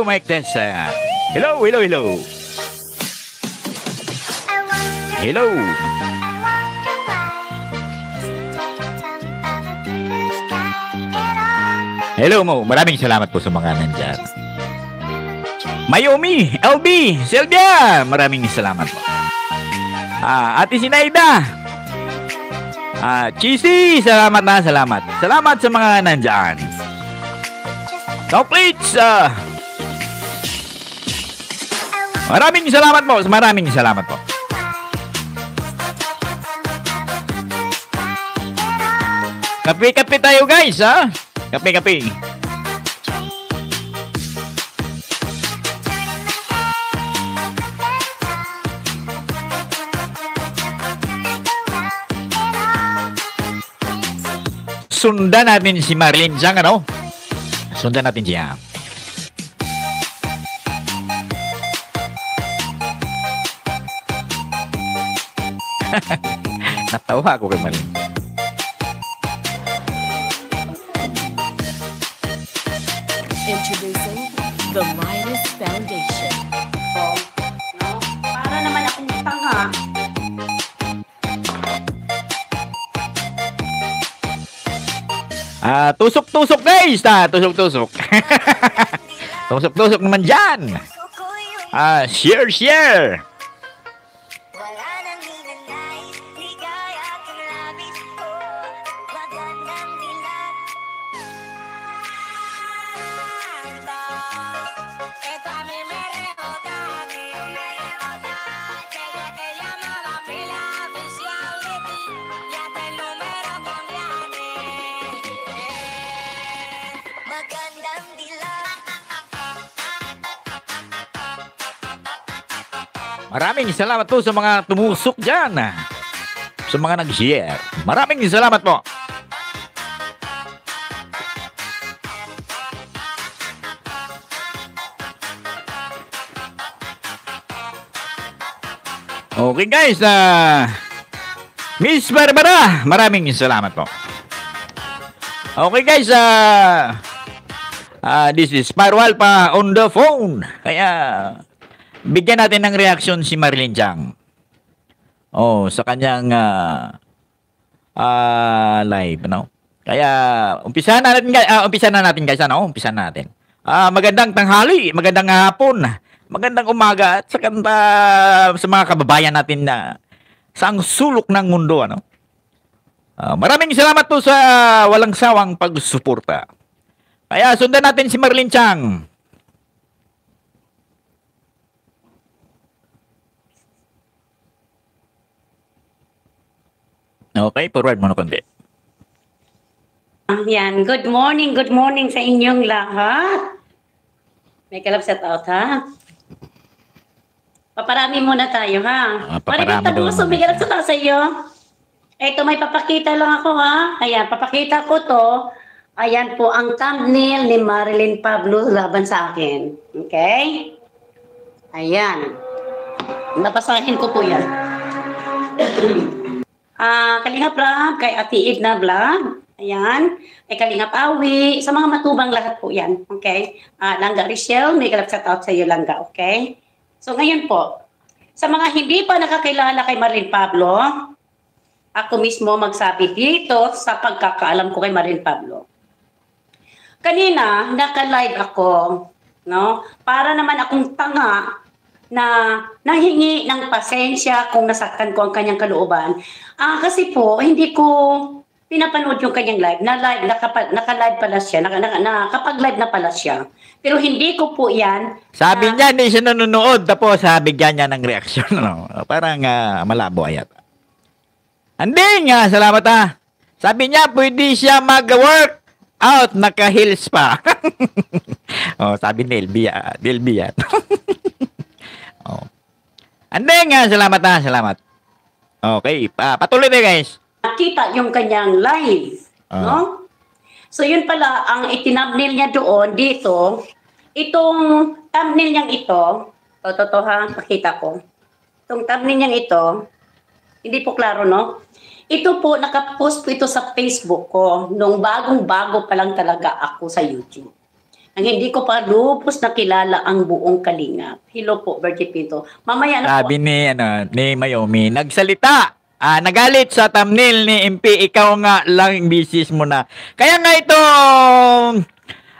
Hello, Mike Tensa. Hello, hello, hello. Hello. Hello mo. Maraming salamat po sa mga nandyan. Mayomi, LB, Sylvia, maraming salamat po. Ah, Ate Sinaida. Ah, Cheesy, salamat na, salamat. Salamat sa mga nandyan. No plates, ah, Maraming salamat po. Maraming salamat po. Kape-kape tayo guys, ha? Kape-kape. Sundan natin si Marilyn Zhang, ano? Sundan natin siya. Natawa ako kay Maling. Introducing the Minus Foundation. Oh, no? Para naman akong tanga. Ah, tusok-tusok guys! Ah, tusok-tusok. tusok-tusok naman dyan! Ah, share, share! Maraming salamat po sa mga tumusok dyan. Sa mga nag-share. Maraming salamat po. Okay guys, uh, Miss Barbara, maraming salamat po. Okay guys, uh, uh, this is Firewall pa on the phone. Kaya bigyan natin ng reaction si Marilyn Chang. Oh, sa kanyang uh, uh, live, no? Kaya umpisahan na natin, uh, ah, umpisahan na natin guys, ano? Umpisahan natin. Uh, magandang tanghali, magandang hapon, magandang umaga at sa kanta sa mga kababayan natin na sa ang sulok ng mundo, ano? Uh, maraming salamat po sa walang sawang pagsuporta. Kaya sundan natin si Marilyn Chang. Okay, forward muna na konti. Ayan, good morning, good morning sa inyong lahat. May kalab set out, ha? Paparami muna tayo, ha? Ah, paparami doon. Parang may sa sa iyo. Ito, may papakita lang ako, ha? Ayan, papakita ko to. Ayan po ang thumbnail ni Marilyn Pablo laban sa akin. Okay? Ayan. Napasahin ko po yan. uh, Kalingap Rab, kay Ate Edna Vlog. Ayan. Kay Kalingap Awi. Sa mga matubang lahat po yan. Okay? Uh, Langga Richelle, may galap sa out sa iyo, Langga. Okay? So ngayon po, sa mga hindi pa nakakilala kay Marilyn Pablo, ako mismo magsabi dito sa pagkakaalam ko kay Marilyn Pablo. Kanina, naka-live ako, no? Para naman akong tanga na nahingi ng pasensya kung nasaktan ko ang kanyang kalooban. Ah, uh, kasi po, hindi ko pinapanood yung kanyang live. Na live, nakapa, naka-live pala siya. Naka, naka, nakapag-live na pala siya. Pero hindi ko po yan. Sabi na, ah, niya, hindi siya nanonood. Tapos sabi niya ng reaction. No? Parang uh, malabo ayat. Anding, uh, salamat ah. Sabi niya, pwede siya mag-work out, naka-heels pa. oh, sabi ni Elbia, Delbia. Andeng nga, salamat ha, salamat. Okay, pa, patuloy na guys. Nakita yung kanyang live, uh. no? So yun pala, ang itinabnil niya doon, dito, itong thumbnail niyang ito, totoo ha, pakita ko. Itong thumbnail niyang ito, hindi po klaro, no? Ito po, nakapost po ito sa Facebook ko nung bagong-bago pa lang talaga ako sa YouTube. Ang hindi ko pa lupos kilala ang buong kalinga. Hello po, Bertie Pinto. Mamaya na Sabi po. ni, ano, ni Mayomi, nagsalita. Ah, nagalit sa thumbnail ni MP, ikaw nga lang bisis mo na. Kaya nga ito,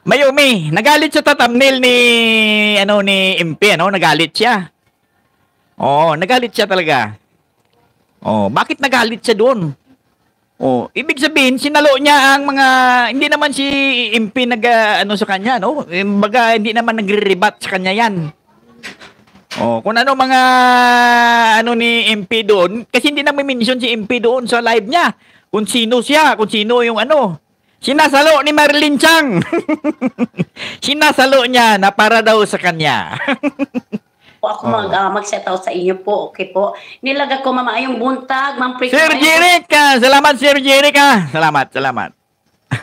Mayumi, nagalit sa thumbnail ni, ano, ni MP, ano, nagalit siya. Oo, nagalit siya talaga. Oh, bakit nagalit siya doon? Oh, ibig sabihin sinalo niya ang mga hindi naman si MP nag uh, ano sa kanya, no? Baga hindi naman nagre-rebat sa kanya 'yan. Oh, kung ano mga ano ni MP doon, kasi hindi na mention si MP doon sa live niya. Kung sino siya, kung sino yung ano. Sinasalo ni Marilyn Chang. Sinasalo niya na para daw sa kanya. po ako oh. mag, uh, mag-set out sa inyo po. Okay po. Nilaga ko mama yung buntag, ma'am Pre. Sir Jeric! Salamat, Sir Jeric! Salamat, salamat.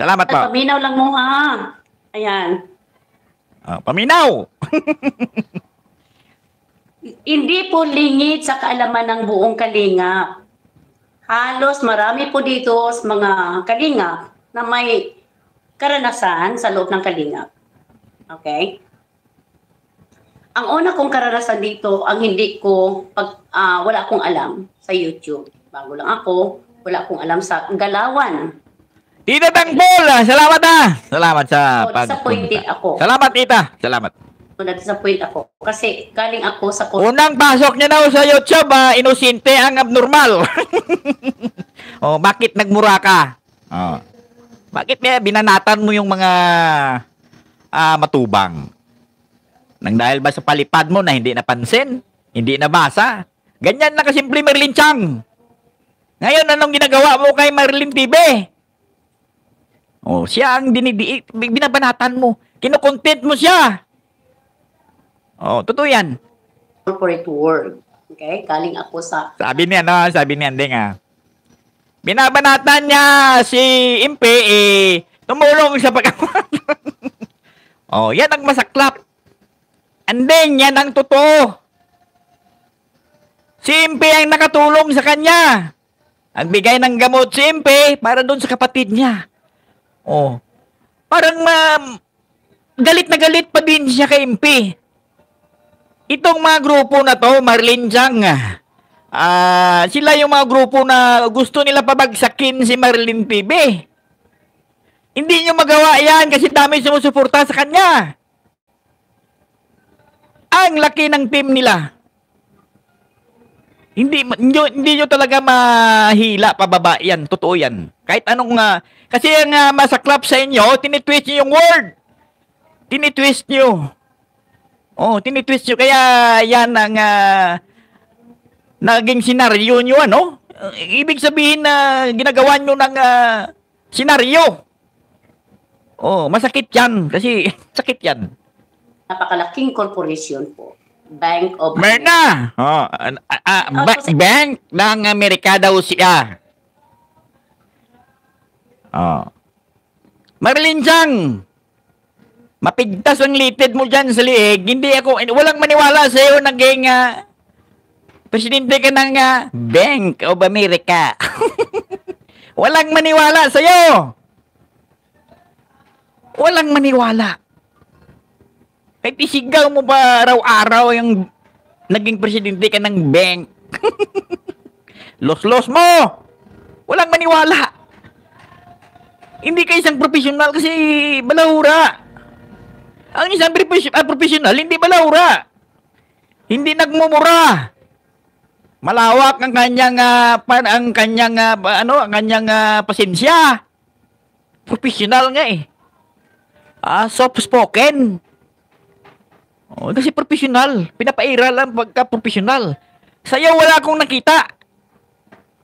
salamat po. paminaw lang mo ha. Ayan. Oh, paminaw! Hindi po lingid sa kaalaman ng buong kalinga. Halos marami po dito mga kalinga na may karanasan sa loob ng kalinga. Okay? Ang una kong karanasan dito, ang hindi ko, pag, uh, wala akong alam sa YouTube. Bago lang ako, wala akong alam sa galawan. Tita Tangbol, ah, salamat ah! Salamat sa so, pag ako. Salamat, tita. Salamat. So, na ako. Kasi galing ako sa... Unang pasok niya daw sa YouTube, ah, inosinte ang abnormal. oh, bakit nagmura ka? Oh. Bakit eh, binanatan mo yung mga ah, matubang? Nang dahil ba sa palipad mo na hindi napansin, hindi nabasa. Ganyan na kasimple Merlin Chang. Ngayon, anong ginagawa mo kay Merlin TV? Oh, siya ang dinidi binabanatan mo. Kinokontent mo siya. Oh, totoo yan. Corporate world. Okay, Kaling ako sa... Sabi niya, no? Sabi niya, hindi nga. Binabanatan niya si Impe, eh, tumulong sa pagkakulat. oh, yan ang masaklap. And then, yan ang totoo. Si MP ang nakatulong sa kanya. Nagbigay ng gamot si MP para doon sa kapatid niya. Oh. Parang ma galit na galit pa din siya kay Impe. Itong mga grupo na to, Marlene Chang, uh, ah. ah, sila yung mga grupo na gusto nila pabagsakin si Marlene TV. Hindi nyo magawa yan kasi dami sumusuporta sa kanya. Ang laki ng team nila. Hindi nyo, hindi nyo talaga mahila pababa yan. Totoo yan. Kahit anong nga. Uh, kasi ang uh, masaklap sa inyo, tinitwist nyo yung word. Tinitwist nyo. Oh, tinitwist nyo. Kaya yan ang uh, naging senaryo nyo ano. Ibig sabihin na uh, ginagawa nyo ng uh, senaryo. Oh, masakit yan. Kasi sakit yan napakalaking corporation po. Bank of Merna! Oh, uh, uh, ba- bank ng Amerika daw siya. Oh. Marilyn Chang! Mapigtas ang litid mo dyan sa liig. Hindi ako, walang maniwala sa iyo naging uh, presidente ka ng uh, Bank of America. walang maniwala sa iyo! Walang maniwala. Kahit isigaw mo ba araw-araw yung naging presidente ka ng bank? Los-los mo! Walang maniwala! Hindi ka isang professional kasi balahura. Ang isang ah, professional, hindi balahura. Hindi nagmumura. Malawak ang kanyang uh, pan, ang kanyang uh, ano, ang kanyang uh, pasensya. Professional nga eh. Ah, soft spoken. Oh, kasi professional. Pinapairal lang pagka-professional. Sa'yo wala akong nakita.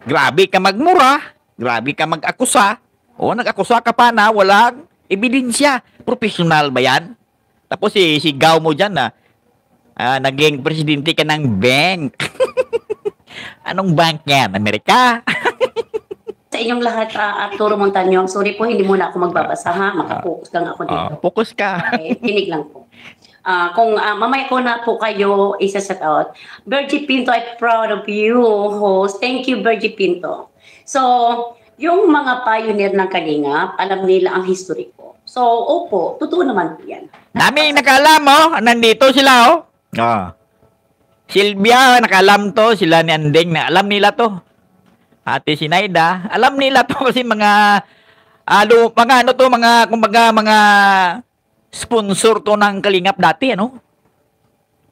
Grabe ka magmura. Grabe ka mag-akusa. O, oh, nag-akusa ka pa na walang ebidensya. Professional ba yan? Tapos si, si Gaw mo dyan na ah. ah, naging presidente ka ng bank. Anong bank yan? Amerika? sa inyong lahat, uh, Arturo Montanyong. Sorry po, hindi muna ako magbabasa ha. Makapokus lang ako dito. Uh, ah, focus ka. okay, tinig lang po. Uh, kung uh, mamaya ko na po kayo isa-set out. Bergie Pinto, I'm proud of you, host. Thank you, Bergie Pinto. So, yung mga pioneer ng Kalinga, alam nila ang history ko. So, opo, totoo naman po yan. Daming nakaalam, oh. Nandito sila, oh. Ah. Silvia, nakalam to. Sila ni Andeng, na alam nila to. Ate Sinaida, alam nila to kasi mga, ano, mga ano to, mga, kumbaga, mga sponsor to ng Kalingap dati, ano?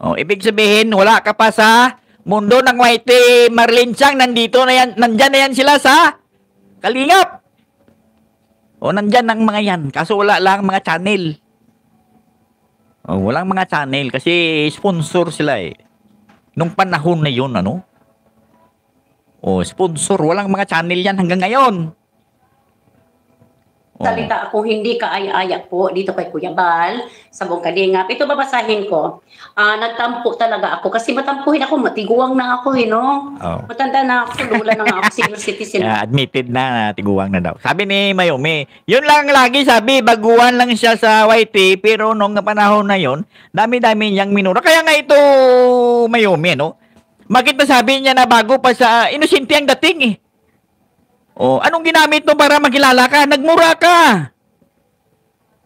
Oh, ibig sabihin, wala ka pa sa mundo ng Whitey Marlin Chang. Nandito na yan, nandyan na yan sila sa Kalingap. O, oh, nandyan ang mga yan. Kaso wala lang mga channel. O, oh, walang mga channel kasi sponsor sila eh. Nung panahon na yun, ano? O, oh, sponsor. Walang mga channel yan hanggang ngayon. Salita ako, hindi kaaya-aya po dito kay Kuya Bal, sa buong kalingap. Ito babasahin ko. Uh, nagtampo talaga ako kasi matampuhin ako, matiguang na ako, eh, no? Oh. Matanda na ako, lula na ako, senior citizen. Yeah, admitted na, na, tiguang na daw. Sabi ni Mayumi, yun lang lagi sabi, baguhan lang siya sa YT, pero nung panahon na yon dami-dami niyang minura. Kaya nga ito, Mayumi, no? Bakit sabi niya na bago pa sa, inosente ang dating, eh. Oh, anong ginamit mo para makilala ka? Nagmura ka.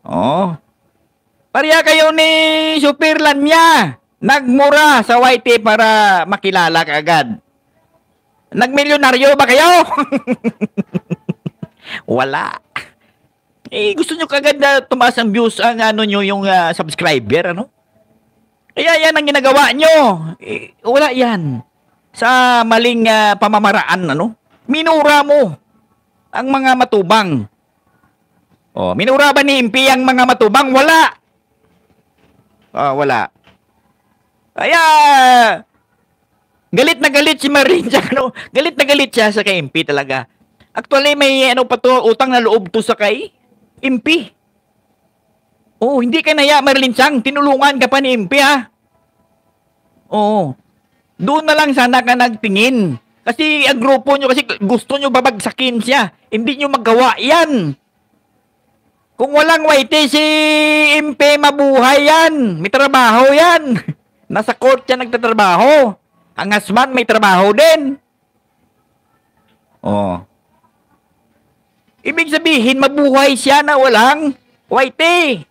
Oh. Pareha kayo ni Super niya. Nagmura sa YT para makilala ka agad. Nagmilyonaryo ba kayo? Wala. Eh, gusto nyo kagad na tumaas ang views ang ano nyo, yung uh, subscriber, ano? Kaya yan ang ginagawa nyo. Eh, wala yan. Sa maling uh, pamamaraan, ano? minura mo ang mga matubang. Oh, minura ba ni MP ang mga matubang? Wala. Oh, wala. Kaya, galit na galit si Marinja. Ano? Galit na galit siya sa kay MP talaga. Actually, may ano pa to, utang na loob to sa kay MP. Oh, hindi ka naya, Marilyn Chang. Tinulungan ka pa ni MP, ha? Ah. Oh. Doon na lang sana ka nagtingin kasi ang grupo nyo, kasi gusto nyo babagsakin siya. Hindi nyo magawa yan. Kung walang waite, si MP mabuhay yan. May trabaho yan. Nasa court siya nagtatrabaho. Ang asman may trabaho din. Oh. Ibig sabihin, mabuhay siya na walang whitey.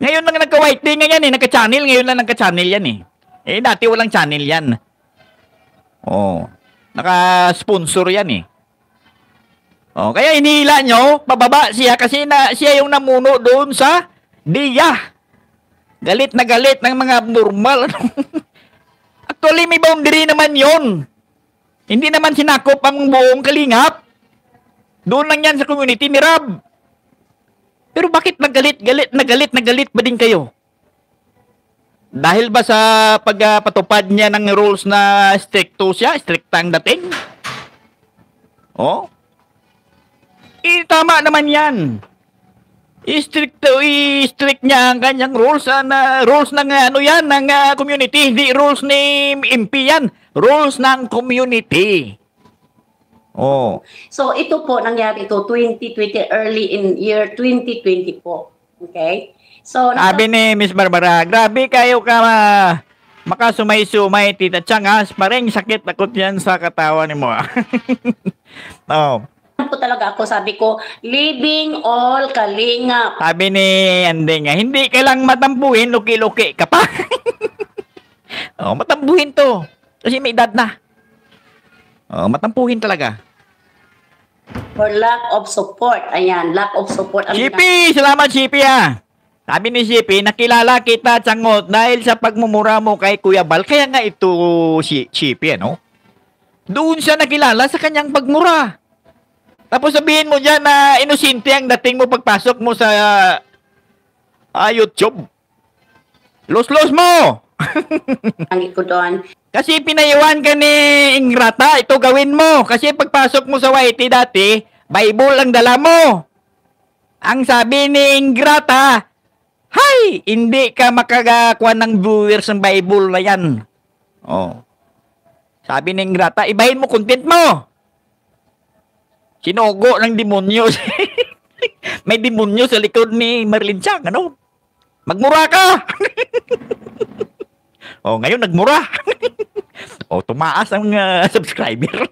Ngayon lang nagka-whitey ngayon eh, nagka-channel. Ngayon lang nagka-channel yan eh. Eh, dati walang channel yan. Oh. Naka-sponsor yan eh. Oh, kaya inihila nyo, pababa siya kasi na, siya yung namuno doon sa Dia. Galit na galit ng mga abnormal. Ano? Actually, may boundary naman yon. Hindi naman sinakop ang buong kalingap. Doon lang yan sa community ni Rab. Pero bakit nagalit, galit, nagalit, nagalit pa din kayo? Dahil ba sa pagpatupad niya ng rules na stricto siya, strict ang dating? Oh? Eh, tama naman yan. I-strict, eh, i-strict eh, niya ang kanyang rules, uh, na, rules ng ano yan, ng uh, community. Hindi rules ni MP yan. Rules ng community. Oh. So, ito po nangyari ito 2020, early in year 2020 po. Okay? So, Sabi ni Miss Barbara, grabe kayo ka uh, makasumay-sumay, tita Chang, ha? Pareng sakit, takot yan sa katawan ni mo, Oo. oh ano po talaga ako, sabi ko, living all kalingap. Sabi ni Anding, hindi ka lang matambuhin, luki-luki ka pa. oh, matampuhin to. Kasi may edad na. Oh, matampuhin talaga. For lack of support. Ayan, lack of support. Shippy! Salamat, Shippy, ah! Sabi ni CP, nakilala kita, Changot, dahil sa pagmumura mo kay Kuya Bal. Kaya nga ito si CP, ano? Eh, doon siya nakilala sa kanyang pagmura. Tapos sabihin mo dyan na inosinte ang dating mo pagpasok mo sa uh, YouTube. Los-los mo! ang ko doon. Kasi pinayuan ka ni Ingrata, ito gawin mo. Kasi pagpasok mo sa YT dati, Bible ang dala mo. Ang sabi ni Ingrata, Hay! Hindi ka makagakuha ng viewers ng Bible na yan. Oh. Sabi ni Ingrata, ibahin mo content mo. Sinugo ng demonyo. May demonyo sa likod ni Marilyn Chang, ano? Magmura ka! oh, ngayon nagmura. oh, tumaas ang uh, subscriber.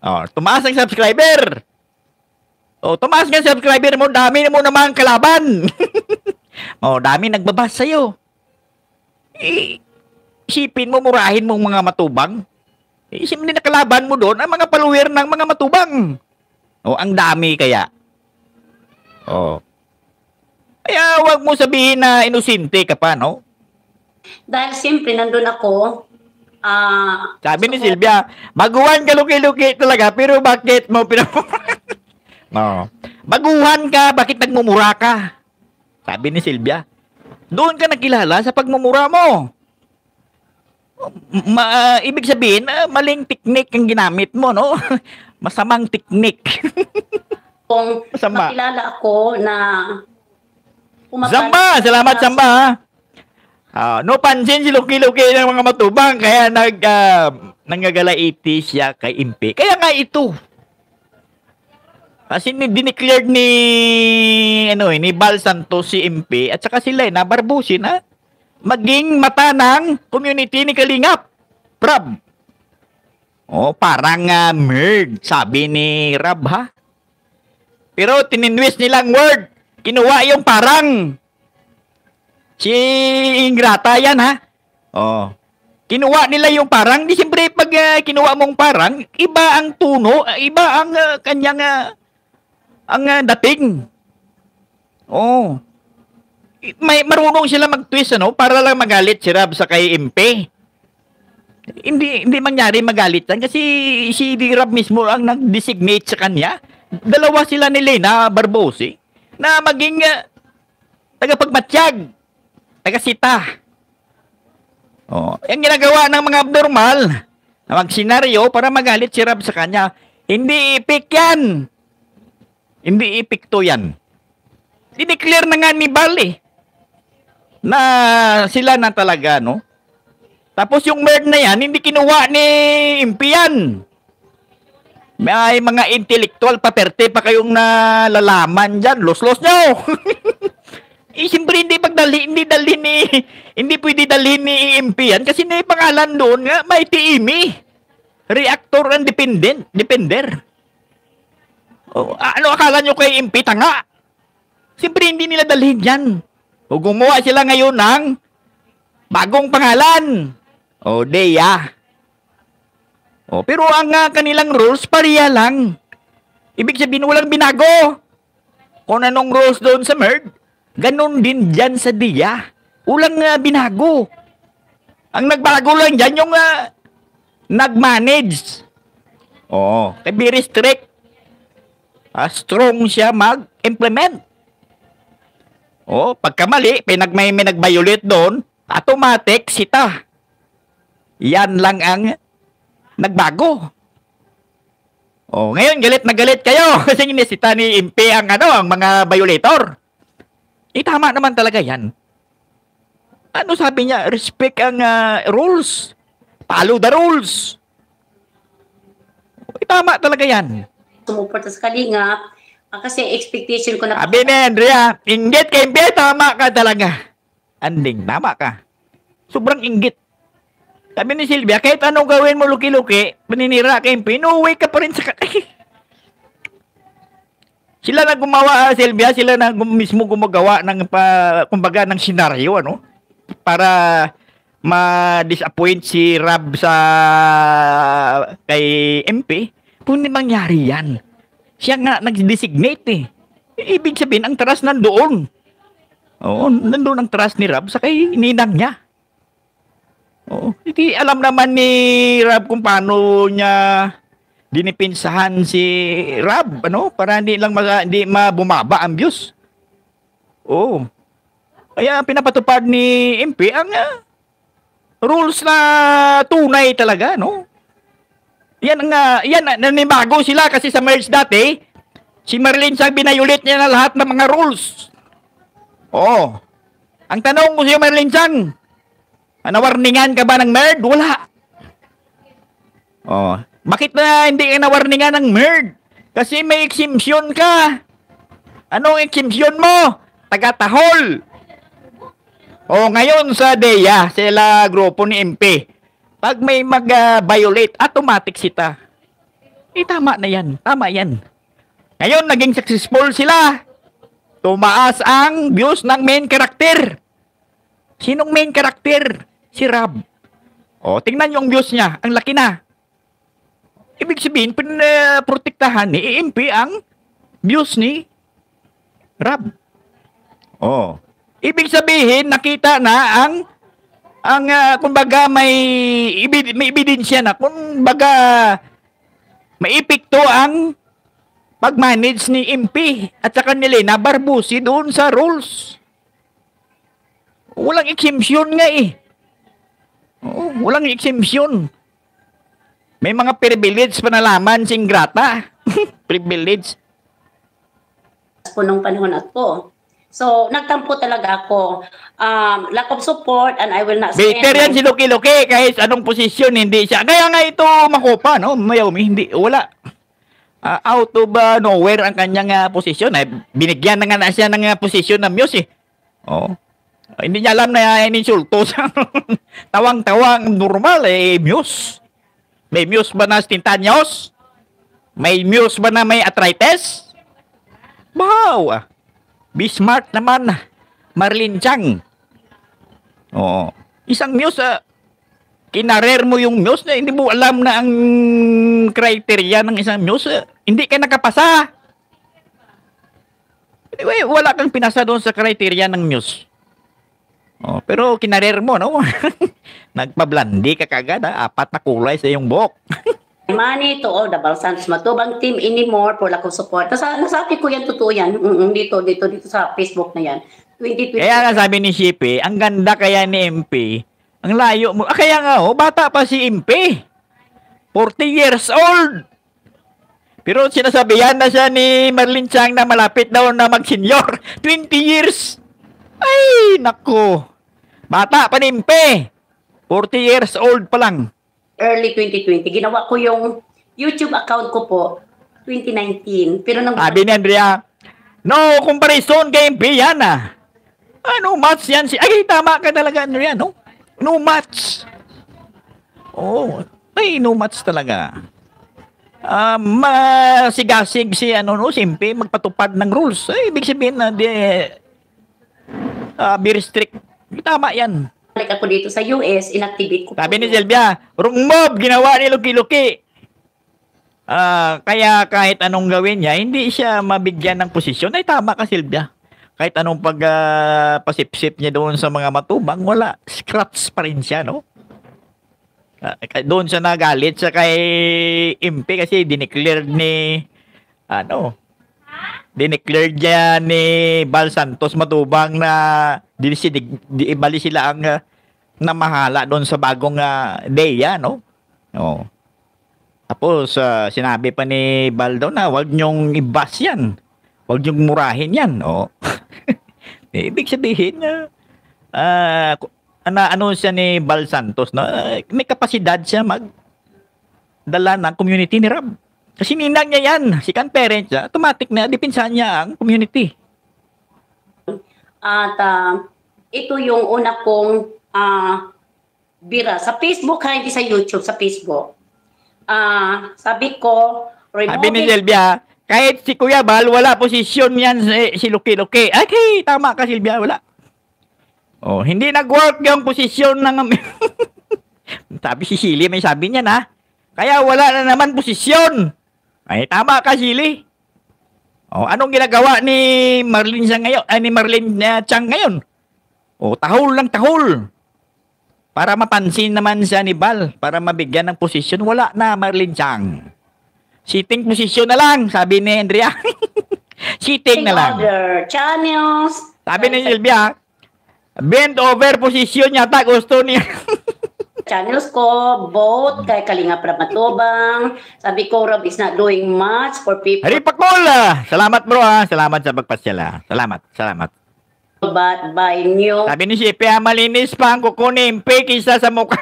oh, tumaas ang subscriber. Oh, tumaas ng subscriber mo, dami mo naman kalaban. Oh, dami nagbabas sa'yo. Eh, isipin mo, murahin mong mga matubang. Eh, isipin na kalaban mo doon ang mga paluwer ng mga matubang. Oh, ang dami kaya. Oh. Kaya wag mo sabihin na inosente ka pa, no? Dahil siyempre, nandun ako, Ah, uh, Sabi so, ni Silvia, baguhan ka luki-luki talaga, pero bakit mo pinapura? no. Oh. Baguhan ka, bakit nagmumura ka? Sabi ni Silvia, doon ka nakilala sa pagmumura mo. Ma, uh, ibig sabihin, uh, maling technique ang ginamit mo, no? Masamang technique. Kung Masama. nakilala ako na... Samba! Salamat, na, Samba! Uh, ah, no pansin si Luki-Luki ng mga matubang kaya nag uh, ah, nanggagala siya kay Impi. Kaya nga ito, kasi ni dineclared ni ano eh, ni Bal Santos si MP at saka sila eh, nabarbusin ha. Maging mata ng community ni Kalingap. Prab. Oh, parang uh, ah, merge, sabi ni Rab ha. Pero tininwis nilang word. Kinuha yung parang. Si Ingrata yan ha. Oh. Kinuha nila yung parang. Di siyempre pag uh, kinuha mong parang, iba ang tuno, iba ang uh, kanyang uh, ang uh, dating. Oh. May marunong sila mag-twist ano para lang magalit si Rab sa kay MP. Hindi hindi mangyari magalit yan kasi si D. Rab mismo ang nag-designate sa kanya. Dalawa sila ni Lena Barbosi eh, na maging uh, tagapagmatsyag, tagasita. Oh, ang ginagawa ng mga abnormal na magsinaryo para magalit si Rab sa kanya, hindi epic yan. Hindi epekto yan. Dineclare na nga ni Bali na sila na talaga, no? Tapos yung MERD na yan, hindi kinuha ni Impian. May mga intelektual paperte pa kayong nalalaman dyan. Los-los nyo! eh, siyempre hindi pagdali, hindi dali ni, hindi pwede dali ni EMP kasi may pangalan doon nga, may TIMI. Reactor and dependent, depender. Oh, ano akala nyo kay MP tanga? Siyempre hindi nila dalhin yan. O gumawa sila ngayon ng bagong pangalan. O, Dea. O, pero ang uh, kanilang rules, pariya lang. Ibig sabihin, walang binago. Kung anong rules doon sa MERD, ganun din dyan sa Dea. Walang uh, binago. Ang nagbago lang dyan yung uh, nag-manage. Oo. Kaya be restrict Ah, strong siya mag-implement. O, pagkamali, pinag may, may nag-violate doon, automatic sita. Yan lang ang nagbago. O, ngayon galit na galit kayo kasi sinisita ni MP ang ano, ang mga violator. Eh, tama naman talaga yan. Ano sabi niya? Respect ang uh, rules. Follow the rules. Eh, tama talaga yan sumuporta sa Kalingap. Uh, kasi expectation ko na... Sabi ni Andrea, inggit ka, Mbe, tama ka talaga. Anding, tama ka. Sobrang inggit. Sabi ni Silvia, kahit anong gawin mo luki-luki, maninira kay Mbe, inuwi ka pa rin sa... sila na gumawa, ah, Silvia, sila na mismo gumagawa ng, pa, kumbaga, ng senaryo, ano? Para ma-disappoint si Rab sa kay MP kung mangyari yan, siya nga nag-designate eh. Ibig sabihin, ang trust nandoon. Oo, nandoon ang trust ni Rab sa kay ninang niya. Oo, hindi alam naman ni Rab kung paano niya dinipinsahan si Rab, ano, para hindi lang mag, hindi mabumaba ang views. Oo. Kaya pinapatupad ni MP ang uh, rules na tunay talaga, no? Yan ang uh, yan ah, nanibago sila kasi sa merge dati, si Marilyn Merlin binay ulit niya na lahat ng mga rules. Oo. Ang tanong ko sa Marilyn Merlin nawarningan ka ba ng merge? Wala. Oh, bakit na hindi ka nawarningan ng merge? Kasi may exemption ka. Anong exemption mo? Taga-tahol. Oh, ngayon sa DEA, sila grupo ni MP. Pag may mag-violate, uh, automatic sita. Eh, tama na yan. Tama yan. Ngayon, naging successful sila. Tumaas ang views ng main character. Sinong main character? Si Rob. O, tingnan yung views niya. Ang laki na. Ibig sabihin, pinaprotektahan eh, ni EMP ang views ni Rob. O. Ibig sabihin, nakita na ang ang uh, kumbaga may ibid, may ebidensya na kumbaga maipikto ang pag-manage ni MP at saka ni Lena Barbusi doon sa rules. Walang exemption nga eh. Oo, walang exemption. May mga privilege pa nalaman si Ingrata. privilege. Po panahon at po, So, nagtampo talaga ako. Um, lack of support and I will not say... Better yan si Lucky Lucky kahit anong posisyon, hindi siya. Kaya nga ito makupa, no? Mayumi, hindi, wala. Uh, out of uh, nowhere ang kanyang uh, posisyon. Eh. Binigyan na nga na siya ng uh, posisyon ng Muse. Eh. Oh. Uh, hindi niya alam na uh, ininsulto sa tawang-tawang normal eh, Muse. May Muse ba na stintanyos? May Muse ba na may arthritis? Bahaw ah smart naman, Marlin Chang. Oo. Isang news, uh, ah, kinarer mo yung news na hindi mo alam na ang criteria ng isang news, uh, ah, hindi ka nakapasa. Anyway, wala kang pinasa doon sa criteria ng news. Oh, pero kinarer mo, no? Nagpablandi ka kagad, ha? Ah. apat na kulay sa iyong buhok. money to all the Balsans Matubang team anymore for lack of support. Nasa, nasabi ko yan, totoo yan. Mm-mm, dito, dito, dito sa Facebook na yan. 2020. Kaya nga sabi ni Shipe, ang ganda kaya ni MP. Ang layo mo. Ah, kaya nga, oh, bata pa si MP. 40 years old. Pero sinasabihan na siya ni Marlin Chang na malapit daw na mag-senior. 20 years. Ay, nako. Bata pa ni MP. 40 years old pa lang early 2020. Ginawa ko yung YouTube account ko po 2019. Pero nang Sabi ni Andrea, no comparison game MP yan ah. Ano match yan si Ay tama ka talaga Andrea no? No match. Oh, ay no match talaga. Um, uh, ah, sigasig si ano no si magpatupad ng rules. Ay, ibig sabihin na uh, di uh, ah, be restrict. Tama yan balik ako dito sa US, inactivate ko. Sabi ni Jelvia, mob, ginawa ni Luki-Luki. Uh, ah, kaya kahit anong gawin niya, hindi siya mabigyan ng posisyon. Ay tama ka, Silvia. Kahit anong pag uh, pasipsip niya doon sa mga matubang, wala. Scratch pa rin siya, no? Uh, doon siya nagalit sa kay MP kasi dineclare ni ano, dineclare niya ni Bal Santos matubang na disinig, di, ibali sila ang uh, namahala doon sa bagong uh, ah, DEA, ah, no? Oo. Tapos, uh, sinabi pa ni Baldo na huwag niyong ibas yan. Huwag niyong murahin yan, oo. Eh, ibig sabihin, uh, uh, ana ano siya ni Bal Santos, no? may kapasidad siya mag dala ng community ni Rab. Kasi ninang niya yan, si parent niya, automatic na dipinsahan niya ang community. At uh, ito yung una kong uh, bira. Sa Facebook hindi sa YouTube, sa Facebook. Uh, sabi ko, removing... Sabi ni Silvia, kahit si Kuya Bal, wala posisyon yan si, si Luki Luki. Okay, tama ka Silvia, wala. Oh, hindi nag-work yung posisyon ng... sabi si Silly, may sabi niya na. Kaya wala na naman posisyon. Ay, tama ka, Shili. O, oh, anong ginagawa ni Marlene sa ngayon? Ay, ni Marlene uh, Chang ngayon? O, oh, tahol lang tahol. Para mapansin naman siya ni Bal, para mabigyan ng posisyon, wala na Marlene Chang. Sitting position na lang, sabi ni Andrea. Sitting na lang. channels. Sabi ni Silvia, bend over position yata gusto niya. channels ko, both hmm. kay Kalinga Pramatubang. Sabi ko, Rob is not doing much for people. Hari Pakol! Salamat bro ha. Ah. Salamat sa pagpasyala. Salamat, salamat. But by new... Sabi ni Shippy, ha, ah, malinis pa ang kukunin. Fake isa sa mukha.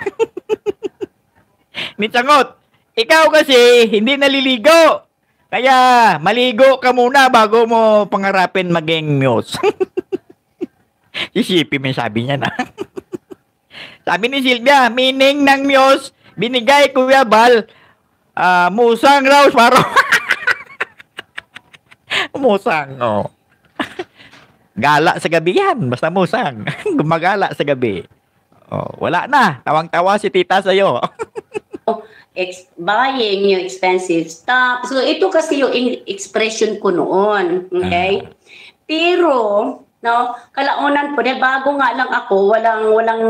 ni Changot, ikaw kasi hindi naliligo. Kaya maligo ka muna bago mo pangarapin maging muse. si Shippy may sabi niya na. Sabi ni Silvia, meaning ng news, binigay Kuya Bal, uh, musang raw, para musang, oh. Gala sa gabi yan, basta musang. Gumagala sa gabi. Oh, wala na. Tawang-tawa si tita sa'yo. Oh, ex- buying yung expensive stuff. So, ito kasi yung expression ko noon. Okay? Uh-huh. Pero, no, kalaunan po, dahil bago nga lang ako, walang, walang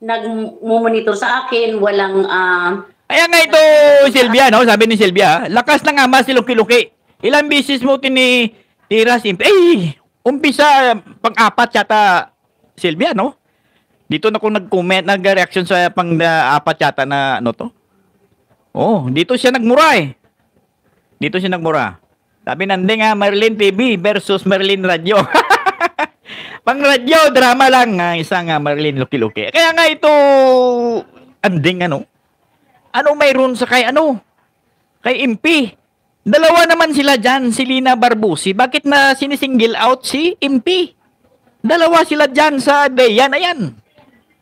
nagmumonitor sa akin, walang... Uh, Ayan nga ito, Silvia, no? sabi ni Silvia, ah, lakas ng ama si Luki-Luki. Ilang beses mo tini tira si Eh, umpisa pang-apat yata, Silvia, no? Dito na kung nag-comment, nag-reaction sa pang-apat yata na ano to. Oh, dito siya nagmura eh. Dito siya nagmura. Sabi nanding nga, Marilyn TV versus Marilyn Radio. Pang radyo, drama lang. Ah. nga, isang uh, Marilyn Lukiluki. Kaya nga ito, anding ano. Ano mayroon sa kay ano? Kay MP. Dalawa naman sila dyan, si Lina Barbusi. Bakit na sinisingle out si MP? Dalawa sila dyan sa Dayan. Ayan.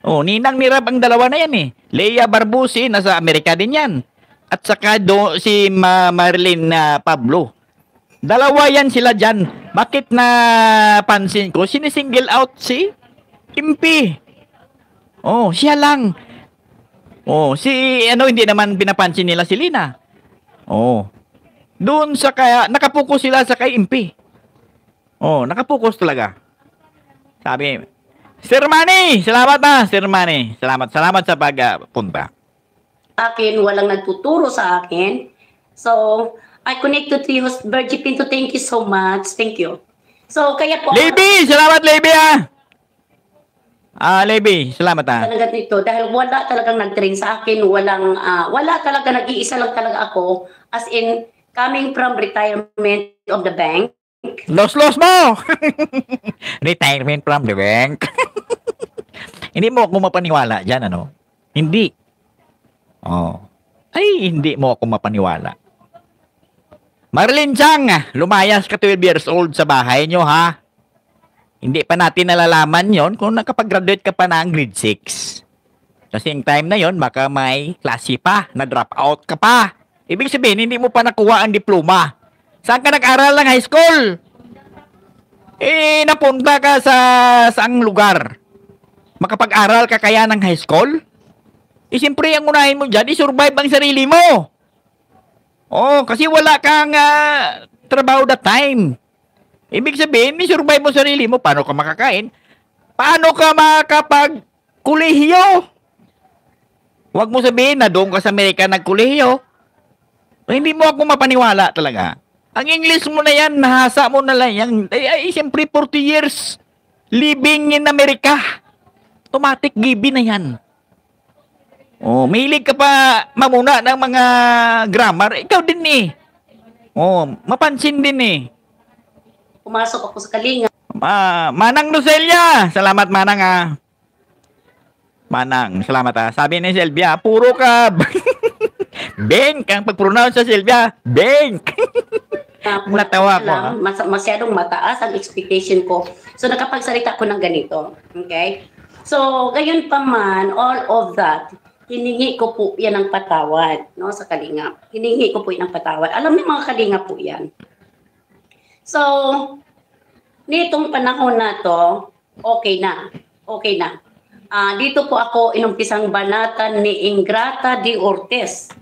Oh, ninang nirap ang dalawa na yan eh. Leia Barbusi, nasa Amerika din yan. At saka do, si Ma Marilyn uh, Pablo. Dalawa yan sila dyan. Bakit na pansin ko, sinisingle out si Impi. Oh, siya lang. Oh, si ano hindi naman pinapansin nila si Lina. Oh. Doon sa kaya nakapokus sila sa kay Impi. Oh, nakapokus talaga. Sabi, Sir Manny, salamat na, Sir Manny. Salamat, salamat sa pagpunta. akin, walang nagtuturo sa akin. So, I connect to you, host Virgie Pinto. Thank you so much. Thank you. So, kaya po... Lady! Salamat, Lady, ah! Ah, uh, Levi, salamat ah. Talaga nito dahil wala talagang nag-train sa akin, walang uh, wala talaga nag-iisa lang talaga ako as in coming from retirement of the bank. Los los mo. retirement from the bank. hindi mo ako mapaniwala diyan ano? Hindi. Oh. Ay, hindi mo ako mapaniwala. Marilyn Chang, lumayas ka 12 years old sa bahay nyo ha. Hindi pa natin nalalaman yon kung nakapag-graduate ka pa na ang grade 6. Kasi yung time na yon baka may klase pa, na drop out ka pa. Ibig sabihin, hindi mo pa nakuha ang diploma. Saan ka nag-aral ng high school? Eh, napunta ka sa saang lugar? Makapag-aral ka kaya ng high school? Eh, siyempre, ang unahin mo dyan, i-survive eh, ang sarili mo. Oh, kasi wala kang uh, trabaho na time. Ibig sabihin, ni-survive mo sarili mo, paano ka makakain? Paano ka makapag kulehiyo? Huwag mo sabihin na doon ka sa Amerika nagkulehiyo. Hindi mo ako mapaniwala talaga. Ang English mo na yan, nahasa mo na lang yan. Ay, ay siyempre 40 years living in America. Automatic gibi na yan. Oh, mahilig ka pa mamuna ng mga grammar. Ikaw din eh. Oh, mapansin din eh. Pumasok ako sa kalinga. Ma Manang Roselia. Salamat, Manang ah. Manang, salamat ah. Sabi ni Selvia, puro ka. Bank ang pag-pronounce sa Sylvia. Bank! Natawa ko. Lang, ah. mas, masyadong mataas ang expectation ko. So, nakapagsalita ko ng ganito. Okay? So, gayon pa man, all of that, hiningi ko po yan ang patawad no, sa kalingap. Hiningi ko po yan ang patawad. Alam niyo mga kalingap po yan. So, nitong panahon na to, okay na. Okay na. Uh, dito po ako inumpisang banatan ni Ingrata de Ortiz.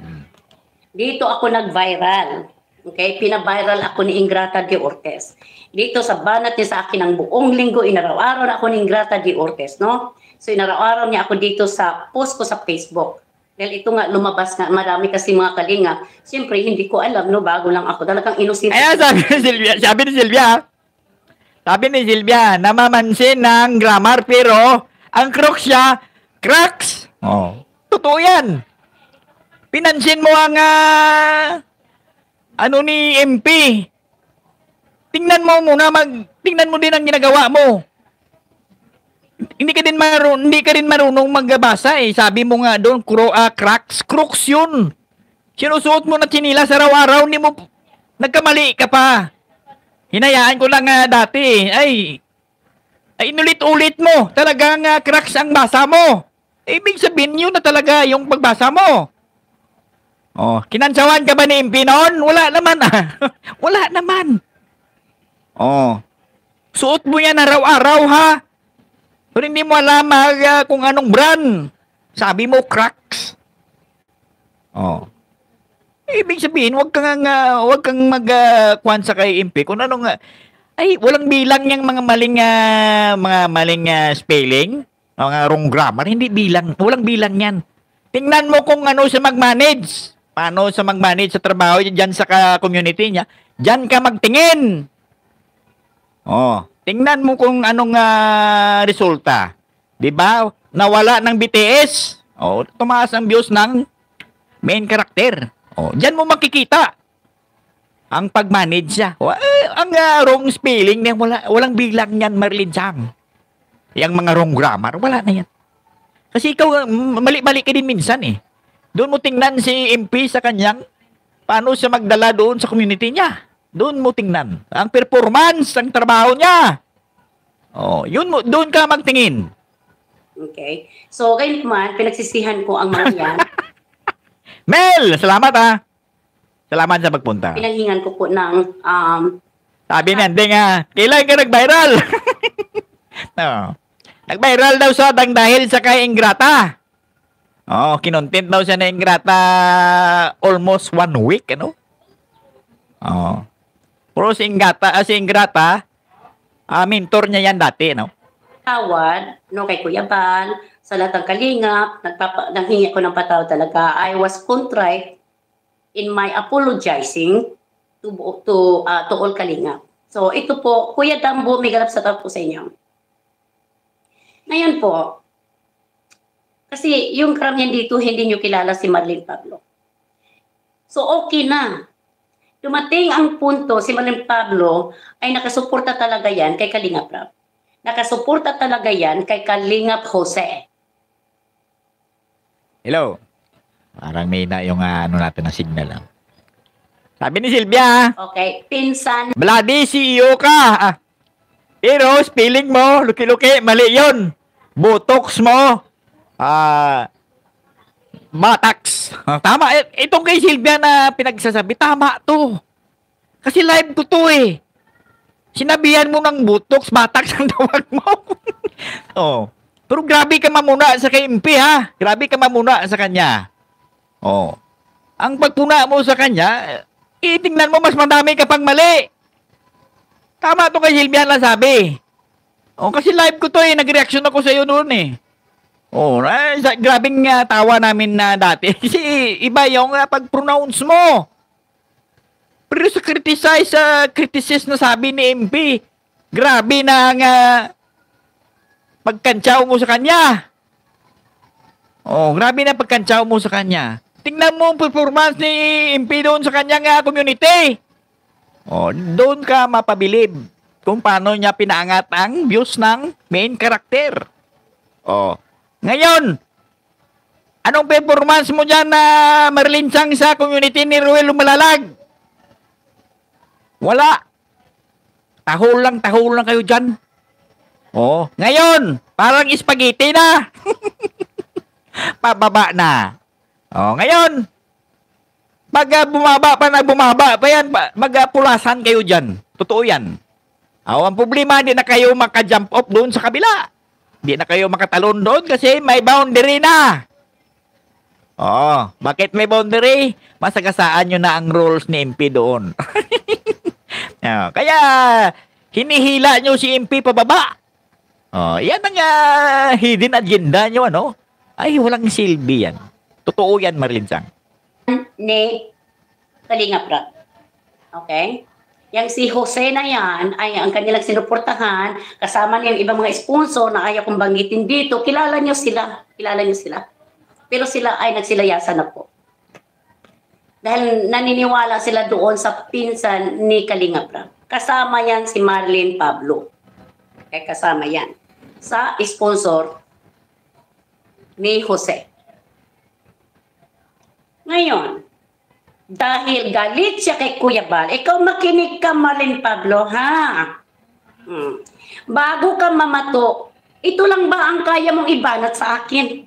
Dito ako nag-viral. Okay, Pina-viral ako ni Ingrata de Ortiz. Dito sa banat niya sa akin ang buong linggo, inaraw-araw na ako ni Ingrata de Ortiz, no? So inaraw-araw niya ako dito sa post ko sa Facebook. Dahil ito nga, lumabas nga, marami kasi mga kalinga. Siyempre, hindi ko alam, no, bago lang ako. Talagang inusin. Ayan, sabi ni Silvia, sabi ni Silvia, sabi ni Silvia, namamansin ng grammar, pero ang crux siya, cracks. Oh. Totoo yan. Pinansin mo ang, uh, ano ni MP. Tingnan mo muna, mag, tingnan mo din ang ginagawa mo hindi ka din marunong, hindi ka din marunong magbasa eh. Sabi mo nga doon, ah, cro- cracks, crooks yun. Sinusuot mo na tinila sa araw-araw, ni mo, nagkamali ka pa. Hinayaan ko lang uh, dati. Eh. Ay, ay inulit-ulit mo. Talagang uh, cracks ang basa mo. Eh, ibig sabihin yun na talaga yung pagbasa mo. Oh, kinansawan ka ba ni Impinon? Wala naman ah. Wala naman. Oh. Suot mo yan araw-araw ha. Pero hindi mo alam uh, kung anong brand. Sabi mo, cracks. Oh. Ibig sabihin, wag kang uh, ah, wag kang mag uh, sa kay MP kung anong, nga ah, ay walang bilang yang mga maling uh, mga maling uh, spelling, mga wrong grammar, hindi bilang, walang bilang 'yan. Tingnan mo kung ano sa mag-manage. Paano sa mag-manage sa trabaho diyan sa community niya, Dyan ka magtingin. Oh. Tingnan mo kung anong uh, resulta. 'Di ba? Nawala ng BTS. Oh, tumaas ang views ng main character. Oh, diyan mo makikita ang pag-manage niya. Well, oh, eh, ang uh, wrong spelling niya, wala, walang bilang niyan, Marilyn Chang. Yang mga wrong grammar, wala na yan. Kasi ikaw, ah, mali-mali ka din minsan eh. Doon mo tingnan si MP sa kanyang paano siya magdala doon sa community niya. Doon mo tingnan. Ang performance ng trabaho niya. Oh, yun mo, doon ka magtingin. Okay. So, kayo naman, pinagsisihan ko ang mga yan. Mel, salamat ha. Salamat sa pagpunta. Pinaghingan ko po ng um, sabi niya, hindi nga, kailan ka nag-viral? no. Oh. Nag-viral daw sa dang dahil sa kay Ingrata. Oh, kinontent daw siya na Ingrata almost one week, ano? Oh. Pero si Ingata, uh, ah, si Ingrata, uh, ah, mentor niya yan dati, no? Tawad, no, kay Kuya Bal, sa lahat ng kalingap, nagpapa, nanghingi ko ng pataw talaga. I was contrite in my apologizing to, to, uh, to all kalingap. So, ito po, Kuya Dambo, may galap sa tapos sa inyo. Ngayon po, kasi yung karamihan dito, hindi nyo kilala si Marlene Pablo. So, okay na dumating ang punto, si Manuel Pablo ay nakasuporta talaga yan kay Kalinga Rap. Nakasuporta talaga yan kay Kalinga Jose. Hello. Parang may na yung uh, ano natin na signal. Ah. Sabi ni Silvia. Ah. Okay, pinsan. Bloody CEO ka. Ah. Pero spelling mo, luki-luki, mali yon. Botox mo. Ah, uh, batak Tama. Eh, itong kay Silvia na pinagsasabi, tama to. Kasi live ko to eh. Sinabihan mo ng butox, batak ang tawag mo. oh. Pero grabe ka mamuna sa kay MP ha. Grabe ka mamuna sa kanya. Oh. Ang pagpuna mo sa kanya, eh, itingnan mo mas madami ka pang mali. Tama to kay Silvia na sabi. Oh, kasi live ko to eh. Nag-reaction ako sa iyo noon eh. Oh, ay, eh, sa, grabing uh, tawa namin na dati. Kasi iba yung uh, pag-pronounce mo. Pero sa criticize, uh, ah, criticis na sabi ni MB, grabe na ang uh, pagkantsaw mo sa kanya. Oh, grabe na pagkantsaw mo sa kanya. Tingnan mo ang performance ni MP doon sa kanyang uh, community. Oh, doon ka mapabilib kung paano niya pinaangat ang views ng main character. Oh, ngayon, anong performance mo dyan na Merlin sa community ni Ruel Lumalalag? Wala. Tahol lang, tahol lang kayo dyan. Oh, ngayon, parang spaghetti na. Pababa na. Oh, ngayon, pag ah, bumaba pa na bumaba pa yan, magpulasan uh, kayo dyan. Totoo yan. Oh, ang problema, hindi na kayo maka-jump off doon sa kabila. Di na kayo makatalon doon kasi may boundary na. Oh, Bakit may boundary? Masagasaan nyo na ang rules ni MP doon. oh, kaya, hinihila nyo si MP pababa. Oh, yan ang uh, hidden agenda nyo, ano? Ay, walang silbi yan. Totoo yan, Marinsang. Ni Kalinga Prot. Okay? Yang si Jose na yan ay ang kanilang sinuportahan kasama niya yung ibang mga sponsor na ayaw kong banggitin dito. Kilala niyo sila. Kilala niyo sila. Pero sila ay nagsilayasan na po. Dahil naniniwala sila doon sa pinsan ni Kalinga Bram. Kasama yan si Marlene Pablo. Eh, kasama yan. Sa sponsor ni Jose. Ngayon, dahil galit siya kay Kuya Bal. Ikaw makinig ka, Marlene Pablo, ha? Hmm. Bago ka mamato, ito lang ba ang kaya mong ibanat sa akin?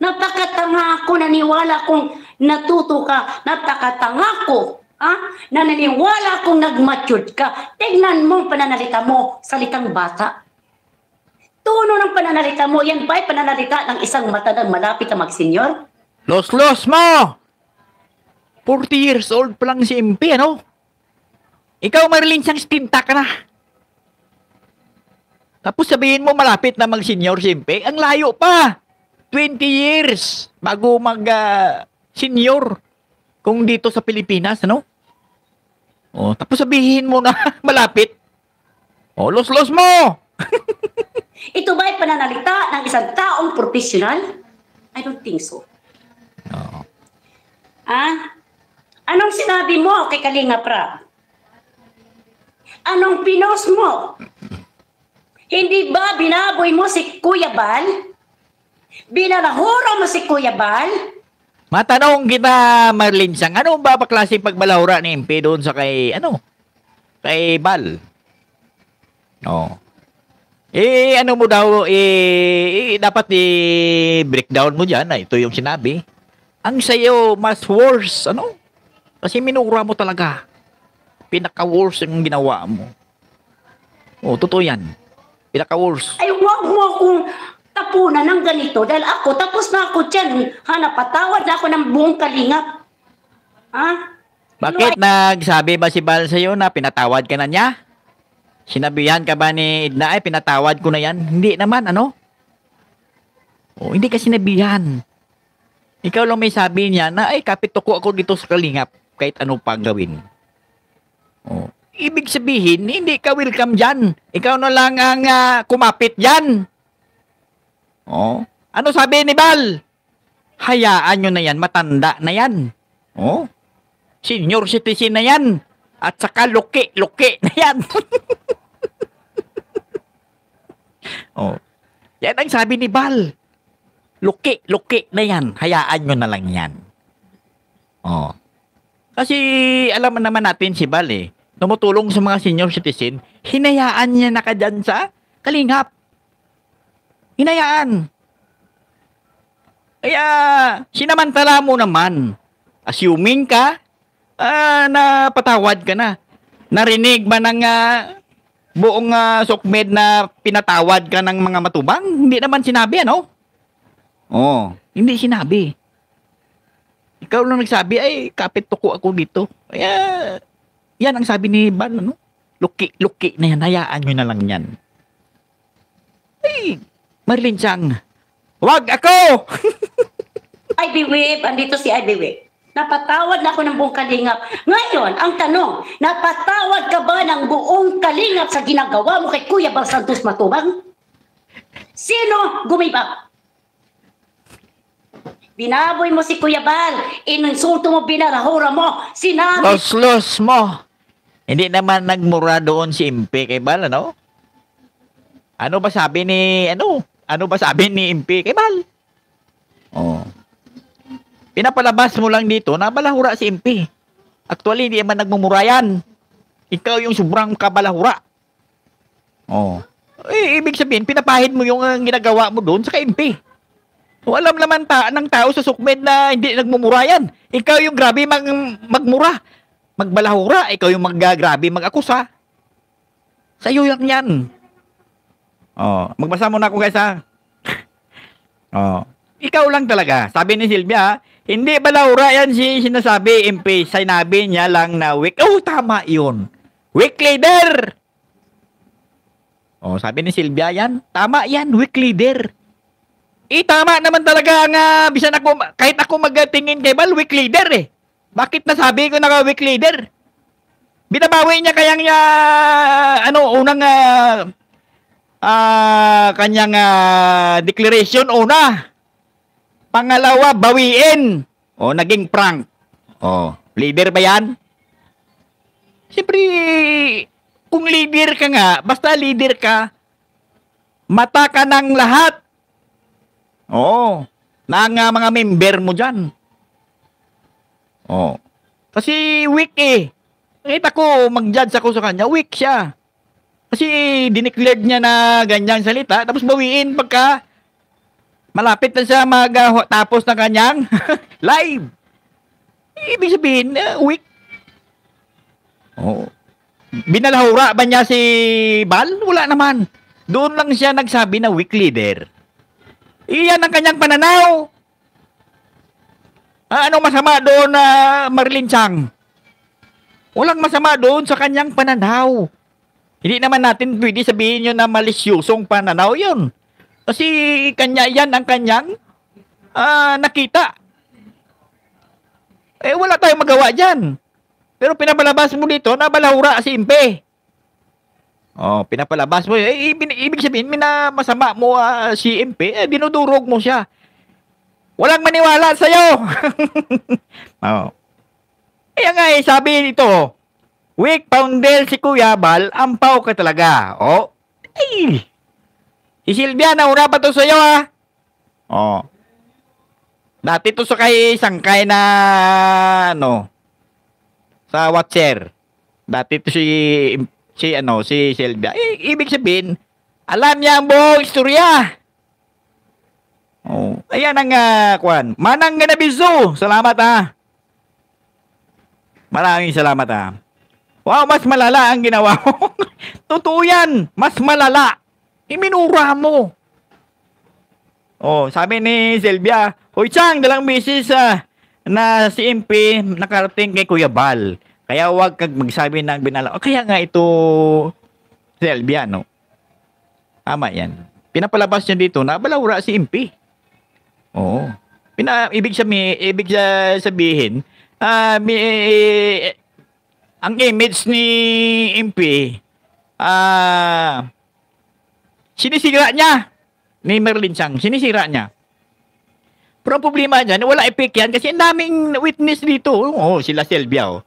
Napakatanga ako, naniwala kong natuto ka. Napakatanga ko, ha? Nananiwala akong nagmatured ka. Tignan mo pananalita mo, salitang bata. Tuno ng pananalita mo, yan ba'y pananalita ng isang matandang malapit na magsenyor? Los-los mo! 40 years old pa lang si MP, ano? Ikaw, Marilyn, siyang stinta ka na. Tapos sabihin mo, malapit na mag-senior si MP. Ang layo pa. 20 years bago mag-senior. Ah, uh, kung dito sa Pilipinas, ano? O, oh, tapos sabihin mo na malapit. O, oh, los-los mo! Ito ba ay pananalita ng isang taong profesional? I don't think so. Oo. No. Ah, Anong sinabi mo kay Kalinga Prab? Anong pinos mo? Hindi ba binaboy mo si Kuya Bal? Binanahuro mo si Kuya Bal? Matanong kita, Marlene Sang, ano ba pa klase pagbalahura ni MP doon sa kay, ano? Kay Bal. No. Eh, ano mo daw, eh, eh dapat i-breakdown eh, mo dyan, ah, ito yung sinabi. Ang sayo, mas worse, ano? Kasi minura mo talaga. Pinaka-worst yung ginawa mo. Oo, oh, totoo yan. Pinaka-worst. Ay, huwag mo akong tapunan ng ganito dahil ako, tapos na ako dyan. Ha, napatawad na ako ng buong kalingap. Ha? Bakit ano nagsabi ba si Bal sa'yo na pinatawad ka na niya? Sinabihan ka ba ni Edna ay pinatawad ko na yan? Hindi naman, ano? O, oh, hindi ka sinabihan. Ikaw lang may sabi niya na ay kapituko ako dito sa kalingap kahit ano pang gawin. Oh. Ibig sabihin, hindi ka welcome dyan. Ikaw na lang ang uh, kumapit dyan. Oh. Ano sabi ni Bal? Hayaan nyo na yan, matanda na yan. Oh. Senior citizen na yan. At saka luki-luki na yan. oh. Yan ang sabi ni Bal. Luki, luki na yan. Hayaan nyo na lang yan. Oh. Kasi alam naman natin si Bal eh, tumutulong sa mga senior citizen, hinayaan niya na nakadyan sa kalingap. Hinayaan. Kaya sinamantala mo naman. Assuming ka uh, ah, na patawad ka na. Narinig ba ng uh, buong uh, sokmed na pinatawad ka ng mga matubang? Hindi naman sinabi, ano? oh, hindi sinabi. Ikaw lang nagsabi, ay, kapit tuko ako dito. Kaya, yan ang sabi ni Ban, ano? Luki, luki na yan. Hayaan nyo na lang yan. Ay, Marilyn Chang, wag ako! Ivy Wave, andito si Ivy Wave. Napatawad na ako ng buong kalingap. Ngayon, ang tanong, napatawad ka ba ng buong kalingap sa ginagawa mo kay Kuya Bang Matubang? Sino gumibap? Binaboy mo si Kuya Bal. Ininsulto mo, binarahura mo. Sinabi. Los-los mo. Hindi naman nagmura doon si Impe kay Bal, ano? Ano ba sabi ni, ano? Ano ba sabi ni Impe kay Bal? Oh. Pinapalabas mo lang dito na balahura si Impe. Actually, hindi naman nagmumura yan. Ikaw yung sobrang kabalahura. Oh. Eh, ibig sabihin, pinapahid mo yung uh, ginagawa mo doon sa ka-MP. Walang naman ta ng tao sa sukmed na hindi nagmumura yan. Ikaw yung grabe mag magmura. Magbalahura. Ikaw yung maggrabe mag-akusa. Sa'yo yung yan. Oh, magbasa muna ako guys ha. oh. Ikaw lang talaga. Sabi ni Silvia, hindi balahura yan si sinasabi. MP, sinabi niya lang na week. Oh, tama yun. Week leader. Oh, sabi ni Silvia yan. Tama yan, week leader. Eh, tama naman talaga ang uh, bisan ako, kahit ako magtingin kay Bal, weak leader eh. Bakit nasabi ko naka weak leader? Binabawi niya kayang uh, ano, unang uh, uh, kanyang uh, declaration una. Pangalawa, bawiin. O, naging prank. oh leader ba yan? Siyempre, kung leader ka nga, basta leader ka, mata ka ng lahat Oo. Na nga mga member mo dyan. Oo. Kasi weak eh. Nakita ko, mag-judge ako sa kanya, weak siya. Kasi dineclared niya na ganyang salita, tapos bawiin pagka malapit na siya mag-tapos ng kanyang live. Ibig sabihin, uh, weak. Oo. Oh. Binalahura ba niya si Bal? Wala naman. Doon lang siya nagsabi na weak leader. Iyan ang kanyang pananaw. Ah, anong masama doon na uh, Marilyn Chang? Walang masama doon sa kanyang pananaw. Hindi naman natin pwede sabihin yun na malisyosong pananaw yun. Kasi kanya yan ang kanyang uh, nakita. Eh wala tayong magawa dyan. Pero pinabalabas mo dito na balahura si Impe. Oh, pinapalabas mo. Eh, ibig, sabihin, minamasama mo uh, si MP, eh, dinudurog mo siya. Walang maniwala sa'yo. oh. Eh nga eh, sabi nito, weak poundel si Kuya Bal, ampaw ka talaga. Oh, ay, si Silvia, nauna pa to sa'yo ah. Oh. Dati to sa kay sangkay na ano, sa Watcher. Dati to si si ano si Selvia. I- eh, ibig sabihin, alam niya ang buong istorya. Oh, ayan ang uh, kwan. Manang Ganabizo, salamat ha. Ah. Maraming salamat ha. Ah. Wow, mas malala ang ginawa mo. Totoo yan. Mas malala. Iminura mo. Oh, sabi ni Selvia, Hoy Chang, dalang misis uh, na si MP nakarating kay Kuya Bal. Kaya huwag kag magsabi ng binala. O kaya nga ito si Albiano. Tama yan. Pinapalabas niya dito nabalawra si MP. Oo. Pina, ibig sabihin, ibig sabihin, uh, may, eh, ang image ni MP, ah, uh, sinisira niya ni Merlin Chang. Sinisira niya. Pero ang problema niyan, wala effect yan kasi ang daming witness dito. Oo, oh, sila Sylvia. Oh.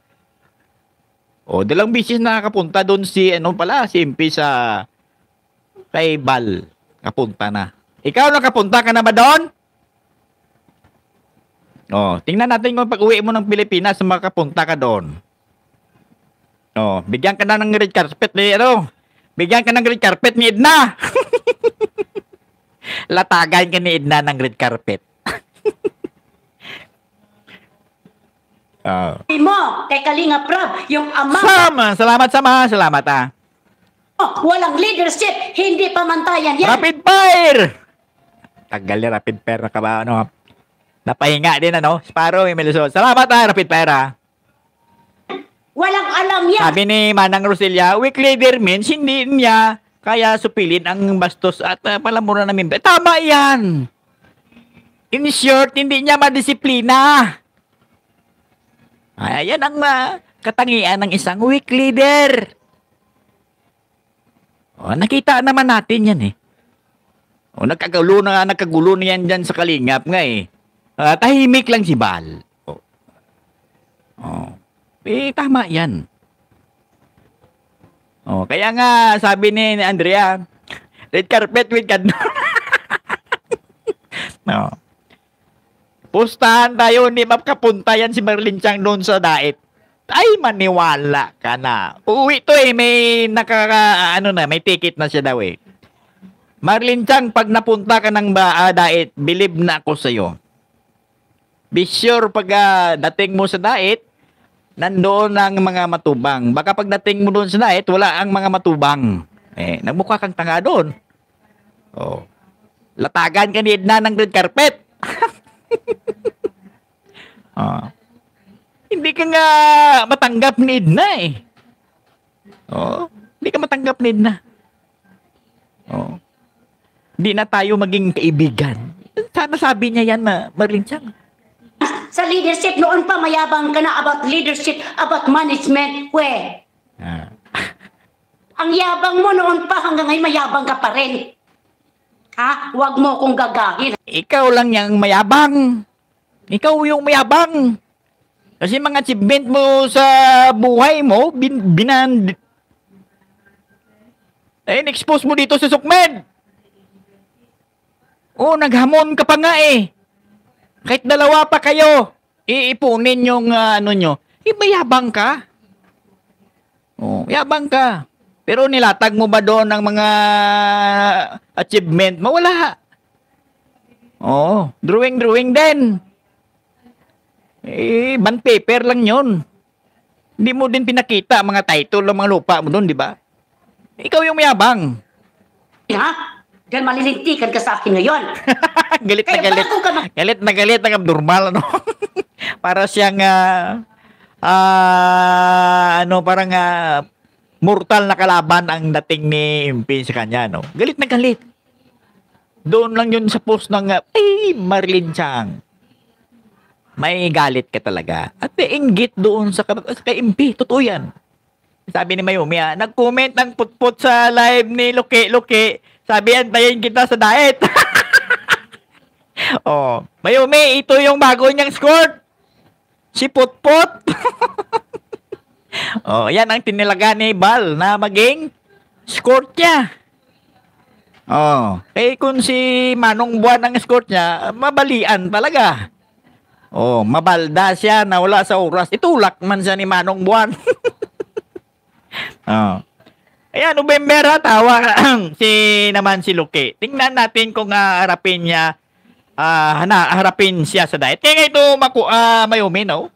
O, dalang bisis nakakapunta doon si, ano pala, si MP sa kay Bal. Kapunta na. Ikaw na nakapunta ka na ba doon? Oh, tingnan natin kung pag-uwi mo ng Pilipinas, makapunta ka doon. Oh, bigyan ka na ng red carpet ni, ano, bigyan ka ng red carpet ni Edna. Latagan ka ni Edna ng red carpet. Uh, mo, kay Kalinga Prab, yung ama. Sama, salamat sama, salamat ah. Oh, walang leadership, hindi pamantayan yan. Rapid fire! Tagal ni rapid fire na kaba, ano, napahinga din ano, Sparrow, may melusot. Salamat ah, rapid fire ah. Walang alam yan. Sabi ni Manang Roselia, weak leader means hindi niya kaya supilin ang bastos at uh, ah, palamura na mimbre. Tama yan! In short, hindi niya madisiplina. Ayan ang ma ah, katangian ng isang weak leader. O, nakita naman natin yan eh. O, nagkagulo na nga, nagkagulo na yan dyan sa kalingap nga eh. Uh, tahimik lang si Bal. O. o. Eh, tama yan. O, kaya nga, sabi ni Andrea, red carpet with God. no. Pustahan tayo, hindi makapunta yan si Marlin Chang doon sa daet. Ay, maniwala ka na. Uuwi to eh, may nakaka, ano na, may ticket na siya daw eh. Marlin Chang, pag napunta ka ng ba, uh, ah, diet, believe na ako sa'yo. Be sure pag uh, dating mo sa diet, nandoon ang mga matubang. Baka pag dating mo doon sa daet, wala ang mga matubang. Eh, nagmukha kang tanga doon. Oh. Latagan ka ni Edna ng red carpet. ah. Hindi ka nga matanggap ni Edna eh. Oh, hindi ka matanggap ni Edna. Oh. Hindi na tayo maging kaibigan. Sana sabi niya yan na Marlene Sa leadership, noon pa mayabang ka na about leadership, about management. We. Ah. Ang yabang mo noon pa hanggang ngayon mayabang ka pa rin. Ha? Huwag mo akong gagahin. Ikaw lang yung mayabang. Ikaw yung mayabang. Kasi mga achievement mo sa buhay mo, bin, binan... Eh, expose mo dito sa Sukmed. Oh, naghamon ka pa nga eh. Kahit dalawa pa kayo, iipunin yung uh, ano nyo. Eh, mayabang ka. Oh, yabang ka. Pero nilatag mo ba doon ang mga achievement Mawala. Oh, Drawing-drawing din. Eh, band paper lang yon. Hindi mo din pinakita mga title ng mga lupa mo doon, di ba? Ikaw yung mayabang. Ha? Dahil malilintikan ka sa akin ngayon. galit Kaya na galit. Ka mag- galit na galit ang abnormal, ano? para siyang, uh, uh, ano, parang uh, mortal na kalaban ang dating ni MP sa kanya, no? Galit na galit. Doon lang yun sa post ng, ay, Marlin Chang. May galit ka talaga. At nainggit doon sa, kay MP. Totoo yan. Sabi ni Mayumi, ha, ah, nag-comment ang putput sa live ni Luke Luke. Sabi, antayin kita sa diet. oh, Mayumi, ito yung bago niyang score. Si Putput. oh, yan ang tinilaga ni Bal na maging escort niya. Oh, eh kung si Manong Buwan ang escort niya, mabalian talaga. Oh, mabalda siya na wala sa oras. Itulak man siya ni Manong Buwan. oh. Ayan, November ha, tawa si naman si Luke. Tingnan natin kung uh, niya, uh, ah, na, harapin siya sa diet. Kaya ito, maku, uh, ah, Mayumi, no? Oh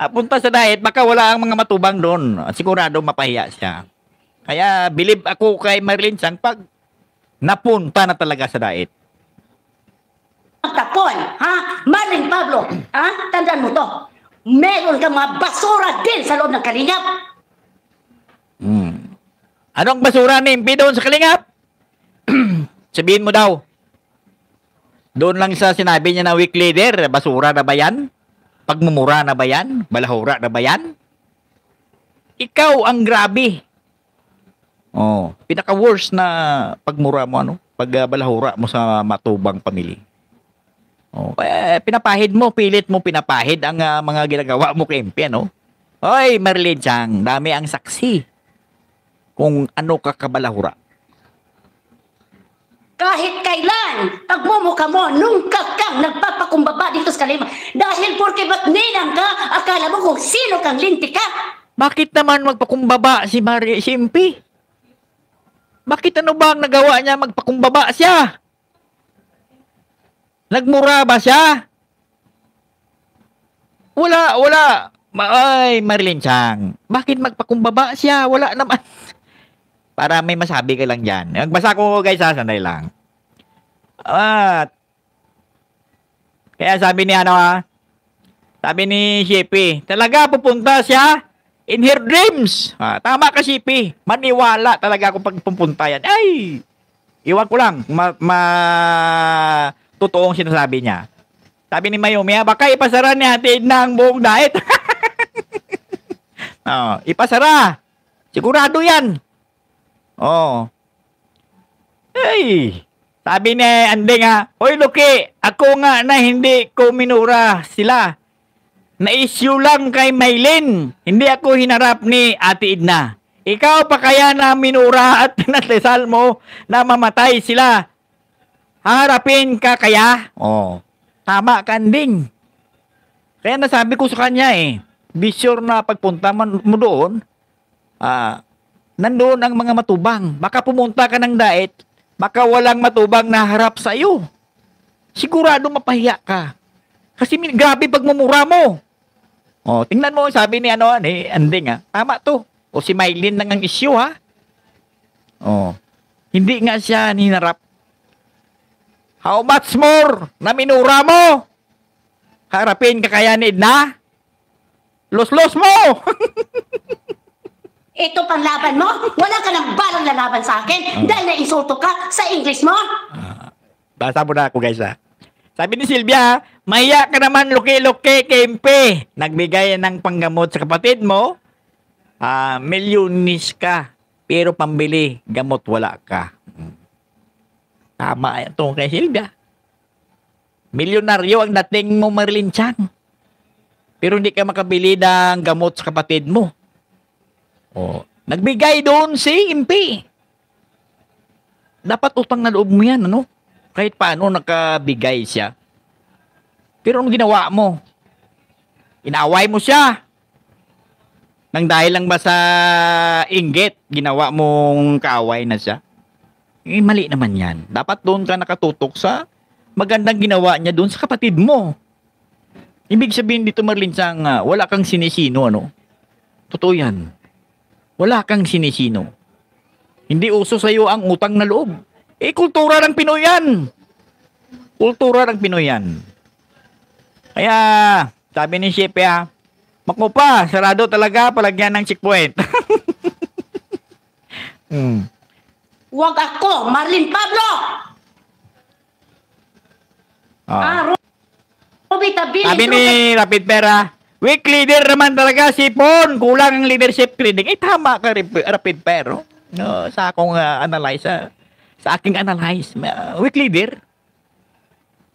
uh, punta sa diet, baka wala ang mga matubang doon. Sigurado mapahiya siya. Kaya believe ako kay Marilyn Chang pag napunta na talaga sa diet. Tapon, ha? Maring Pablo, ha? Tandaan mo to. Meron kang mga basura din sa loob ng kalingap. Hmm. Anong basura ni MP doon sa kalingap? Sabihin mo daw. Doon lang sa sinabi niya na week leader, basura na ba yan? Pagmumura na ba yan? Balahura na ba yan? Ikaw ang grabe. Oh, pinaka-worst na pagmura mo ano, pagbalahura ah, mo sa matubang pamilya. Oh, eh, pinapahid mo, pilit mo pinapahid ang uh, mga ginagawa mo kay MP, ano? Hoy, Marilyn Chang, dami ang saksi kung ano ka kabalahura kahit kailan, pagmumukha mo, nungkak kang nagpapakumbaba dito sa kalima. Dahil porke ba't ninang ka, akala mo kung sino kang linti ka. Bakit naman magpakumbaba si Maria Simpi? Bakit ano ba ang nagawa niya magpakumbaba siya? Nagmura ba siya? Wala, wala. Ay, Marilyn Chang, bakit magpakumbaba siya? Wala naman. Para may masabi ka lang dyan. Eh, magbasa ko guys ha, sanay lang. At, kaya sabi ni ano ha, sabi ni Shepi, talaga pupunta siya in her dreams. Ah, tama ka Shepi, maniwala talaga ako pag pupunta yan. Ay, iwan ko lang, ma, ma totoong sinasabi niya. Sabi ni Mayumi, baka ipasara ni ate ng buong diet. oh, ipasara. Sigurado yan. Oh. Hey! Sabi ni Anding nga, Hoy Luki, ako nga na hindi ko minura sila. Na-issue lang kay Maylin. Hindi ako hinarap ni Ate Edna. Ikaw pa kaya na minura at pinatesal mo na mamatay sila. Harapin ka kaya? Oo. Oh. Tama ka, Anding. Kaya nasabi ko sa kanya eh, be sure na pagpunta man mo doon, ah, nandoon ang mga matubang. Baka pumunta ka ng diet, baka walang matubang na harap sa iyo. Sigurado mapahiya ka. Kasi grabe pagmumura mo. O, tingnan mo, sabi ni ano, ni Anding ha, ah. tama to. O si Mylene lang ang issue ha. O, hindi nga siya ninarap. How much more na minura mo? Harapin ka kaya ni Edna? Los-los mo! Ito pang laban mo? Wala ka ng balang lalaban sa akin ah. dahil naisulto ka sa English mo? Ah, basa mo na ako guys ha. Ah. Sabi ni Silvia, ah, maya ka naman luki-luki kempe. Nagbigay ng panggamot sa kapatid mo. Ah, milyonis ka. Pero pambili, gamot wala ka. Hmm. Tama itong kay Silvia. Milyonaryo ang dating mo, Marilyn Chang. Pero hindi ka makabili ng gamot sa kapatid mo. O, nagbigay doon si Impi. Dapat utang na loob mo yan, ano? Kahit paano nakabigay siya. Pero anong ginawa mo? Inaway mo siya. Nang dahil lang ba sa inggit, ginawa mong kaaway na siya? Eh, mali naman yan. Dapat doon ka nakatutok sa magandang ginawa niya doon sa kapatid mo. Ibig sabihin dito Marlinsang, uh, wala kang sinisino, ano? Totoo yan. Wala kang sinisino. Hindi uso sa iyo ang utang na loob. Eh, kultura ng Pinoy yan. Kultura ng Pinoy yan. Kaya, sabi ni Shepe ha, makupa, sarado talaga palagyan ng checkpoint. hmm. Huwag ako, Marlin Pablo! Ah. ah Ruby Tabili. Sabi ni Rapid Pera, Weak leader naman talaga si Pon. Kulang ang leadership training. Eh, tama ka, Rapid Pero. No, sa akong uh, analyze, uh, sa aking analyze, uh, weak leader.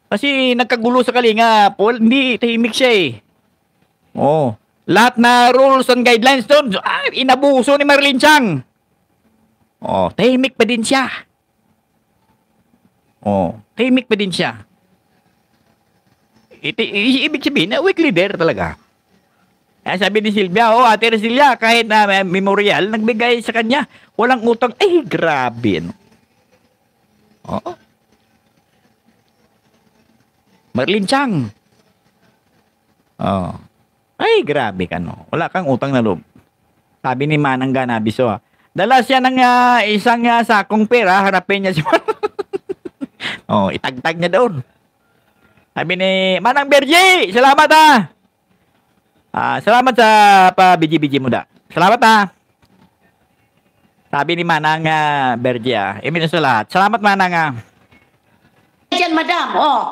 Kasi nagkagulo sa kalinga, Paul. Hindi, tahimik siya eh. Oh. Lahat na rules and guidelines doon, ah, inabuso ni Marilyn Chang. Oh, tahimik pa din siya. Oh, tahimik pa din siya. Iti, ibig sabihin, na weak leader talaga. Eh, sabi ni Silvia, oh, Ate Silvia, kahit na uh, memorial, nagbigay sa kanya. Walang utang. Ay, eh, grabe. No? Oo. Merlin Chang. Oo. Ay, grabe ka, no? Wala kang utang na loob. Sabi ni Manang Ganabiso, ha? Ah, Dala siya ng uh, ah, isang uh, sakong pera, harapin niya siya. oh, itagtag niya doon. Sabi ni Manang Berji, salamat ha! Ah, salamat sa pa-BGBG mo da. Salamat ha. Ah. Sabi ni Manang uh, ah, Bergia. Ah. Imin sa lahat. Salamat Manang. Uh. madam. Oh.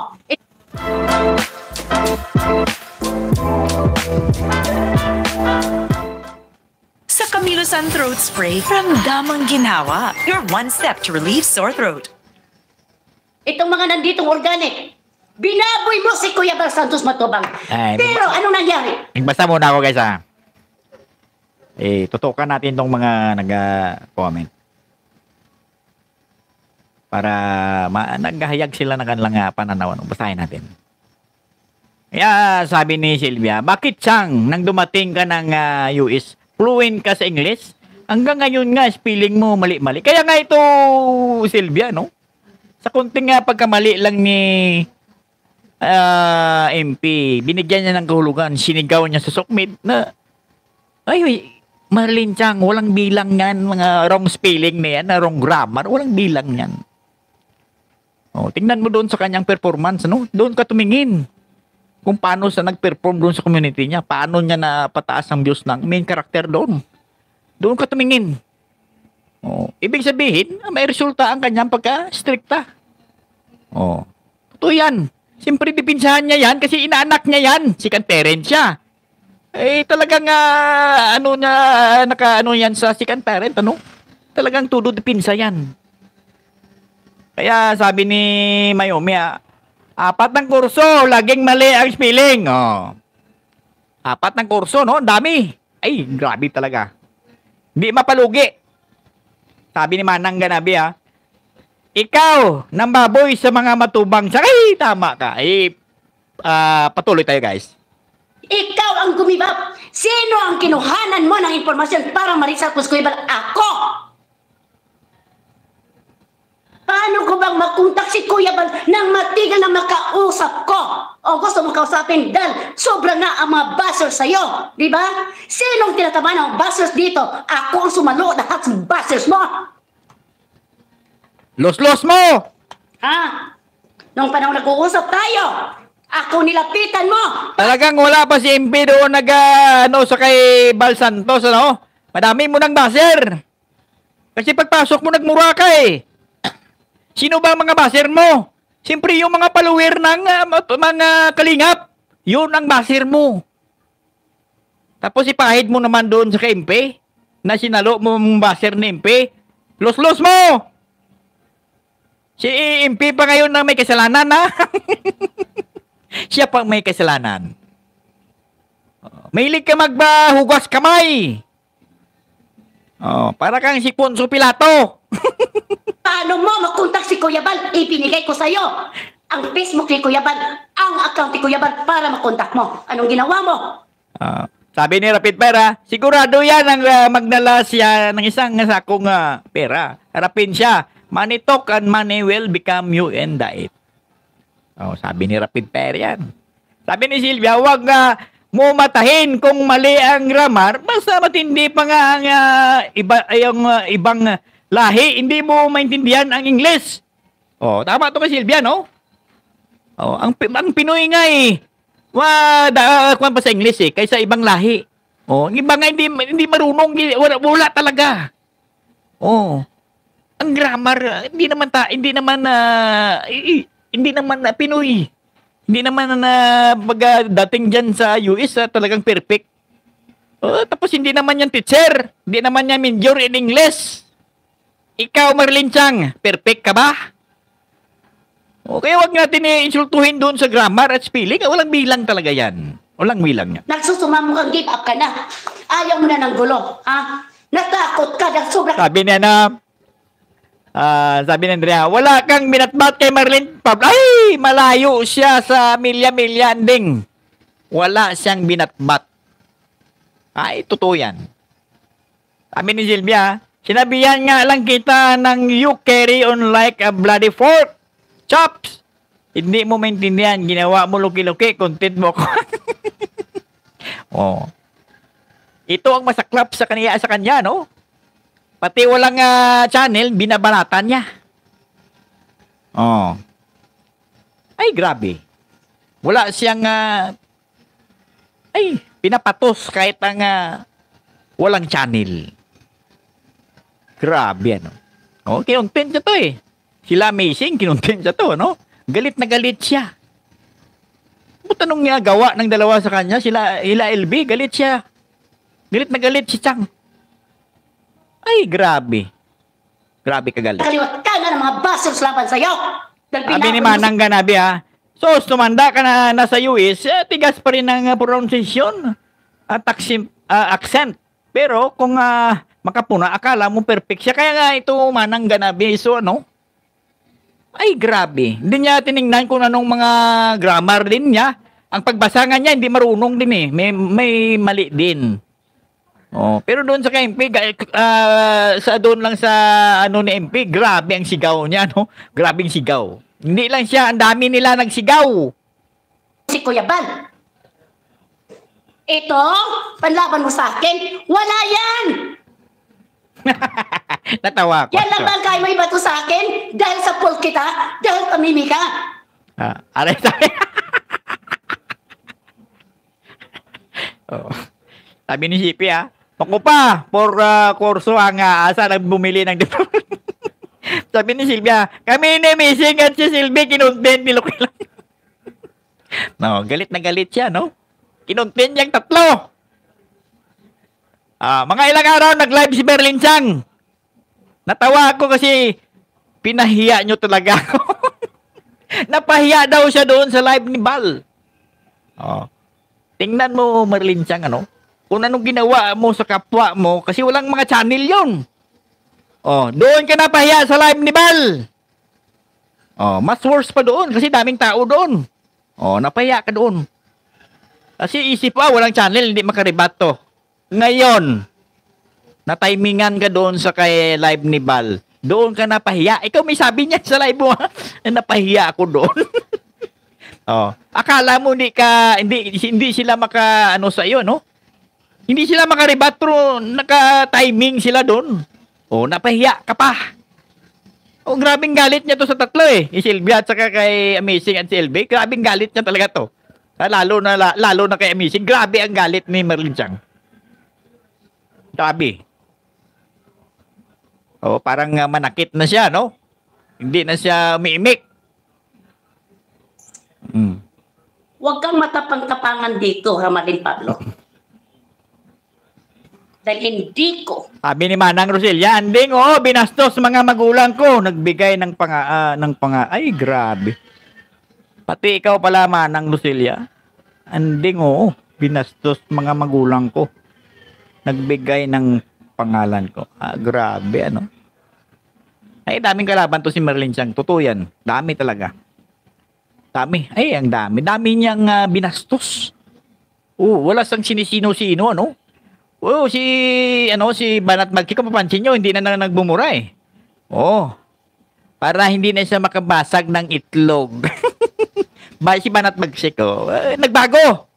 Sa Camilosan Throat Spray from Damang Ginawa, your one step to relieve sore throat. Itong mga nanditong organic, Binaboy mo si Kuya Bal Santos Matubang. Ay, Pero ano nangyari? Basta muna ako guys ha. Eh, tutukan natin tong mga nag-comment. Para ma- naghahayag sila ng kanilang uh, pananaw. Basahin natin. Kaya sabi ni Silvia, bakit Chang, nang dumating ka ng uh, ah, US, fluent ka sa English? Hanggang ngayon nga, spelling mo mali-mali. Kaya nga ito, Silvia, no? Sa konting nga ah, pagkamali lang ni uh, ah, MP, binigyan niya ng kahulugan, sinigawan niya sa sokmit na, ay, Marlene Chang, walang bilang yan, mga wrong spelling na yan, wrong grammar, walang bilang yan. Oh, tingnan mo doon sa kanyang performance, no? doon ka tumingin kung paano siya nag-perform doon sa community niya, paano niya na pataas ang views ng main character doon. Doon ka tumingin. Oh, ibig sabihin, may resulta ang kanyang pagka-stricta. Oh, totoo yan. Siyempre, dipinsahan niya yan kasi inaanak niya yan. Si parent siya. Eh, talagang, uh, ano niya, naka, ano yan sa second parent, ano? Talagang tudo dipinsa yan. Kaya sabi ni Mayumi, ah, apat ng kurso, laging mali ang spelling. Oh. Apat ng kurso, no? Ang dami. Ay, grabe talaga. Hindi mapalugi. Sabi ni Manang Ganabi, ah, ikaw, nambaboy sa mga matubang sakay, tama ka. Eh, uh, patuloy tayo guys. Ikaw ang gumibap! Sino ang kinuhanan mo ng impormasyon para marisal kuskuibal ako? Paano ko bang makuntak si Kuya Bal nang matigal na makausap ko? O gusto mo kausapin dahil sobra na ang mga busters sa'yo, di ba? Sinong tinatamaan ang busters dito? Ako ang sumalo lahat sa busters mo! Los-los mo! Ha? Nung panahon nag-uusap tayo, ako nilapitan mo! Talagang wala pa si MP doon nag, ano, sa kay Bal Santos, ano? Madami mo nang baser! Kasi pagpasok mo, nagmura ka eh! Sino ba ang mga baser mo? Siyempre yung mga follower ng uh, mga kalingap, yun ang baser mo. Tapos ipahid mo naman doon sa kay MP na sinalo mo ang baser ni MP. Los-los mo! Si e MP pa ngayon na may kasalanan na. Siya pa may kasalanan. Oh, mahilig ka magbahugas kamay. Oh, para kang si Ponso Pilato. Paano mo makontak si Kuya Bal? Ipinigay ko sa'yo ang Facebook ni Kuya Bal, ang account ni Kuya Bal para makontak mo. Anong ginawa mo? Uh, sabi ni Rapid Pera, sigurado yan ang uh, ah, magnalas siya ng isang sakong uh, pera. Harapin siya. Money talk and money will become you and I. Oh, sabi ni Rapid Pair yan. Sabi ni Silvia, huwag nga mo matahin kung mali ang grammar. Basta matindi pa nga ang uh, iba, yung, uh, ah, ibang ah, lahi. Hindi mo maintindihan ang English. Oh, tama to kay Silvia, no? Oh, ang, ang Pinoy nga eh. Wala, da, uh, pa sa English eh, kaysa ibang lahi. Oh, ang iba nga hindi, hindi marunong, wala, wala talaga. Oh ang grammar, hindi naman ta, hindi naman na uh, hindi naman na uh, Pinoy. Hindi naman na uh, baga dating diyan sa US uh, ah, talagang perfect. Oh, tapos hindi naman yan teacher. Hindi naman yan major in English. Ikaw, Marlin Chang, perfect ka ba? Okay, oh, wag natin i-insultuhin doon sa grammar at spelling. Ah, walang bilang talaga yan. Walang bilang yan. Nagsusumamo ka, give up ka na. Ayaw mo na ng gulo. Ha? Natakot ka, sobrang... Sabi niya na, Uh, sabi ni Andrea, wala kang minatbat kay Marlene Pablo. Ay, malayo siya sa milya-milya ding. Wala siyang binatbat. Ay, totoo yan. Sabi ni Silvia, sinabihan nga lang kita ng you carry on like a bloody fork. Chops! Hindi mo maintindihan, ginawa mo luki-luki, content mo ko. oh. Ito ang masaklap sa kanya, sa kanya, no? Pati walang uh, channel, binabanatan niya. Oh. Ay, grabe. Wala siyang, uh, ay, pinapatos kahit ang uh, walang channel. Grabe, ano. Oh, kinuntin siya to eh. Sila amazing, kinuntin siya to, no? Galit na galit siya. Buta nung niya gawa ng dalawa sa kanya, sila, Hila LB, galit siya. Galit na galit si Chang. Ay, grabe. Grabe kagaling. Kaliwat ka na ng mga bastos laban sa'yo! Sabi ni Manang Ganabi ha, so sumanda ka na nasa US, eh, tigas pa rin ang ah, pronunciation at taksim, uh, ah, accent. Pero kung uh, makapuna, akala mo perfect siya. Kaya nga ito Manang Ganabi, so ano, ay grabe. Hindi niya tiningnan kung anong mga grammar din niya. Ang pagbasangan niya, hindi marunong din eh. May, may mali din. Oh, pero doon sa kay MP, uh, ah, sa doon lang sa ano ni MP, grabe ang sigaw niya, no? Grabe ang sigaw. Hindi lang siya, ang dami nila nagsigaw. Si Kuya Bal. Ito, panlaban mo sa akin, wala yan! Natawa ko. Yan lang bang kaya mo ibato sa akin? Dahil sa pool kita? Dahil pamimi ka? Ah, aray tayo. oh. Sabi ni Sipi ah, ako pa, for uh, ah, kurso ang aasa ah, uh, na bumili ng department. Sabi ni Silvia, kami ni Missing at si Silvia kinuntin ni Lokila. no, galit na galit siya, no? Kinuntin niyang tatlo. Uh, mga ilang araw nag-live si Berlin Chang. Natawa ako kasi pinahiya niyo talaga ako. Napahiya daw siya doon sa live ni Bal. Oh. Tingnan mo, Merlin Chang, ano? kung anong ginawa mo sa kapwa mo kasi walang mga channel yon. Oh, doon ka na pahiya sa live ni Bal. Oh, mas worse pa doon kasi daming tao doon. Oh, napahiya ka doon. Kasi isip pa, ah, walang channel, hindi makaribat to. Ngayon, na timingan ka doon sa kay live ni Bal. Doon ka napahiya. Ikaw may sabi niya sa live mo, na napahiya ako doon. oh, akala mo hindi ka hindi hindi sila maka ano sa iyo, no? Hindi sila makaribat pero naka-timing sila doon. O, oh, napahiya ka pa. O, oh, grabing galit niya to sa tatlo eh. Si Sylvia at saka kay Amazing at si LB. Grabing galit niya talaga to. Ah, lalo na, lalo na kay Amazing. Grabe ang galit ni Merlin Chang. Grabe. O, oh, parang ah, manakit na siya, no? Hindi na siya umiimik. Hmm. Huwag kang matapang-tapangan dito, Ramalin Pablo. dahil hindi ko. Sabi ni Manang Roselia, anding oh, binastos mga magulang ko. Nagbigay ng panga, uh, ng panga. Ay, grabe. Pati ikaw pala, Manang Roselia. Ah. Anding oh, binastos mga magulang ko. Nagbigay ng pangalan ko. Ah, grabe, ano? Ay, daming kalaban to si Merlin Chang. Totoo yan. Dami talaga. Dami. Ay, ang dami. Dami niyang uh, binastos. Oh, wala sang sinisino-sino, ano? Oh, si ano si Banat Magki kung papansin niyo, hindi na, na nagbumura eh. Oh. Para hindi na siya makabasag ng itlog. ba si Banat Magsik oh. Eh, nagbago.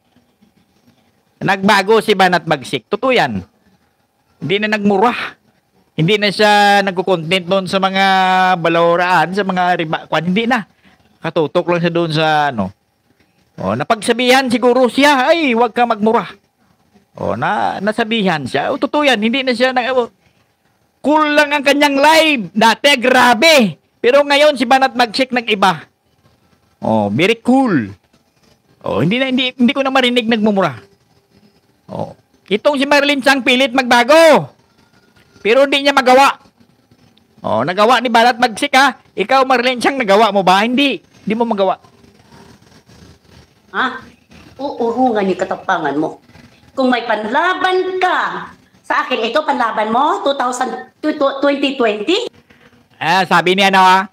Nagbago si Banat Magsik. Totoo 'yan. Hindi na nagmura. Hindi na siya nagko-content doon sa mga baloraan, sa mga riba. Kwan, hindi na. Katutok lang siya doon sa ano. Oh, napagsabihan siguro siya, ay, huwag ka magmura. Oh, na, nasabihan siya. O, oh, totoo yan. Hindi na siya nag... O, oh, cool lang ang kanyang live. Dati, grabe. Pero ngayon, si Banat mag-check ng iba. Oh, very cool. Oh, hindi na, hindi, hindi ko na marinig nagmumura. Oh, itong si Marilyn Chang pilit magbago. Pero hindi niya magawa. Oh, nagawa ni Banat magsik ha. Ikaw, Marilyn Chang, nagawa mo ba? Hindi. Hindi mo magawa. Ha? Uurungan ni katapangan mo. Kung may panlaban ka sa akin, ito panlaban mo, 2020? Ah, sabi ni ano, ah?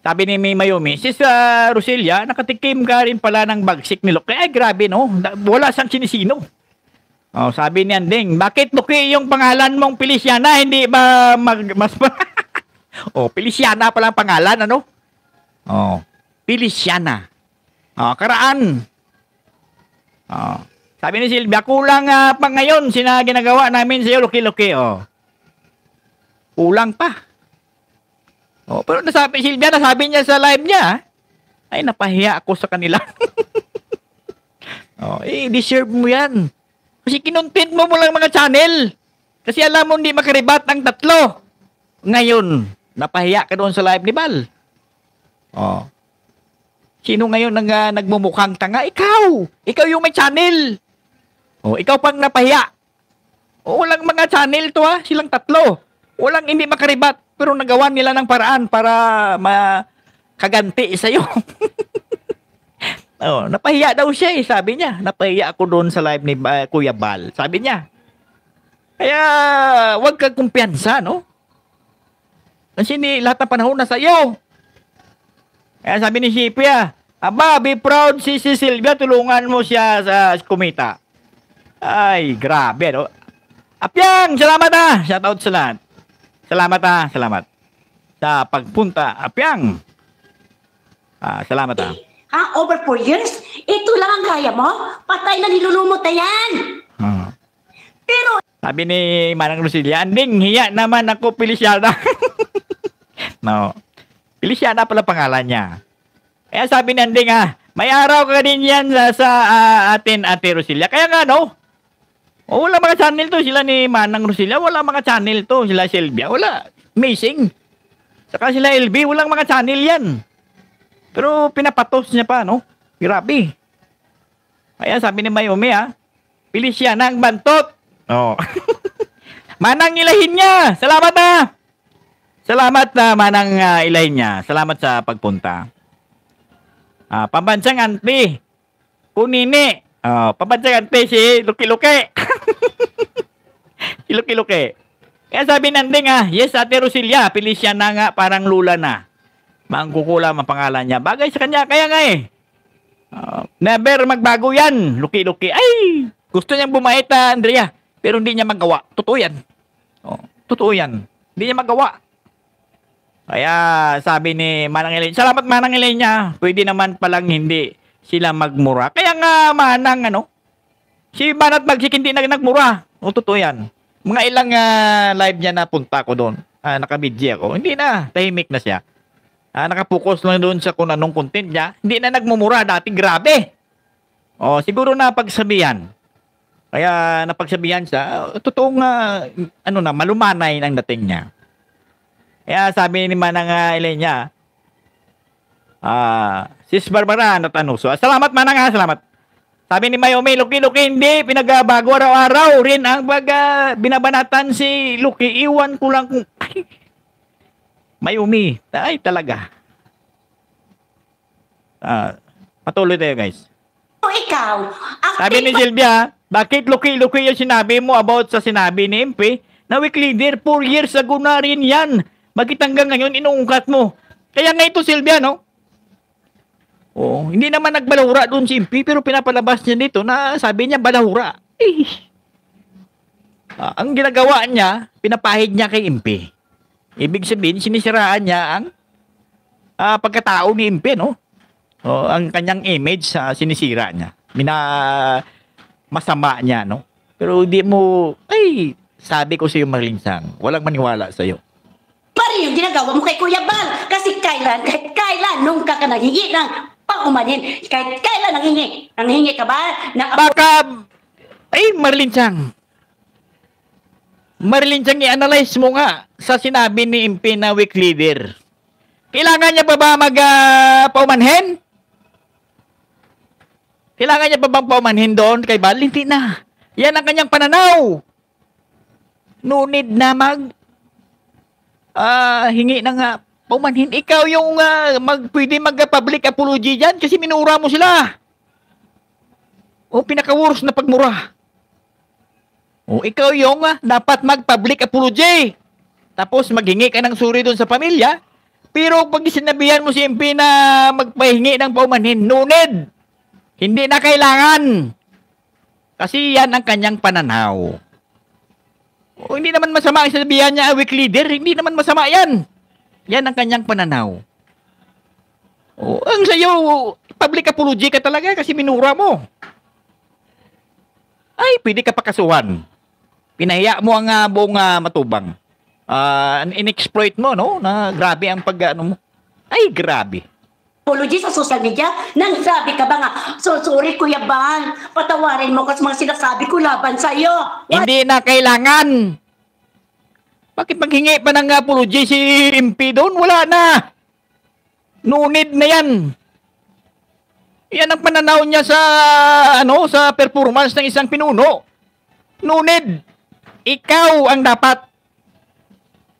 sabi ni May Mayumi, si uh, Roselia, nakatikim ka rin pala ng bagsik ni Luke. Ay, eh, grabe no. Wala siyang sinisino. Oh, sabi ni Anding, bakit Luke yung pangalan mong Feliciana? Hindi ba mag, mas pa... oh, Feliciana pala ang pangalan, ano? Oh, Feliciana. Oh, karaan. Oh. Sabi ni Silvia, kulang uh, pa ngayon sina ginagawa namin sa'yo, luki-luki, oh. Kulang pa. Oh, pero nasabi, Silvia, nasabi niya sa live niya, ah. ay, napahiya ako sa kanila. oh, eh, deserve mo yan. Kasi kinontent mo mo lang mga channel. Kasi alam mo hindi makaribat ang tatlo. Ngayon, napahiya ka doon sa live ni Bal. Oh. Sino ngayon nang uh, ah, nagmumukhang tanga? Ikaw! Ikaw yung may channel! Oh, ikaw pang napahiya. Oh, walang mga channel to ha, silang tatlo. Walang hindi makaribat, pero nagawa nila ng paraan para makaganti sa'yo. oh, napahiya daw siya eh, sabi niya. Napahiya ako doon sa live ni uh, Kuya Bal, sabi niya. Kaya, wag kang kumpiyansa, no? Kasi ni lahat ng panahon na sa iyo. Kaya sabi ni Shipia, Aba, be proud si, si Silvia, tulungan mo siya sa kumita. Ay, grabe. No? Apyang, salamat ha. Ah. Shoutout sa lahat. Salamat ha. Ah. Salamat. Sa pagpunta. Apyang. Ah, salamat ha. Ah. Ha? Over four years? Ito lang ang kaya mo? Patay na nilulumot na yan. Hmm. Pero... Sabi ni Manang Lucilia, Anding, hiya naman ako, Feliciana. no. Feliciana pala pangalan niya. Kaya sabi ni Anding ha, may araw ka din yan sa, sa uh, atin, Ate Rosilia. Kaya nga, no? O, oh, wala mga channel to. Sila ni Manang Rosilla, wala mga channel to. Sila Sylvia, wala. Amazing. Saka sila LB, walang mga channel yan. Pero pinapatos niya pa, no? Grabe. Ayan, sabi ni Mayumi, ha? Ah. Pili siya ah, ng bantot. Oh. manang ilahin niya. Salamat na. Ah! Salamat na manang uh, ilahin niya. Salamat sa pagpunta. Uh, pambansang anti. Kunini. Oh, pambansang anti si Luki Luki. Kilok-kiloke. Kaya sabi nanding ha, ah, yes, Ate Rosilia, pili siya na nga, parang lula na. Mangkukula ang pangalan niya. Bagay sa kanya, kaya nga eh. Uh, never magbago yan. Luki-luki. Ay, gusto niyang bumait na, ah, Andrea. Pero hindi niya magawa. Totoo yan. Oh, totoo yan. Hindi niya magawa. Kaya sabi ni Manang Elaine, salamat Manang Elaine niya. Pwede naman palang hindi sila magmura. Kaya nga Manang ano, Si Banat Bagsik hindi na nagmura. O totoo yan. Mga ilang uh, live niya napunta ko doon. Uh, ah, nakabidya ako. Hindi na. Tahimik na siya. Uh, ah, nakapokus lang doon sa kung anong content niya. Hindi na nagmumura. Dati grabe. O siguro na pagsabihan. Kaya napagsabihan siya, uh, totoong uh, ano na, malumanay ng dating niya. Kaya sabi ni Manang uh, Elenia, ah, uh, Sis Barbara Natanuso. Salamat Manang ha, salamat. Sabi ni Mayome, Luki, Luki, hindi. Pinagbago araw-araw rin ang pag binabanatan si Luki. Iwan ko lang Mayumi. Ay, talaga. Ah, patuloy tayo, guys. O ikaw, Sabi ni Silvia, bakit Luki, Luki yung sinabi mo about sa sinabi ni MP na week leader, 4 years ago na rin yan. Bakit hanggang ngayon inungkat mo? Kaya nga ito, Silvia, no? Oo. Hindi naman nagbalahura doon si MP, pero pinapalabas niya dito na sabi niya balahura. Eh. Uh, ang ginagawa niya, pinapahid niya kay MP. Ibig sabihin, sinisiraan niya ang ah, pagkatao ni MP, no? O, ang kanyang image sa uh, sinisira niya. Mina masama niya, no? Pero hindi mo, ay, sabi ko sa iyo, Marlinsang, walang maniwala sa iyo. Pare, yung ginagawa mo kay Kuya Bal, kasi kailan, kahit kailan, nung ka ka nagigit ng paumanhin umanin. Kahit kailan nanghingi. Nanghingi ka ba? Na Baka, ay, Marlin Chang. Marlin Chang, i-analyze mo nga sa sinabi ni Impina Week Leader. Kailangan niya pa ba mag uh, paumanhin? Kailangan niya pa bang paumanhin doon kay Val? Hindi na. Yan ang kanyang pananaw. No need na mag uh, hingi ng uh, Pumanhin, ikaw yung uh, mag, pwede mag-public apology dyan kasi minura mo sila. O oh, pinaka-worst na pagmura. O oh, ikaw yung uh, dapat mag-public apology. Tapos maghingi ka ng suri doon sa pamilya. Pero pag sinabihan mo si MP na magpahingi ng paumanhin, nunid. Hindi na kailangan. Kasi yan ang kanyang pananaw. O, oh, hindi naman masama ang sinabihan niya, ah, weak leader. Hindi naman masama yan. Yan ang kanyang pananaw. Oh, ang sayo, public apology ka talaga kasi minura mo. Ay, pwede ka pakasuhan. Pinahiya mo ang uh, buong uh, matubang. Uh, in-exploit mo, no? Na grabe ang pag, ano mo. Ay, grabe apology sa social media? Nang sabi ka ba nga, so sorry Kuya Ban, patawarin mo kasi mga sinasabi ko laban sa'yo. What? Hindi na kailangan. Bakit maghingi pa ng apology si MP doon? Wala na. No need na yan. Yan ang pananaw niya sa ano sa performance ng isang pinuno. No need. Ikaw ang dapat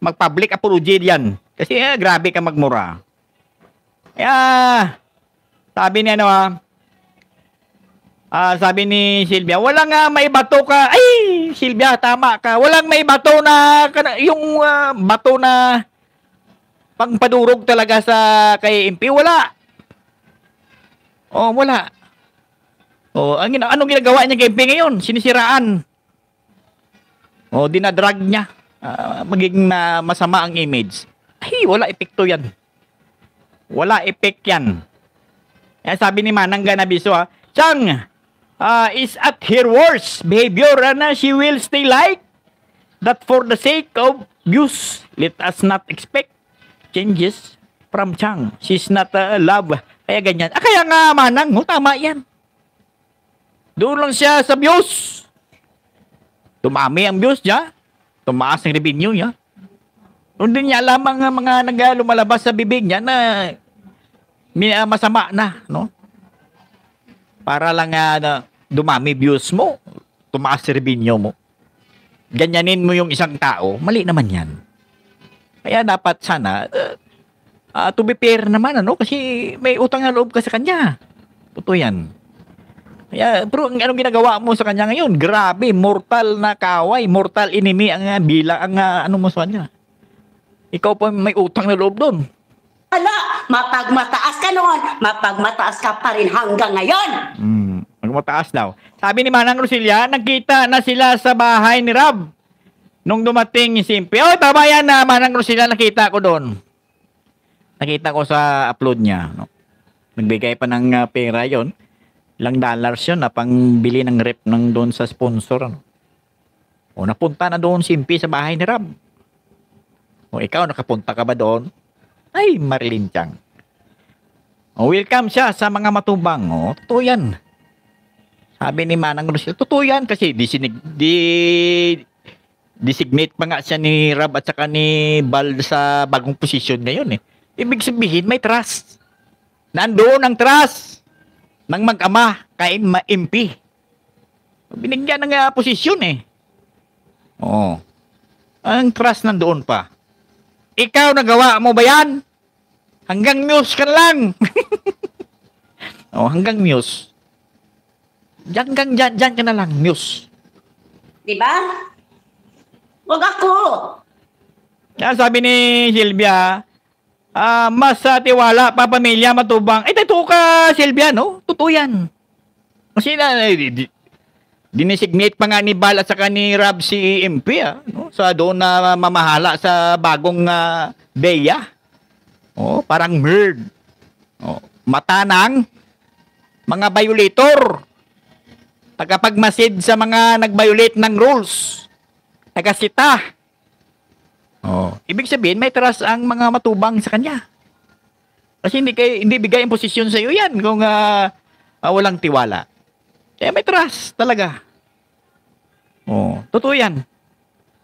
mag-public apology diyan. Kasi eh, grabe ka magmura. Kaya, sabi niya ano ah, Ah, sabi ni Silvia, wala nga ah, may bato ka. Ay, Silvia, tama ka. Walang may bato na yung uh, bato na pangpadurog talaga sa kay MP wala. Oh, wala. Oh, ang anong ginagawa niya kay MP ngayon? Sinisiraan. Oh, dinadrag niya. Uh, magiging uh, masama ang image. Ay, wala epekto 'yan. Wala epekto 'yan. Eh sabi ni Manang Ganabiso, ah, Chang, uh, is at her worst behavior and ah, she will stay like that for the sake of use. Let us not expect changes from Chang. She's not a uh, love. Kaya ganyan. Ah, kaya nga manang, ho, oh, tama yan. Doon lang siya sa views. Tumami ang views niya. Tumaas ang revenue niya. Hindi niya alam ang mga naglumalabas sa bibig niya na ah, masama na, no? Para lang uh, na ano, dumami views mo, tumaas revenue mo. Ganyanin mo yung isang tao, mali naman yan. Kaya dapat sana, uh, uh, to be fair naman, ano? Kasi may utang na loob ka sa kanya. Totoo yan. Kaya, bro, anong ginagawa mo sa kanya ngayon? Grabe, mortal na kaway, mortal enemy ang uh, bilang, ang uh, ano mo sa kanya. Ikaw pa may utang na loob doon. Ala, mapagmataas ka noon, mapagmataas ka pa rin hanggang ngayon. Mm, mataas daw. Sabi ni Manang Rosilya, nagkita na sila sa bahay ni Rob nung dumating si Simpi. Oy, tama yan na Manang Rosilya, nakita ko doon. Nakita ko sa upload niya. No? Nagbigay pa ng uh, pera yon Lang dollars yon na pangbili ng rep ng doon sa sponsor. Ano? O napunta na doon si Simpi sa bahay ni Rob. O ikaw, nakapunta ka ba doon? ay Marilyn Chang. O, oh, welcome siya sa mga matubang. O, oh, totoo yan. Sabi ni Manang Rosel, totoo yan kasi disinig, di, designate pa nga siya ni Rab at saka ni Bal sa bagong posisyon ngayon eh. Ibig sabihin, may trust. Nandoon ang trust ng mag-ama kay ma-MP. Binigyan ng uh, posisyon eh. Oo. Oh, ang trust nandoon pa. Ikaw nagawa mo ba yan? Hanggang news ka lang. oh, hanggang news. Diyan hanggang diyan, diyan ka na lang, news. Di ba? Huwag ako. Yan, sabi ni Silvia, uh, ah, mas uh, tiwala, papamilya, matubang. Eh, totoo ka, Silvia, no? Totoo yan. Kasi na, eh, Dinisignate pa nga ni Bal at saka ni si e MP ah, no? sa doon na mamahala sa bagong uh, ah, DEA. Oh, parang merd. Oh, mata ng mga violator. Tagapagmasid sa mga nag-violate ng rules. Tagasita. Oh. Ibig sabihin, may trust ang mga matubang sa kanya. Kasi hindi, kay, hindi bigay ang posisyon sa iyo yan kung uh, uh, walang tiwala. Eh, may trust talaga. Oh, totoo yan.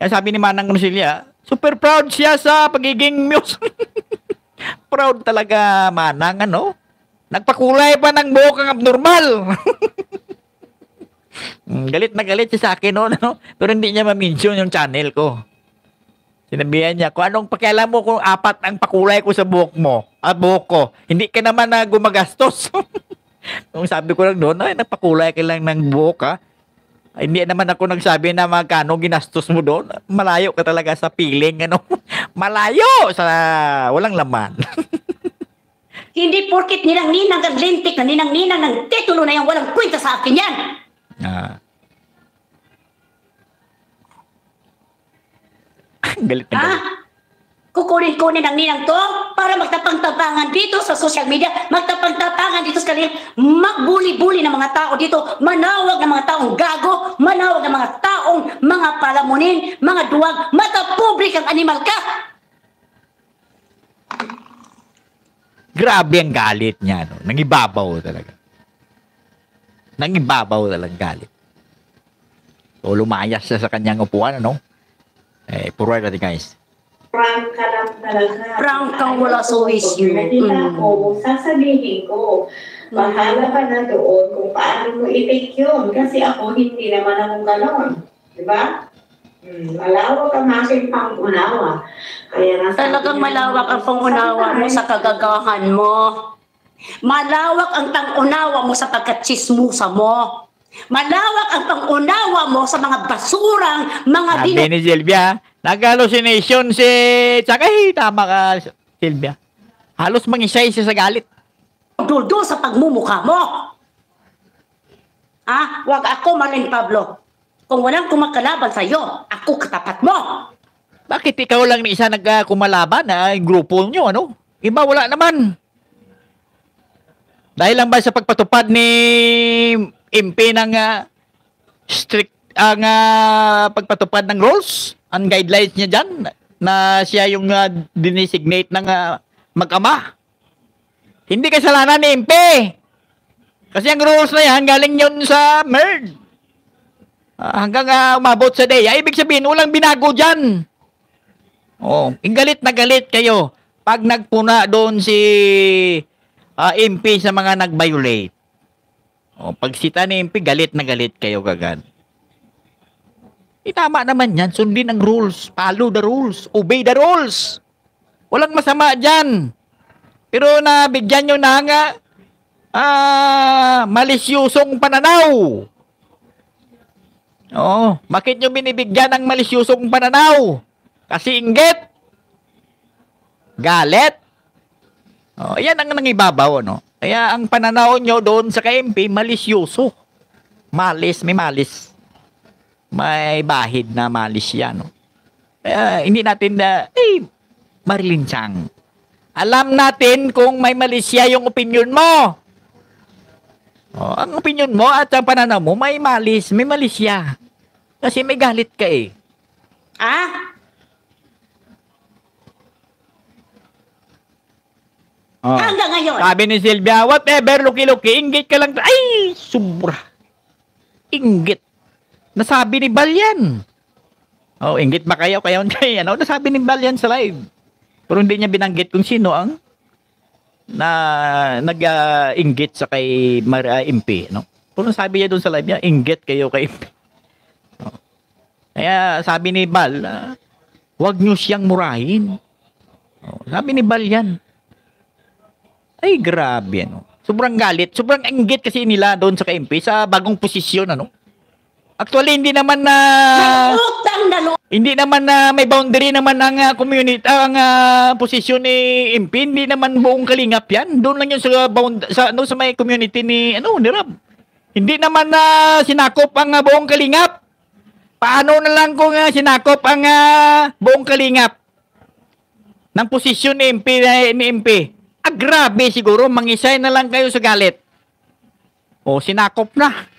Kaya sabi ni Manang Roselia, super proud siya sa pagiging muse. proud talaga, Manang, ano? Nagpakulay pa ng buhok ang abnormal. Hmm, galit na galit siya sa akin noon, ano? Pero hindi niya ma-mention yung channel ko. Sinabihan niya, kung anong pakialam mo kung apat ang pakulay ko sa buhok mo, at ah, buhok ko, hindi ka naman na ah, gumagastos. Nung sabi ko lang doon, ay, nagpakulay ka lang ng buhok ha. Ay, hindi naman ako nagsabi na magkano ginastos mo doon. Malayo ka talaga sa piling. Ano? Malayo sa walang laman. hindi porkit nilang ninang at lintik na ninang-ninang ng titulo na yan, walang kwenta sa akin yan. Ah. Galit na ah, galit. Ah? kukunin-kunin ang ninang to para magtapang-tapangan dito sa social media, magtapang-tapangan dito sa kanilang magbuli-buli ng mga tao dito, manawag ng mga taong gago, manawag ng mga taong mga palamunin, mga duwag, matapublik ang animal ka. Grabe ang galit niya. No? Nangibabaw talaga. Nangibabaw talaga galit. O lumayas siya sa kanyang upuan, ano? Eh, puro natin ano, guys prank ka lang talaga. Prank kang wala sa wish mo. Na nila mm. sasabihin ko, bahala ka na doon kung paano mo i-take yun. Kasi ako, hindi naman ako ganon. Diba? Hmm, malawak ang aking pangunawa. Kaya nasa Talagang malawak ang pangunawa mo sa kagagahan mo. Malawak ang tangunawa mo sa pagkatsismusa mo. Malawak ang pangunawa mo sa mga basurang mga Sabi binu- ni Silvia, nag-hallucination si... Tsaka, hey, tama ka, Silvia. Halos mangisay siya sa galit. Duldo sa pagmumukha mo. Ah, wag ako, Maring Pablo. Kung walang kumakalaban iyo, ako katapat mo. Bakit ikaw lang ni isa nagkumalaban na ah, grupo niyo ano? Iba wala naman. Dahil lang ba sa pagpatupad ni MP ng uh, strict ang ah, uh, pagpatupad ng rules, ang guidelines niya diyan na siya yung uh, dinesignate ng uh, mag-ama. Hindi kasalanan ni MP. Kasi ang rules na yan, galing yun sa MERD. Uh, ah, hanggang uh, umabot sa day Ibig sabihin, ulang binago dyan. Oh, ingalit na galit kayo pag nagpuna doon si uh, MP sa mga nag-violate. O, oh, pag si Tanimpi, galit na galit kayo kagad. Itama eh, naman yan. Sundin ang rules. Follow the rules. Obey the rules. Walang masama dyan. Pero nabigyan nyo na nga ah, malisyusong pananaw. Oo. Bakit nyo binibigyan ng malisyusong pananaw? Kasi inggit. Galit. Oh, yan ang nangibabaw, no? Kaya ang pananaw nyo doon sa KMP, malisyoso. Malis, may malis. May bahid na malis yan. No? Oh. Kaya hindi natin na, eh, Marilyn Chang. Alam natin kung may malisya yung opinion mo. O, oh, ang opinion mo at ang pananaw mo, may malis, may malisya. Kasi may galit ka eh. Ah? Oh. Hanggang ngayon. Sabi ni Sylvia, whatever, luki-luki, inggit ka lang. Ay, sobra. Inggit. Nasabi ni Balyan. Oh, inggit ba kayo? Kaya ano, nasabi ni Balyan sa live. Pero hindi niya binanggit kung sino ang na nag-inggit uh, sa kay Mara MP, no? Pero sabi niya doon sa live niya, inggit kayo kay MP. Oh. Kaya sabi ni Bal, uh, ah, wag niyo siyang murahin. Oh, sabi ni Bal yan. Ay, grabe, ano. Sobrang galit. Sobrang inggit kasi nila doon sa KMP sa bagong posisyon, ano. Actually, hindi naman na... Uh, hindi naman na may boundary naman ang uh, community, uh, ang uh, posisyon ni MP. Hindi naman buong kalingap yan. Doon lang yun sa, bound, sa, ano, sa may community ni, ano, ni Rob. Hindi naman na uh, sinakop ang uh, buong kalingap. Paano na lang kung uh, sinakop ang uh, buong kalingap ng posisyon ni MP, eh, ni MP? Ah, grabe siguro, mangisay na lang kayo sa galit. O, sinakop na.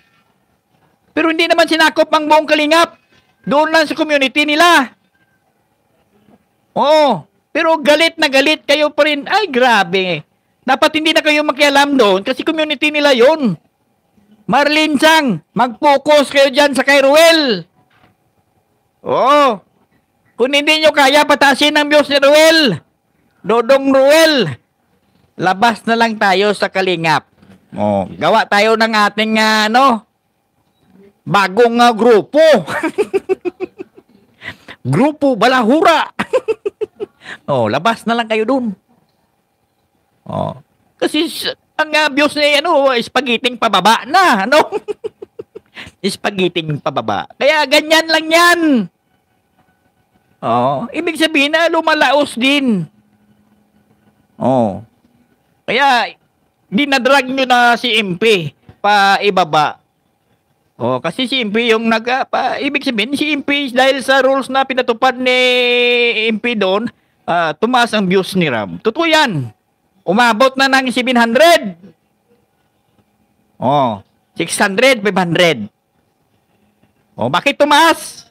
Pero hindi naman sinakop ang buong kalingap. Doon lang sa community nila. Oo. Pero galit na galit kayo pa rin. Ay, grabe. Dapat hindi na kayo makialam doon kasi community nila yon. Marlin Chang, mag-focus kayo dyan sa kay Ruel. Oo. Kung hindi nyo kaya, patasin ang views ni Ruel. Dodong Ruel labas na lang tayo sa kalingap. Oh, gawa tayo ng ating uh, ano bagong uh, grupo. grupo Balahura. oh, labas na lang kayo dun. Oh. Kasi ang uh, views ni ano, spaghetti pababa na, ano? spaghetti pababa. Kaya ganyan lang 'yan. Oh, ibig sabihin na lumalaos din. Oh. Kaya, dinadrag nyo na si MP pa ibaba. Oh, kasi si MP yung nag uh, pa, ibig sabihin si MP dahil sa rules na pinatupad ni MP doon, uh, tumaas ang views ni Ram. Totoo 'yan. Umabot na ng 700. Oh, 600, 500. Oh, bakit tumaas?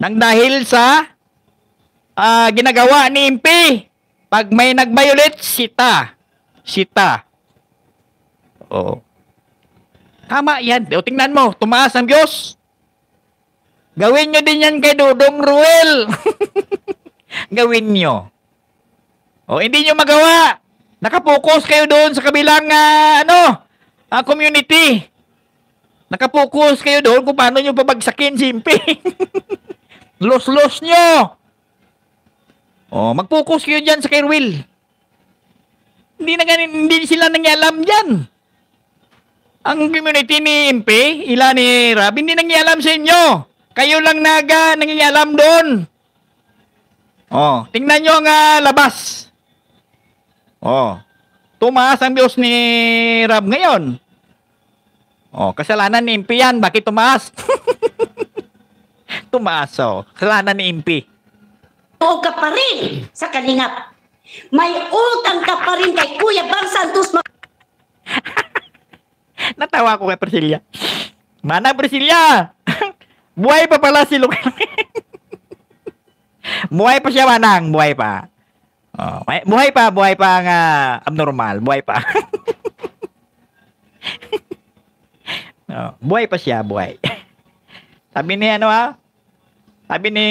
Nang dahil sa uh, ginagawa ni MP. Pag may nag-violate, sita. Sita. Oo. Tama yan. O, tingnan mo, tumaas ang Diyos. Gawin nyo din yan kay Dudong Ruel. Gawin nyo. O, hindi nyo magawa. Nakapokus kayo doon sa kabilang, uh, ano, uh, community. Nakapokus kayo doon kung paano nyo pabagsakin, simpi. Los-los nyo. O, mag-focus kayo dyan sa kay Ruel. Hindi na ganin, hindi sila nangyalam dyan. Ang community ni MP, ila ni Rab, hindi nangyalam sa inyo. Kayo lang naga nangyalam doon. Oh, tingnan nyo ang labas. Oh, tumaas ang views ni Rab ngayon. Oh, kasalanan ni MP yan. Bakit tumaas? tumaas, oh. Kasalanan ni MP. Oo ka pa rin sa kalingap. May utang ka pa rin kay Kuya Bang Santos. Ma- Natawa ko kay Priscilla. Mana Priscilla? buhay pa pala si Lucas. buhay pa siya manang, buhay pa. Oh, buhay pa, buhay pa nga uh, abnormal, buhay pa. no, oh, buhay pa siya, buhay. Sabi ni ano ah? Sabi ni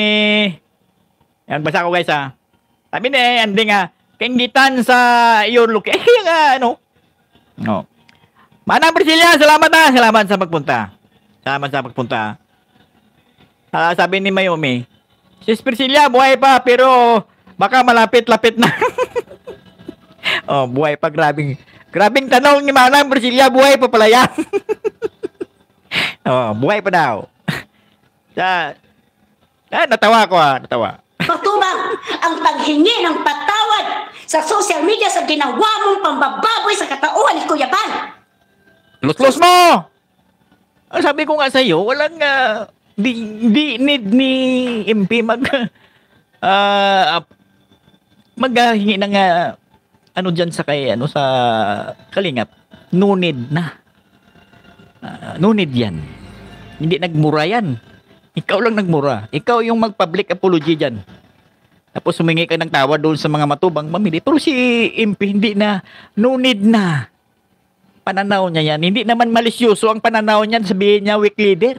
Yan basa ko guys ah. Sabi ni eh, andi nga kenggitan sa iyo look. Eh nga ano. No. Mana Priscilla, salamat na. Ah. Salamat sa pagpunta. Salamat sa pagpunta. Uh, sabi ni Mayumi, si Priscilla buhay pa pero baka malapit-lapit na. oh, buhay pa grabing. Grabing tanong ni Mana Priscilla, buhay pa pala yan. oh, buhay pa daw. Sa, eh, ah, natawa ko ah, natawa. Patumang ang paghingi ng patawad sa social media sa ginawa mong pambababoy sa katauhan ni Kuya Bal. Ban. close mo! Ang ah, sabi ko nga sa iyo, walang uh, di, di need ni MP mag uh, ah, maghingi ng uh, ano diyan sa kay ano sa Kalingap. No need na. Uh, no need 'yan. Hindi nagmura 'yan ikaw lang nagmura. Ikaw yung mag-public apology dyan. Tapos humingi ka ng tawa doon sa mga matubang mamili. Pero si MP, hindi na. No need na. Pananaw niya yan. Hindi naman malisyoso ang pananaw niya. Sabihin niya, weak leader.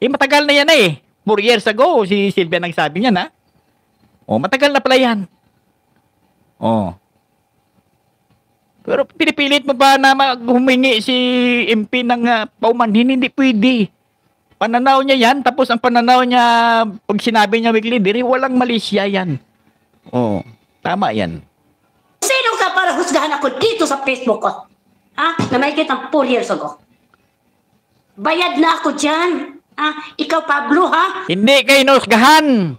Eh, matagal na yan eh. Four years ago, si Silvia nagsabi niya na. Oh, matagal na pala yan. Oh. Pero pinipilit mo ba na humingi si MP ng uh, paumanhin? Hindi pwede. Pananaw niya yan, tapos ang pananaw niya, pag sinabi niya weekly, diri walang mali yan. Oo, oh, tama yan. Sino ka para husgahan ako dito sa Facebook ko? Ha? Na may kitang 4 years ago. Bayad na ako dyan. Ha? Ikaw, Pablo, ha? Hindi kayo husgahan.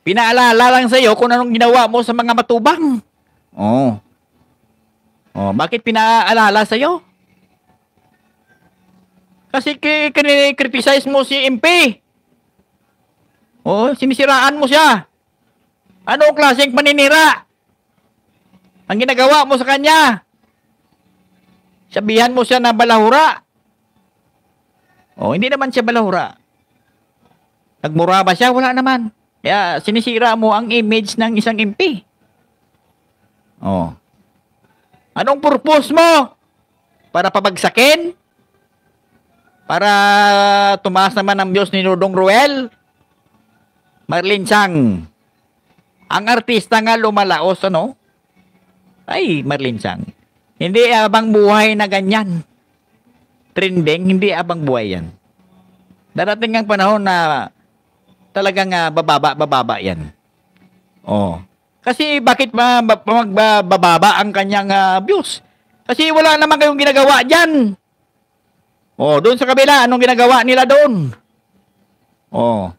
Pinaalala lang sa'yo kung anong ginawa mo sa mga matubang. Oo. Oh. Oh, bakit pinaalala sa'yo? Kasi criticize mo si MP. Oh, sinisiraan mo siya. Ano klaseng paninira? Ang ginagawa mo sa kanya? Sabihan mo siya na balahura. Oh, hindi naman siya balahura. Nagmura ba siya? Wala naman. Kaya sinisira mo ang image ng isang MP. Oh. Anong purpose mo? Para pabagsakin? Para tumaas naman ang views ni Nudong Ruel. Marlin Chang. Ang artista nga lumalaos, ano? Ay, Marlin Chang. Hindi abang buhay na ganyan. Trending, hindi abang buhay yan. Darating ang panahon na talagang uh, bababa, bababa yan. Oh. Kasi bakit magbababa ang kanyang uh, views? Kasi wala naman kayong ginagawa dyan. Oh, doon sa kabila, anong ginagawa nila doon? Oh.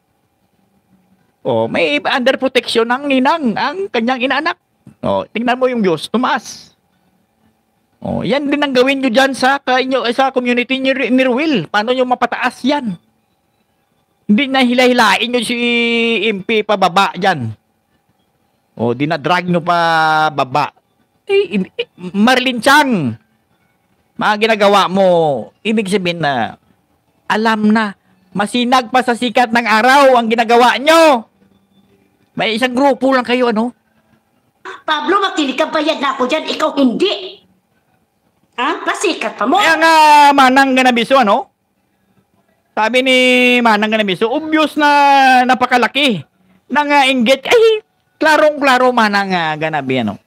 Oh, may under protection ng inang, ang kanyang inaanak. Oh, tingnan mo yung Diyos, tumaas. Oh, yan din ang gawin niyo diyan sa kainyo eh, sa community ni Nirwil. Paano niyo mapataas 'yan? Hindi na hilahilain niyo si MP pababa diyan. O, oh, drag niyo pa baba. Eh, eh, Marlin Chang, mga ginagawa mo, ibig sabihin na alam na, masinag pa sa sikat ng araw ang ginagawa nyo. May isang grupo lang kayo, ano? Pablo, makinig ka na ako dyan. Ikaw hindi. Ha? Pasikat pa mo. Kaya nga, Manang Ganabiso, ano? Sabi ni Manang Ganabiso, obvious na napakalaki ng ah, inggit. Ay, klarong-klaro, Manang uh, Ganabi, ano?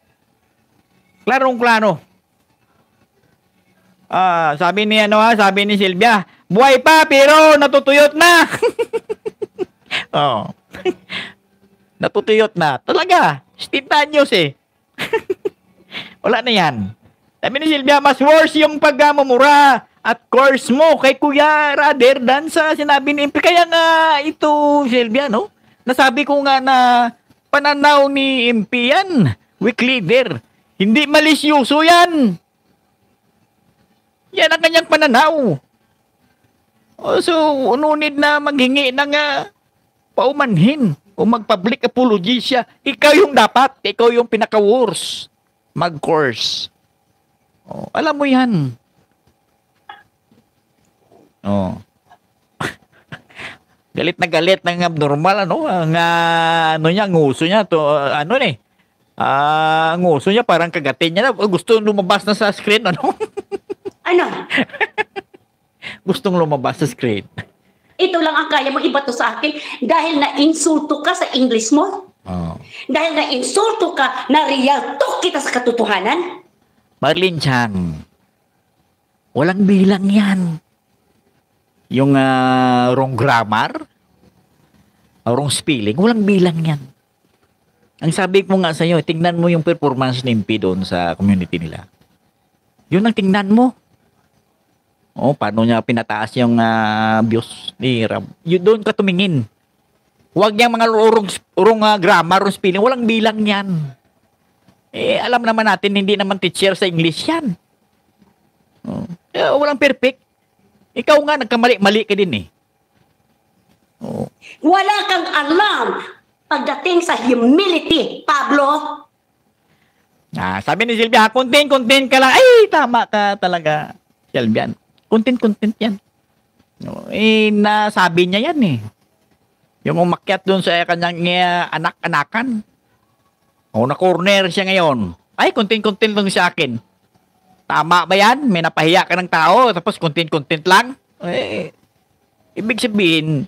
Klarong-klaro. Ah, sabi ni ano ha, sabi ni Silvia, buhay pa pero natutuyot na. oh. natutuyot na. Talaga. Steve Daniels eh. Wala na yan. Sabi ni Silvia, mas worse yung pagmamura at course mo kay Kuya rather than sa sinabi ni MP. Kaya nga ito, Silvia, no? Nasabi ko nga na pananaw ni MP yan. Weak leader. Hindi malisyoso yan. Yan ang kanyang pananaw. Oh, so, ununid na maghingi ng uh, paumanhin o mag-public apology siya. Ikaw yung dapat. Ikaw yung pinaka-worst. Mag-course. Oh, alam mo yan. Oh. galit na galit ng abnormal ano ang uh, ano niya ang uso niya to uh, ano ni eh? uh, ang uso niya parang kagatin niya gusto lumabas na sa screen ano Ano? Gustong lumabas sa screen. Ito lang ang kaya mo ibato sa akin dahil na-insulto ka sa English mo. Oh. Dahil na-insulto ka, na-real talk kita sa katotohanan. Marlene Chang, walang bilang yan. Yung uh, wrong grammar, ah, wrong spelling, walang bilang yan. Ang sabi ko nga sa iyo, tingnan mo yung performance ni MP doon sa community nila. Yun ang tingnan mo. Oh, paano niya pinataas yung uh, views ni Ram? Yun, doon ka tumingin. Huwag niyang mga urong, urong uh, grammar, urong spelling. Walang bilang yan. Eh, alam naman natin, hindi naman teacher sa English yan. Oh. Eh, walang perfect. Ikaw nga, nagkamali-mali ka din eh. Oh. Wala kang alam pagdating sa humility, Pablo. Ah, sabi ni Silvia, kuntin, kuntin ka lang. Ay, tama ka talaga. Shelby, Content-content yan. No, Eh, nasabi niya yan eh. Yung umakyat doon sa kanyang uh, anak-anakan. O, na-corner siya ngayon. Ay, content-content lang sa akin. Tama ba yan? May napahiya ka ng tao, tapos content-content lang? Eh, ibig sabihin,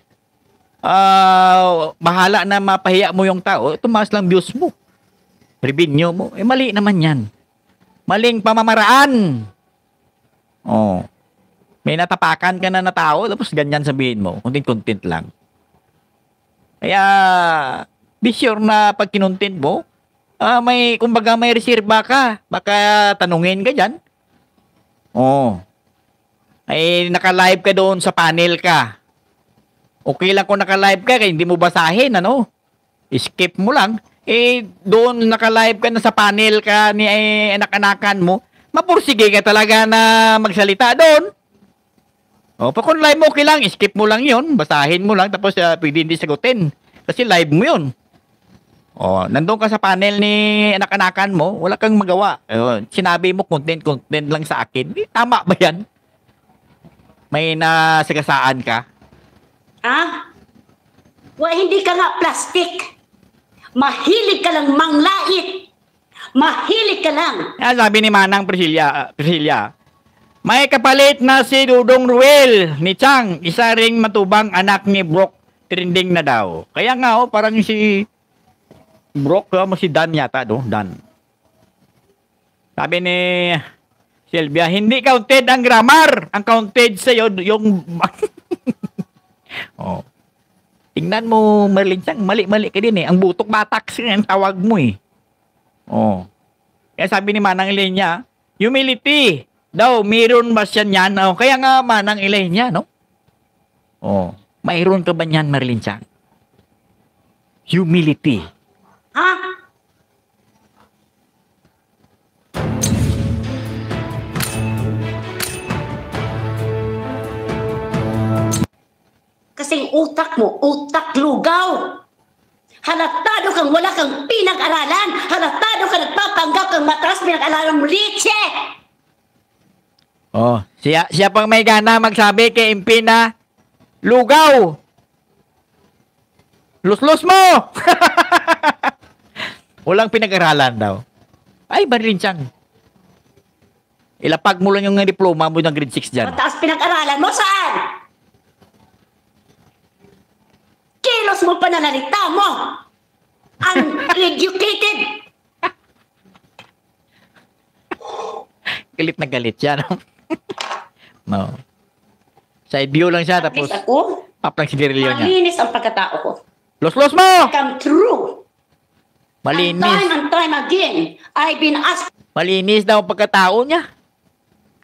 uh, bahala na mapahiya mo yung tao, tumaas lang views mo. Revenue mo. Eh, mali naman yan. Maling pamamaraan. Oh. May natapakan ka na na tao, tapos ganyan sabihin mo. Kuntit-kuntit lang. Kaya, be sure na pag kinuntit mo, uh, may, kumbaga may reserve ka. Baka tanungin ka dyan. Oo. Oh. Ay, naka-live ka doon sa panel ka. Okay lang kung naka-live ka, kaya hindi mo basahin, ano? Skip mo lang. Eh, doon naka-live ka na sa panel ka ni eh, anak-anakan mo, mapursige ka talaga na magsalita doon. O, oh, pag kung live mo, okay lang. Skip mo lang yon Basahin mo lang. Tapos, uh, pwede hindi sagutin. Kasi live mo 'yon. Oh, nandoon ka sa panel ni anak-anakan mo. Wala kang magawa. O, oh, sinabi mo, content, content lang sa akin. Eh, tama ba yan? May nasagasaan ka? Ah? Wa, hindi ka nga plastic. Mahilig ka lang manglait. Mahilig ka lang. Ah, sabi ni Manang Priscilla, ah, Priscilla may kapalit na si Dudong Ruel ni Chang, isa ring matubang anak ni Brock Trending na daw. Kaya nga oh, parang si Brock, oh, ah, si Dan yata, no? Dan. Sabi ni Sylvia, hindi counted ang grammar. Ang counted sa iyo yung... oh. Tingnan mo, Merlin Chang, mali-mali ka din eh. Ang butok batak ang tawag mo eh. Oh. Kaya sabi ni Manang Lenya, humility daw, mayroon ba siya niyan? O, kaya nga manang ilay niya, no? O, oh, mayroon ka ba niyan, Marilyn Chang? Humility. Ha? Kasing utak mo, utak lugaw. Halaktado kang wala kang pinag-aralan. Halaktado ka nagpapanggap kang mataas pinag-aralan mo, Liche! Oh, siya siya pang may gana magsabi kay MP na lugaw. Luslos mo! Walang pinag-aralan daw. Ay, Marilyn Chang. Ilapag mo lang yung diploma mo ng grade 6 dyan. Mataas pinag-aralan mo saan? Kilos mo pananalita mo! Uneducated! galit na galit yan no. Sa view lang siya, tapos... ako, up lang si Derilio niya. Malinis ang pagkatao ko. Los-los mo! Come true. Malinis. And time and time again, I've been asked... Malinis daw ang pagkatao niya.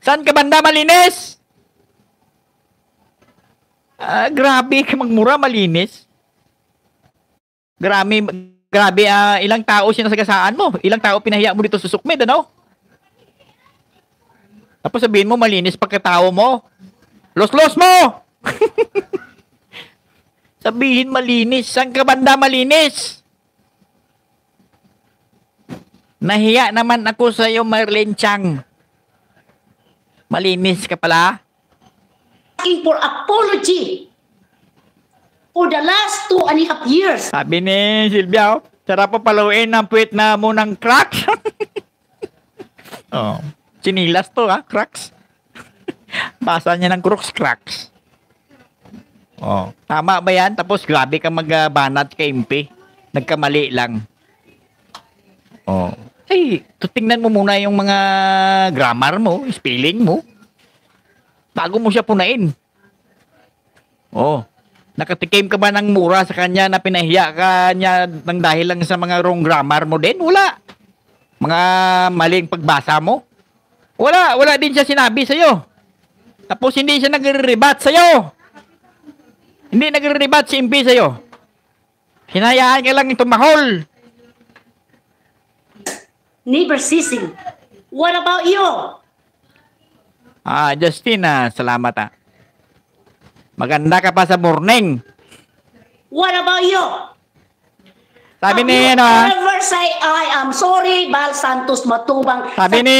Saan ka banda malinis? Ah, grabe ka magmura malinis. Grabe, grabe ah, ilang tao sinasagasaan mo. Ilang tao pinahiya mo dito sa Sukmed, ano? Tapos sabihin mo, malinis pagkatao mo. Los-los mo! sabihin malinis. Saan ka banda malinis? Nahiya naman ako sa iyo, Marlene Chang. Malinis ka pala? Asking for apology for the last two and a half years. Sabi ni Silvia, oh, sarap papaluin ng puwit na munang crack. oh. Chinilas to ha, cracks. Basa niya ng crooks, cracks. Oh. Tama ba yan? Tapos grabe kang magbanat kay MP. Nagkamali lang. Oh. Ay, tutingnan mo muna yung mga grammar mo, spelling mo. Bago mo siya punain. Oh. Nakatikim ka ba ng mura sa kanya na pinahiya ka niya ng dahil lang sa mga wrong grammar mo din? Wala. Mga maling pagbasa mo? Wala, wala din siya sinabi sa iyo. Tapos hindi siya nagre-rebat sa iyo. Hindi nagre-rebat si MP sa iyo. Hinayaan ka lang itong mahol. Neighbor sissing, what about you? Ah, Justina, ah, salamat ah. Maganda ka pa sa morning. What about you? Sabi ni ano Never ah? say I am sorry, Bal Santos Matubang. Sabi ni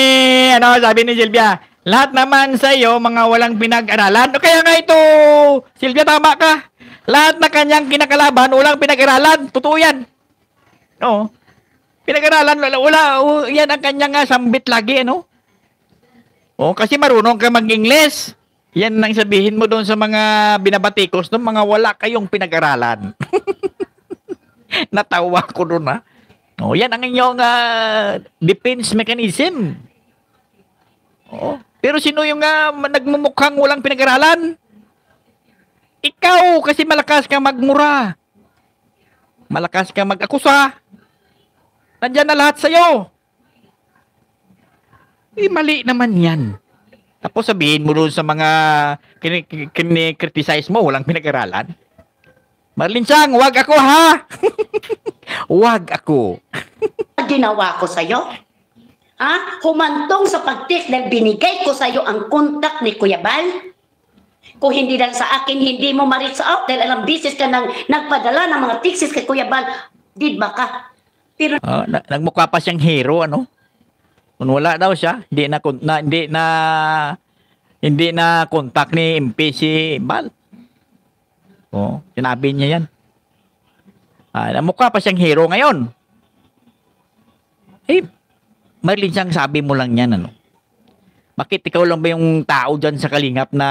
ano, sabi ni Silvia, lahat naman sa iyo mga walang pinag-aralan. O kaya nga ito, Silvia tama ka. Lahat na kanyang kinakalaban, walang pinag-aralan. Totoo 'yan. No. Pinag-aralan wala, oh, 'yan ang kanyang uh, sambit lagi ano. Oh, kasi marunong ka mag ingles Yan nang sabihin mo doon sa mga binabatikos, ng mga wala kayong pinag-aralan. Natawa ko doon ha. O, yan ang inyong uh, defense mechanism. O, pero sino yung uh, nagmumukhang walang pinag-aralan? Ikaw, kasi malakas kang magmura. Malakas kang mag-akusa. Nandyan na lahat sa'yo. Eh, mali naman yan. Tapos sabihin mo doon sa mga kinikriticize mo, walang pinag-aralan. Marlin Chang, wag ako ha! wag ako. Ginawa ko sa iyo? Ha? Humantong sa pagtik dahil binigay ko sa iyo ang kontak ni Kuya Bal? Kung hindi lang sa akin, hindi mo ma-reach out dahil alam bisis ka nang nagpadala ng mga tiksis kay Kuya Bal. Did ba ka? Pero... Oh, na- nagmukha pa siyang hero, ano? Kung wala daw siya, hindi na, na hindi na hindi na kontak ni MP si Bal. Oh, sinabi niya yan. Ah, mukha pa siyang hero ngayon. Eh, Marilyn siyang sabi mo lang yan, ano? Bakit ikaw lang ba yung tao diyan sa kalingap na...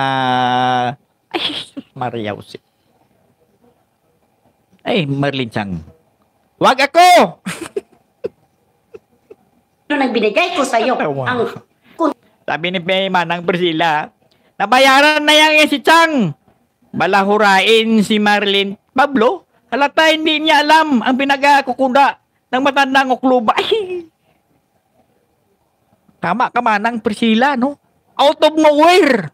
Ay, Maria Jose. Ay, Marilyn Chang. Wag ako! Ano nagbinigay ko sa iyo? ang... Sabi ni Pema ng Priscilla, nabayaran na yan eh si Chang! balahurain si Marilyn Pablo. Halata hindi niya alam ang pinagkukunda ng matandang ukluba. Ay! Tama ka Priscilla, no? Out of nowhere!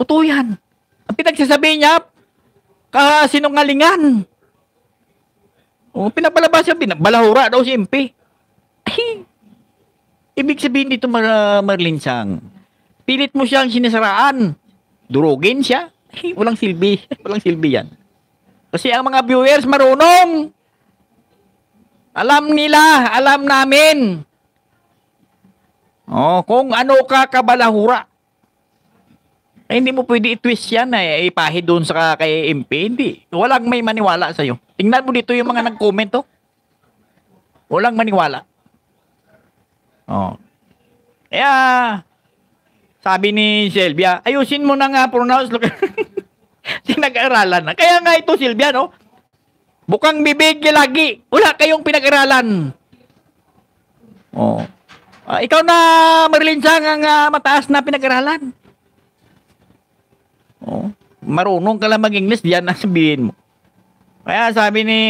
Totoo yan. Ang pinagsasabi niya, kasinungalingan. O, pinapalabas siya, binabalahura daw si MP. Ibig sabihin dito, Mar Marlin Sang, pilit mo siyang sinasaraan durugin siya. Hey, walang silbi. Walang silbi yan. Kasi ang mga viewers marunong. Alam nila, alam namin. Oh, kung ano ka kabalahura. Eh, hindi mo pwede i-twist yan eh. Ipahi doon sa kay MP. Hindi. Walang may maniwala sa'yo. Tingnan mo dito yung mga nag-comment oh. Walang maniwala. Oh. Yeah. Sabi ni Sylvia, ayusin mo na nga pronounce. Look. Sinag-aralan na. Kaya nga ito, Sylvia, no? Bukang bibig niya lagi. Wala kayong pinag-aralan. Oh. Uh, ikaw na, Marilyn Sang, ang uh, mataas na pinag-aralan. Oh. Marunong ka lang mag-English, diyan na sabihin mo. Kaya sabi ni,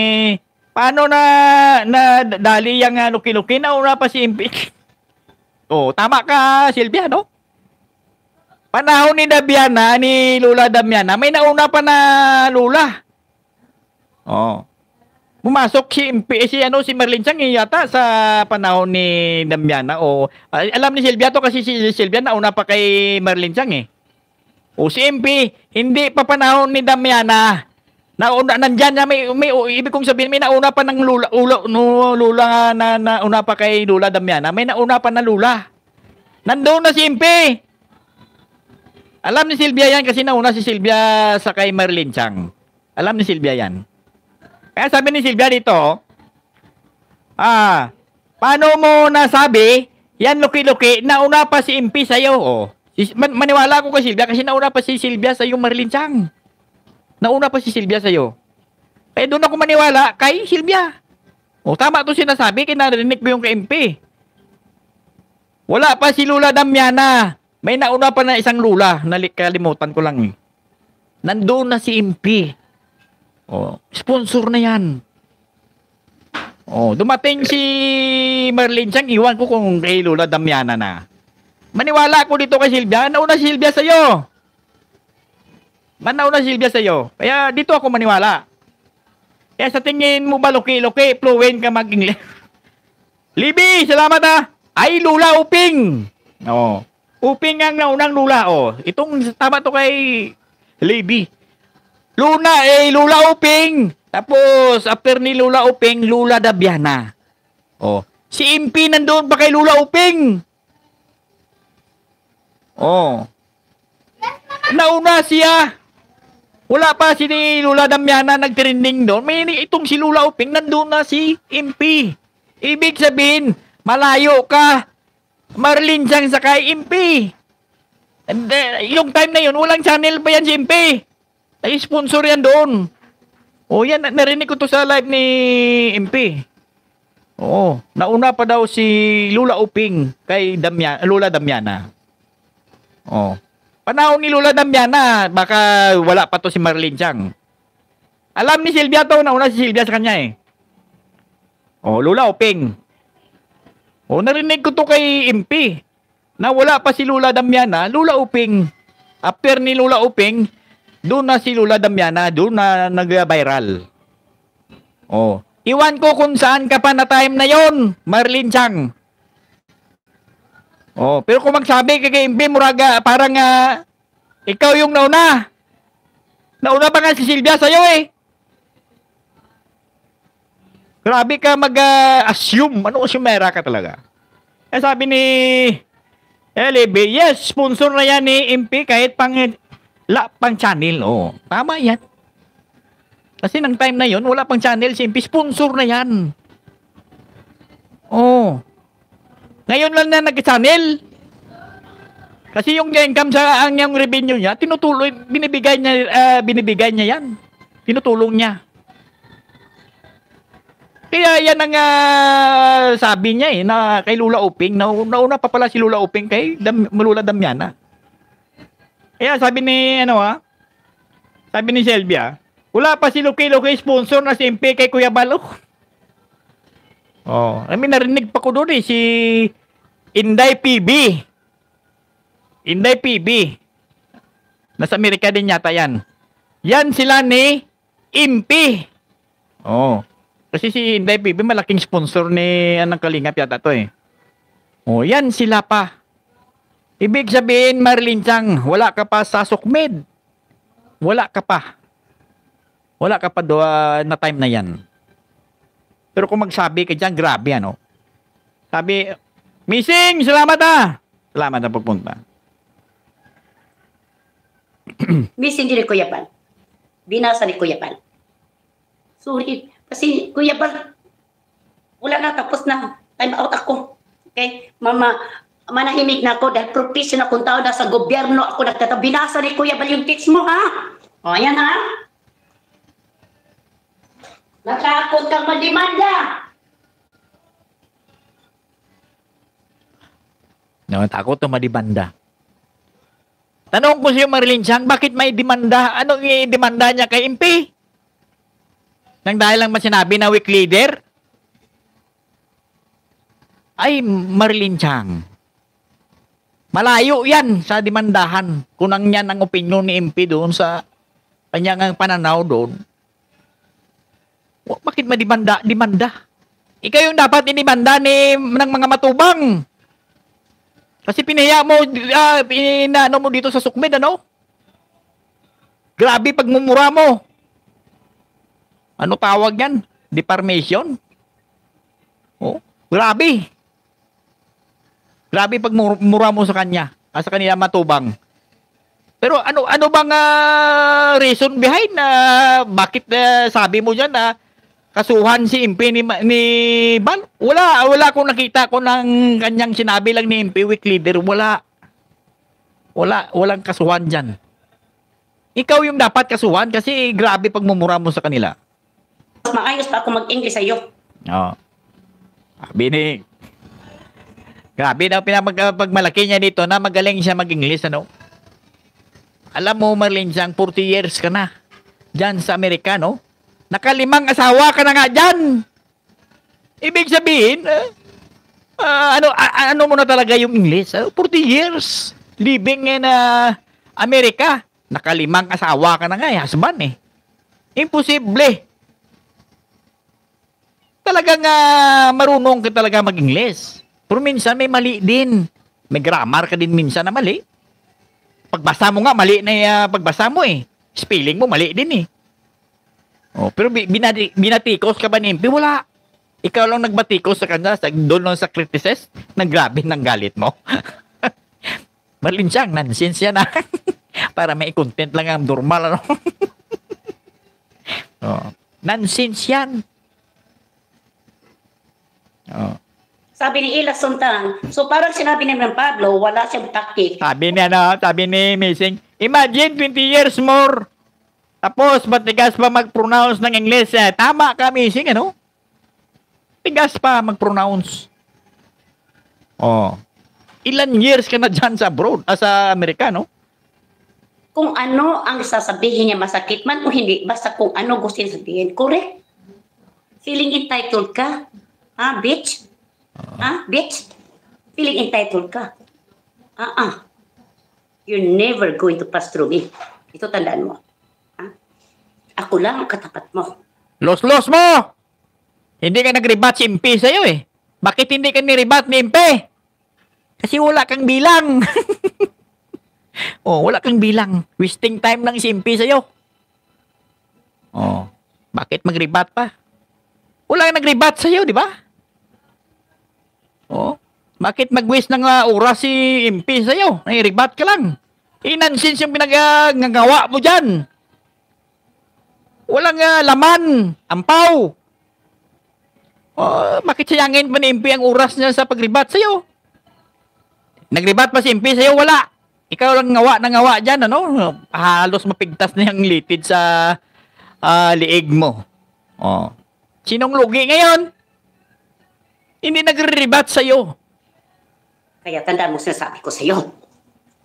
paano na, na dali yung uh, ah, luki-luki na una pa si Impik? oh, tama ka, Sylvia, no? Panahon ni Damiana, ni Lula Damiana, may nauna pa na Lula. Oh. Pumasok si MP, eh, si ano si Merlin Chang eh, yata sa panahon ni Damiana o oh. alam ni Silvia to kasi si Silvia nauna pa kay Merlin Chang eh. O oh, si MP, hindi pa panahon ni Damiana. Nauna nandiyan na may, may oh, ibig kong sabihin may nauna pa ng lula ulo no, lula na nauna pa kay Lula Damiana. May nauna pa na lula. Nandoon na si MP. Alam ni Silvia yan kasi nauna si Silvia sa kay Marilyn Chang. Alam ni Silvia yan. Kaya sabi ni Silvia dito, ah, paano mo nasabi, yan luki-luki, nauna pa si MP sa'yo, oh. Man maniwala ako kay Silvia kasi nauna pa si Silvia sa yung Marilyn Chang. Nauna pa si Silvia sa iyo. Kaya eh, doon ako maniwala kay Silvia. O tama 'to sinasabi, kinarinig ko yung kay MP. Wala pa si Lula Damiana. May nauna pa na isang lula, nalikalimutan ko lang eh. Nandoon na si MP. Oh, sponsor na 'yan. Oh, dumating si Merlin Chang, iwan ko kung kay Lula Damiana na. Maniwala ako dito kay Silvia, nauna si Silvia sa iyo. Manauna si Silvia sa iyo. Kaya dito ako maniwala. Kaya sa tingin mo ba loki-loki, fluent ka mag-English? Libby, salamat ha! Ay, Lula Uping! Oo. Oh. Uping ang naunang lula, oh. Itong tama to kay Lady. Luna, eh, Lula Uping. Tapos, after ni Lula Uping, Lula Dabiana. Oh. Si Impi nandoon pa kay Lula Uping. Oh. Nauna siya. Wala pa si ni Lula Damiana nagtrending doon. May itong si Lula Uping nandoon na si Impi. Ibig sabihin, malayo ka Marlin Chang Sakay MP. And, uh, yung time na yun, walang channel pa yan si MP. Nag-sponsor yan doon. O oh, yan, narinig ko to sa live ni MP. Oo, nauna pa daw si Lula Uping kay Damian, Lula Damiana. Oo. Panahon ni Lula Damiana, baka wala pa to si Marlin Chang. Alam ni Silvia to, nauna si Silvia sa kanya eh. Oh, Lula Uping. Oh, narinig ko to kay MP na wala pa si Lula Damiana, Lula Uping, after ni Lula Uping, doon na si Lula Damiana, doon na nag-viral. Oh. Iwan ko kung saan ka pa na time na yon, Marlin Chang. Oh, pero kung magsabi kay KMP Muraga, parang uh, ikaw yung nauna. Nauna pa nga si Silvia sa'yo eh. Grabe ka mag-assume. Ah, uh, ano asumera ka talaga? Eh sabi ni LB, yes, sponsor na yan ni MP kahit pang, la, pang channel. Oh. Tama yan. Kasi ng time na yon wala pang channel si MP. Sponsor na yan. Oh. Ngayon lang na nag-channel. Kasi yung income sa ang yung revenue niya, tinutuloy binibigay niya uh, binibigay niya 'yan. Tinutulong niya. Kaya yan ang uh, sabi niya eh, na kay Lula Uping, na, nauna pa pala si Lula Uping kay Dam, Lula Damiana. Kaya sabi ni, ano ah, sabi ni Selvia, wala pa si Lucky Lucky sponsor na si MP kay Kuya Balo. Oh, I narinig pa ko doon eh, si Inday PB. Inday PB. Nasa Amerika din yata yan. Yan sila ni MP. Oh. Kasi si Inday PB malaking sponsor ni anong Kalingap yata to eh. O oh, yan sila pa. Ibig sabihin Marilyn Chang, wala ka pa sa Sukmed. Wala ka pa. Wala ka pa doon ah, na time na yan. Pero kung magsabi ka dyan, grabe ano. Sabi, Missing, salamat ah. Salamat na pagpunta. Missing din ni Kuya Pal. Binasa ni Kuya Pal. Sulit. Kasi Kuya Bal, wala na, tapos na. Time out ako. Okay? Mama, manahimik na ako dahil profession akong tao na sa gobyerno ako nagtatabi. Binasa ni Kuya Bal yung text mo, ha? O, ayan, ha? Natakot kang madimanda. No, takot o madimanda. Tanong ko sa iyo, Marilyn Chang, bakit may demanda? Anong i-demanda niya kay Impi? Nang dahil lang man sinabi na weak leader ay Marilyn Chang. Malayo yan sa demandahan. Kunang yan ng opinion ni MP doon sa kanyang pananaw doon. Bakit madimanda? Dimanda. Ikaw yung dapat inimanda ni, ng mga matubang. Kasi pinahiya mo, uh, ah, pinano mo dito sa sukmed, ano? Grabe pagmumura mo. Ano tawag yan? Deformation? Oh, grabe. Grabe pag mura mo sa kanya, ah, sa kanila matubang. Pero ano ano bang uh, reason behind na uh, bakit uh, sabi mo diyan na uh, kasuhan si MP ni, ni Ban? Wala, wala akong nakita ko ng kanyang sinabi lang ni MP week leader, wala. Wala, walang kasuhan diyan. Ikaw yung dapat kasuhan kasi grabe pagmumura mo sa kanila maayos pa ako mag-English sa iyo. Oo. Oh. Bini. Grabe daw pinapagmalaki niya dito na magaling siya mag-English ano. Alam mo Marlene siyang 40 years ka na diyan sa Amerika no. Nakalimang asawa ka na nga diyan. Ibig sabihin uh, uh, ano uh, ano mo na talaga yung English? Uh, ah, 40 years living in uh, Amerika. Nakalimang asawa ka na nga, eh, husband eh. Imposible talagang uh, marunong ka talaga mag-Ingles. Pero minsan may mali din. May grammar ka din minsan na mali. Pagbasa mo nga, mali na uh, pagbasa mo eh. Spelling mo, mali din eh. Oh, pero binati, binatikos ka ba ni MP? Wala. Ikaw lang nagbatikos sa kanya, sa, doon lang sa critices, nang grabe ng galit mo. Marlin siyang, nonsense yan ah. Para may content lang ang normal ano. oh. Nonsense yan. Sabi ni Ila Suntan, so parang sinabi ni Mang Pablo, wala siyang taktik. Sabi ni, ano, sabi ni Missing, imagine 20 years more. Tapos, matigas pa mag-pronounce ng Ingles. Eh, tama ka, Missing, ano? Tigas pa mag-pronounce. Oh. Ilan years ka na dyan sa abroad, ah, sa Amerika, no? Kung ano ang sasabihin niya, masakit man o hindi, basta kung ano gusto niya sabihin. Correct? Feeling entitled ka? Ha, bitch? Ha, bitch? Feeling entitled ka. Ah, ah. You're never going to pass through me. Ito tandaan mo. Ha? Ako lang ang katapat mo. Los-los mo! Hindi ka nag-rebat si MP sa'yo eh. Bakit hindi ka ni-rebat ni MP? Kasi wala kang bilang. oh, wala kang bilang. Wasting time lang si MP sa'yo. Oh, bakit mag-rebat pa? Wala kang nag-rebat sa'yo, di ba? Oh, bakit mag-waste ng uh, oras si MP sa'yo? Nairibat ka lang. Inansins eh, yung pinagagawa mo dyan. Walang uh, laman, ampaw. Oh, bakit sayangin pa ni MP ang oras niya sa pagribat sa'yo? Nagribat pa si MP sa'yo, wala. Ikaw lang ngawa na ngawa dyan, ano? Halos mapigtas na yung litid sa uh, liig mo. Oh. Sinong lugi ngayon? Hindi nagre-rebat sa'yo. Kaya tandaan mo sinasabi ko sa'yo.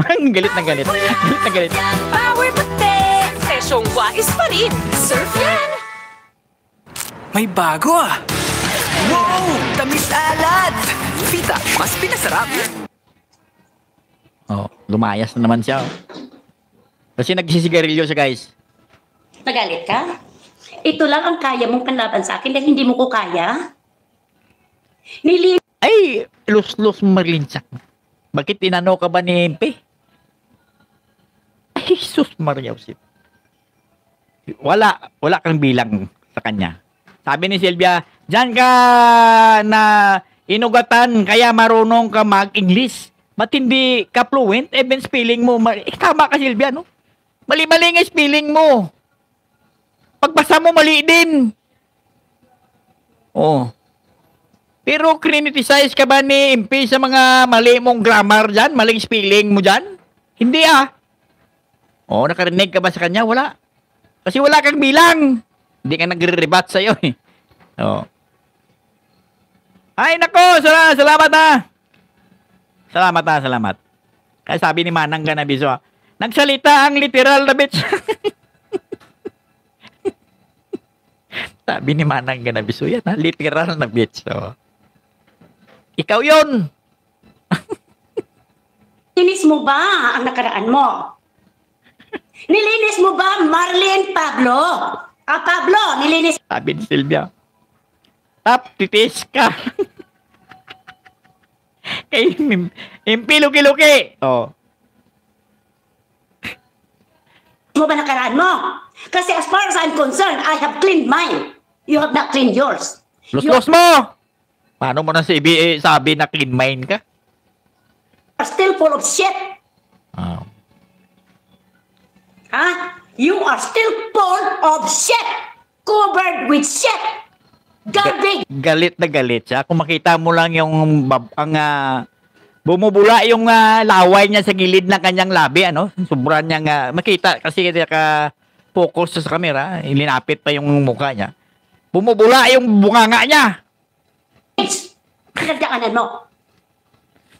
Ang galit na galit. galit na galit. Power Protect! Sesyong wais pa rin. Surf yan! May bago ah! Wow! Tamis alat! Pita, mas pinasarap! Oh, lumayas na naman siya. Oh. Kasi nagsisigarilyo siya, guys. Nagalit ka? Ito lang ang kaya mong panlaban sa akin dahil hindi mo ko kaya? Nili... Ay, los-los marinsak. Bakit tinanong ka ba ni MP? Ay, Jesus Maria Joseph. Wala, wala kang bilang sa kanya. Sabi ni Sylvia, Diyan ka na inugatan kaya marunong ka mag-English. Ba't hindi ka fluent? Even eh, spelling mo. Ma- eh, tama ka Sylvia, no? Mali-mali nga spelling mo. Pagbasa mo, mali din. Oh. Pero criticize ka ba ni MP sa mga mali mong grammar dyan? Maling spelling mo dyan? Hindi ah. O, oh, nakarinig ka ba sa kanya? Wala. Kasi wala kang bilang. Hindi ka nagre-rebat sa'yo eh. Oo. Oh. Ay, nako! Sal salamat ah! Salamat ah, salamat. Kaya sabi ni Manang Ganabiso ah, nagsalita ang literal na bitch. sabi ni Manang Ganabiso, yan ha, ah, literal na bitch. Oh. Ikaw yon. Linis mo ba ang nakaraan mo? Nilinis mo ba Marlene Pablo? Ah, Pablo, nilinis. Sabi ni Sylvia, Tap, titis ka. Kay impiluki-luki. Oh. Mo ba nakaraan mo? Kasi as far as I'm concerned, I have cleaned mine. You have not cleaned yours. Los-los mo! Paano mo na si BA sabi na clean mind ka? You're still full of shit. Oh. Huh? You are still full of shit. Covered with shit. Garbage. Ga- galit na galit siya. Kung makita mo lang yung bab- ang uh, bumubula yung uh, laway niya sa gilid ng kanyang labi, ano? Sobrang niyang uh, makita kasi naka focus sa camera, ilinapit eh, pa yung mukha niya. Bumubula yung bunganga niya. Pinagdaanan mo.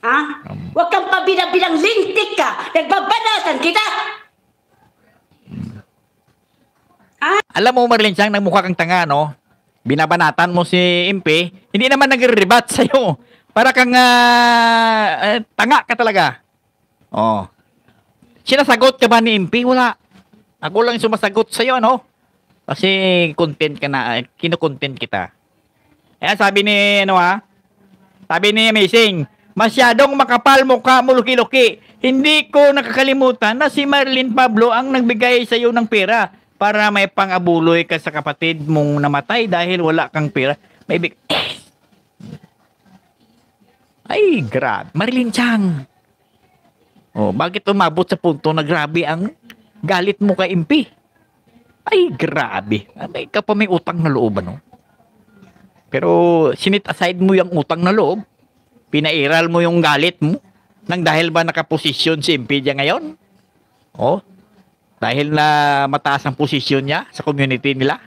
Ha? Um, Huwag kang pabilang-bilang lintik ka. Nagbabanasan kita. Ha? Alam mo, Marlene Chang, nagmukha kang tanga, no? Binabanatan mo si MP, hindi naman nagre-rebat sa'yo. Para kang uh, uh, tanga ka talaga. Oh. Sinasagot ka ba ni MP? Wala. Ako lang sumasagot sa'yo, ano? Kasi content ka na, eh, kinukontent kita. Ayan, sabi ni, ano ha? Ah, sabi ni Amazing, masyadong makapal mukha mo luki-luki. Hindi ko nakakalimutan na si Marilyn Pablo ang nagbigay sa iyo ng pera para may pangabuloy ka sa kapatid mong namatay dahil wala kang pera. May big... Ay, grabe. Marilyn Chang. Oh, bakit umabot sa punto na grabe ang galit mo kay MP? Ay, grabe. Ay, ka pa may utang na loob, ano? Pero sinit aside mo yung utang na loob, pinairal mo yung galit mo, nang dahil ba nakaposisyon si Impedia ngayon? Oh, dahil na mataas ang posisyon niya sa community nila.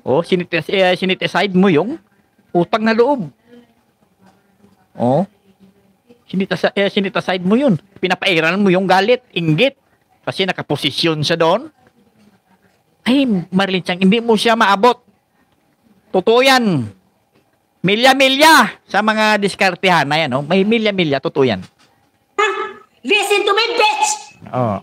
Oh, sinit, eh, sinit aside mo yung utang na loob. Oh, sinit, eh, sinit aside mo yun. Pinapairal mo yung galit, inggit. Kasi nakaposisyon siya doon. Ay, Marlin Chang, hindi mo siya maabot Totoo yan. Milya-milya sa mga diskartehan na yan. Oh. May milya-milya, totoo yan. Ah, listen to me, bitch! Oh.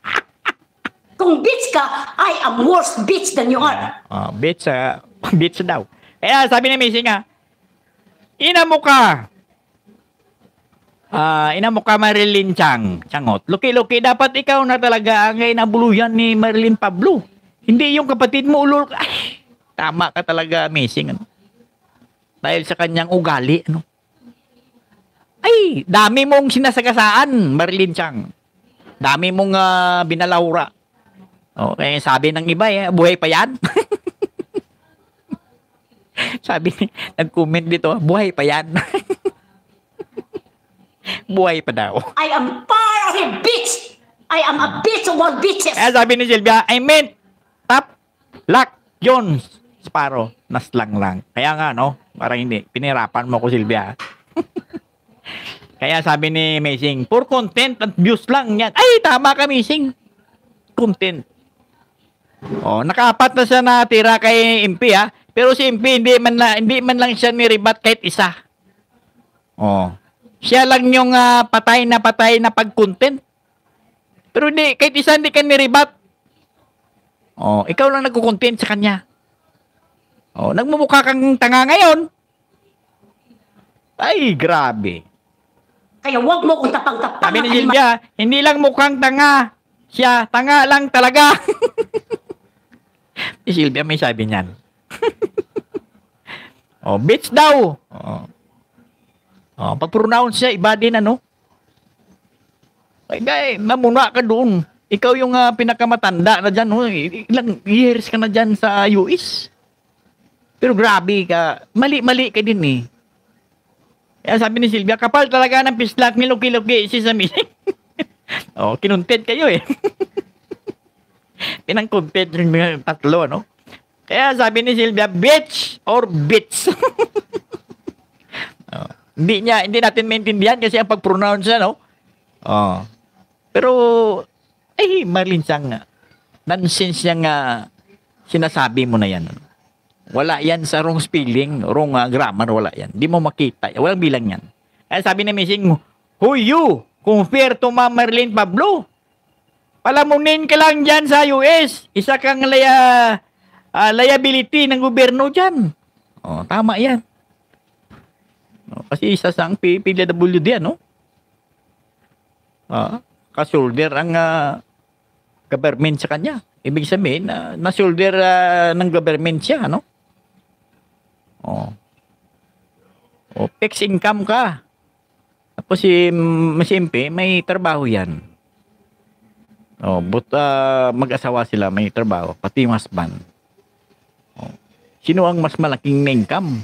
Kung bitch ka, I am worse bitch than you are. Oh, oh bitch, uh, bitch daw. Kaya sabi ni Missy nga, ina mo ka. Uh, ina mo ka Marilyn Chang. Changot. Luki-luki, dapat ikaw na talaga ang inabuluyan ni Marilyn Pablo. Hindi yung kapatid mo ulol. Ay, Tama ka talaga, amazing. Ano? Dahil sa kanyang ugali, ano? Ay, dami mong sinasagasaan, Marilyn Chang. Dami mong uh, binalaura. Okay, sabi ng iba, eh, buhay pa yan. sabi, nag-comment dito, buhay pa yan. buhay pa daw. I am part of a bitch! I am a bitch of all bitches! Kaya eh, sabi ni Sylvia, I meant Tap luck Jones. Paro na slang lang. Kaya nga, no? Parang hindi. Pinirapan mo ko, Silvia. Kaya sabi ni Amazing, for content at views lang yan. Ay, tama ka, Amazing. Content. Oh, nakapat na siya natira kay MP, ha? Ah. Pero si MP, hindi man, na, hindi man lang siya niribat kahit isa. Oh. Siya lang yung uh, patay na patay na pag-content. Pero hindi, kahit isa hindi ka niribat. Oh, ikaw lang nagko-content sa kanya. Oh, nagmumukha kang tanga ngayon. Ay, grabe. Kaya wag mo kong tapang-tapang. Sabi ni Silvia, hindi lang mukhang tanga. Siya, tanga lang talaga. si Silvia may sabi niyan. oh, bitch daw. Oh. Oh, pag pronounce siya, iba din ano. Ay, gay, mamuna ka doon. Ikaw yung uh, pinakamatanda na dyan. Oh. Ilang years ka na dyan sa US. Pero grabe ka. Mali-mali ka din eh. Kaya sabi ni Silvia, kapal talaga ng pislak, niluki-luki si Samin. oh, kinuntet kayo eh. Pinangkuntet rin yung tatlo, no? Kaya sabi ni Silvia, bitch or bitch. oh, hindi niya, hindi natin maintindihan kasi ang pag-pronounce niya, no? Oh. Pero, ay, Marlin, nga. nonsense siyang nga sinasabi mo na yan. No? Wala yan sa wrong spelling, wrong uh, grammar, wala yan. Hindi mo makita. Walang bilang yan. Eh sabi ni Missing, Who you? Compare to Ma'am Merlin Pablo. Palamunin ka lang dyan sa US. Isa kang laya, uh, liability ng gobyerno dyan. Oh, tama yan. No, oh, kasi isa sa ang PWD yan, no? Ah, kasulder ang uh, government sa kanya. Ibig sabihin, uh, na-shoulder uh, ng government siya, no? Oh. Oh, fixed income ka. Tapos si Mas MP, may trabaho yan. Oh, but uh, mag-asawa sila, may trabaho, pati yung husband. Oh. Sino ang mas malaking income?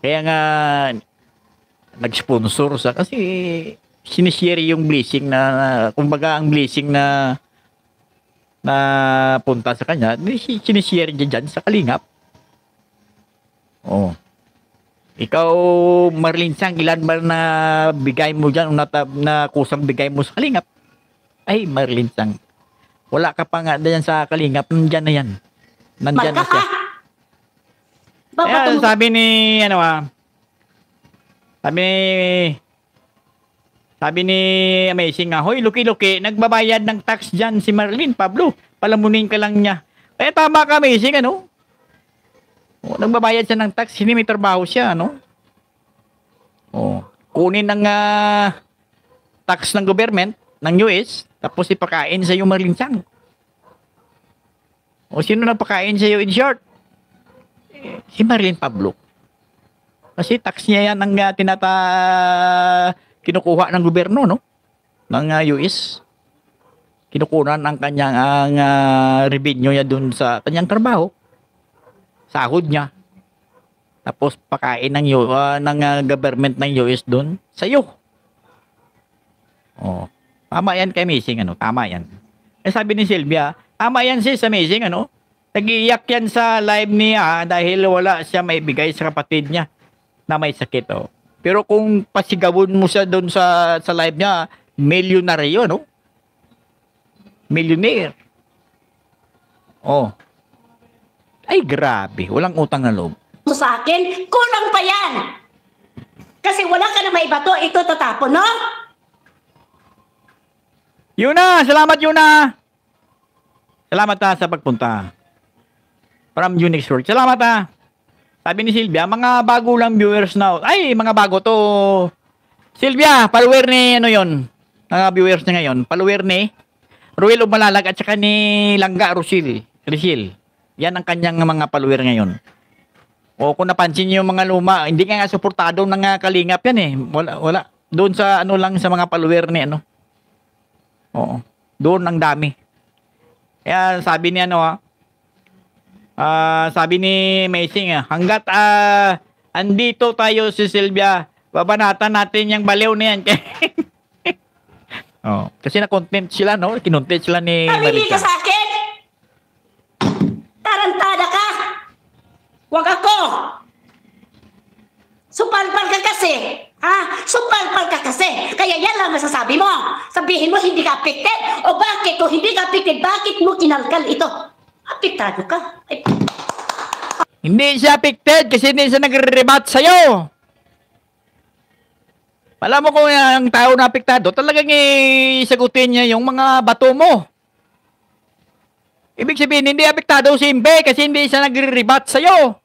Kaya nga, nag-sponsor sa, kasi sinishare yung blessing na, kumbaga ang blessing na na punta sa kanya, sinishare niya dyan sa kalingap. Oo. Ikaw, Marlin Sang, ilan ba na bigay mo dyan o na, na kusang bigay mo sa kalingap? Ay, Marlin Sang, wala ka pa nga dyan sa kalingap, nandyan na yan. Nandyan Magka na siya. Ayan, sabi ni, ano ah, sabi ni, sabi ni Amazing ah, hoy, luki-luki, nagbabayad ng tax dyan si Marlin, Pablo. Palamunin ka lang niya. Eh, tama ka, Amazing, ano? O, oh, nagbabayad siya ng tax, hindi may trabaho siya, no? O, oh, kunin ng uh, ah, tax ng government, ng US, tapos ipakain sa iyo malinsan. O sino nagpakain sa iyo in short? Si Marilyn Pablo. Kasi tax niya yan ang uh, tinata kinukuha ng gobyerno, no? Ng uh, ah, US. Kinukunan ang kanyang ang uh, revenue niya dun sa kanyang trabaho sahod niya. Tapos pakain ng, uh, ng uh, government ng US doon sa iyo. Oh. Tama yan kay Amazing, ano? Tama yan. Eh, sabi ni Sylvia, tama yan sis, Amazing, ano? Nagiiyak yan sa live niya ah, dahil wala siya may bigay sa kapatid niya na may sakit, oh. Pero kung pasigawon mo siya doon sa, sa live niya, millionaire yun, no? Millionaire. Oh. Ay, grabe. Walang utang na loob. So, sa akin, kulang pa yan. Kasi wala ka na maibato, ito tatapon, no? Yuna! Salamat, Yuna! Salamat ha, ah, sa pagpunta. From Unix World. Salamat ha. Ah. Sabi ni Silvia, mga bago lang viewers na. Ay, mga bago to. Silvia, follower ni ano yon mga viewers na ngayon, follower ni Ruel Umalalag at saka ni Langga Rusil. Rusil. Yan ang kanyang mga follower ngayon. O kung napansin niyo yung mga luma, hindi nga suportado ng uh, kalingap yan eh. Wala, wala. Doon sa ano lang sa mga follower ni ano. Oo. Doon ang dami. Kaya sabi ni ano ah, uh, sabi ni Maising ah, hanggat uh, andito tayo si Sylvia, babanatan natin yung baliw na yan. oh, kasi na-content sila, no? Kinontent sila ni Pamili Marika. ka sa akin! Tarantada ka! Huwag ako! Supalpal ka kasi! Ha? Supalpal ka kasi! Kaya yan lang masasabi mo! Sabihin mo hindi ka affected! O bakit? O hindi ka affected, bakit mo kinalkal ito? Apektado ka! Ay. Hindi siya affected kasi hindi siya nagre-rebat sa'yo! Alam mo kung ang tao na apektado, talagang isagutin niya yung mga bato mo. Ibig sabihin, hindi apektado si Imbe kasi hindi siya nagre-rebat sa'yo.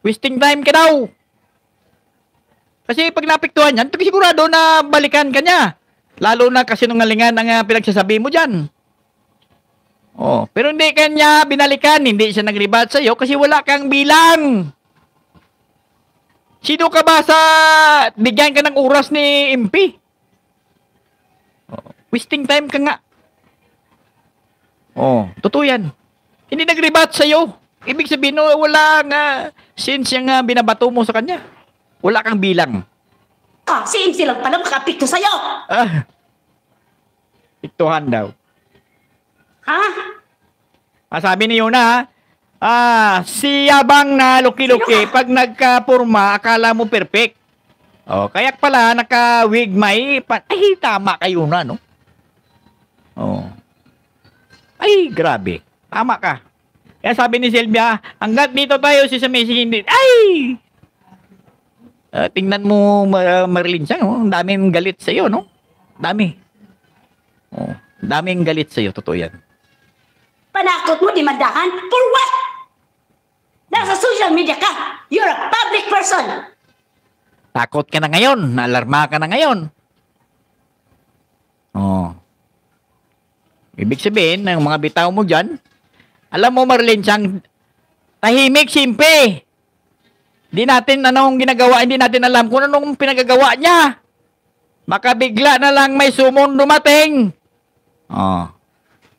Wasting time ka daw. Kasi pag napiktuhan yan, sigurado na balikan ka niya. Lalo na kasi nungalingan ang ah, pinagsasabi mo dyan. Oh, pero hindi kanya binalikan, hindi siya nagribat sa iyo kasi wala kang bilang. Sino ka ba sa bigyan ka ng oras ni MP? Oh, wasting time ka nga. Oh, totoo yan. Hindi nag-rebut sa'yo. Ibig sabihin, no, wala nga, since yung uh, binabato mo sa kanya, wala kang bilang. Ah, si MC lang pala makapikto sa'yo. Ah, piktuhan daw. Ha? Ah, sabi ni Yuna, ha? Ah, ah siyabang na luki-luki. Pag nagka nagkapurma, akala mo perfect. Oh, kaya pala naka-wig may pan- Ay, tama kayo na, no? Oh. Ay, grabe. Tama ka. Kaya sabi ni Sylvia, hanggat dito tayo si Sumisihin. Ay! Uh, tingnan mo, uh, Marilyn siya. Oh. Ang daming galit sa'yo, no? Dami. Oh, daming galit sa'yo. Totoo yan. Panakot mo, di madahan? For what? Nasa social media ka. You're a public person. Takot ka na ngayon. Naalarma ka na ngayon. Oh. Ibig sabihin, ng mga bitaw mo dyan, alam mo Marlene, siyang tahimik, simple. Hindi natin anong ginagawa, hindi natin alam kung anong pinagagawa niya. Makabigla na lang may sumon dumating. Oh.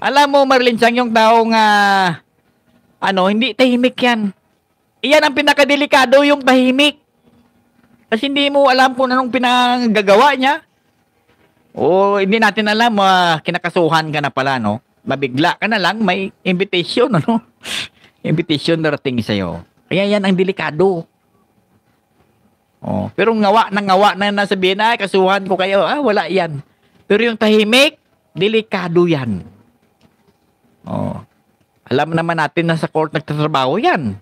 Alam mo Marlene, siyang yung taong uh, ano, hindi tahimik yan. Iyan ang pinakadelikado yung tahimik. Kasi hindi mo alam kung anong pinagagawa niya. O oh, hindi natin alam, uh, kinakasuhan ka na pala, no? Mabigla ka na lang, may invitation, ano? invitation darating sa'yo. Kaya yan ang delikado. Oh, pero ngawa na ngawa na nasabihin, ay, kasuhan ko kayo. Ah, wala yan. Pero yung tahimik, delikado yan. Oh. Alam naman natin na sa court nagtatrabaho yan.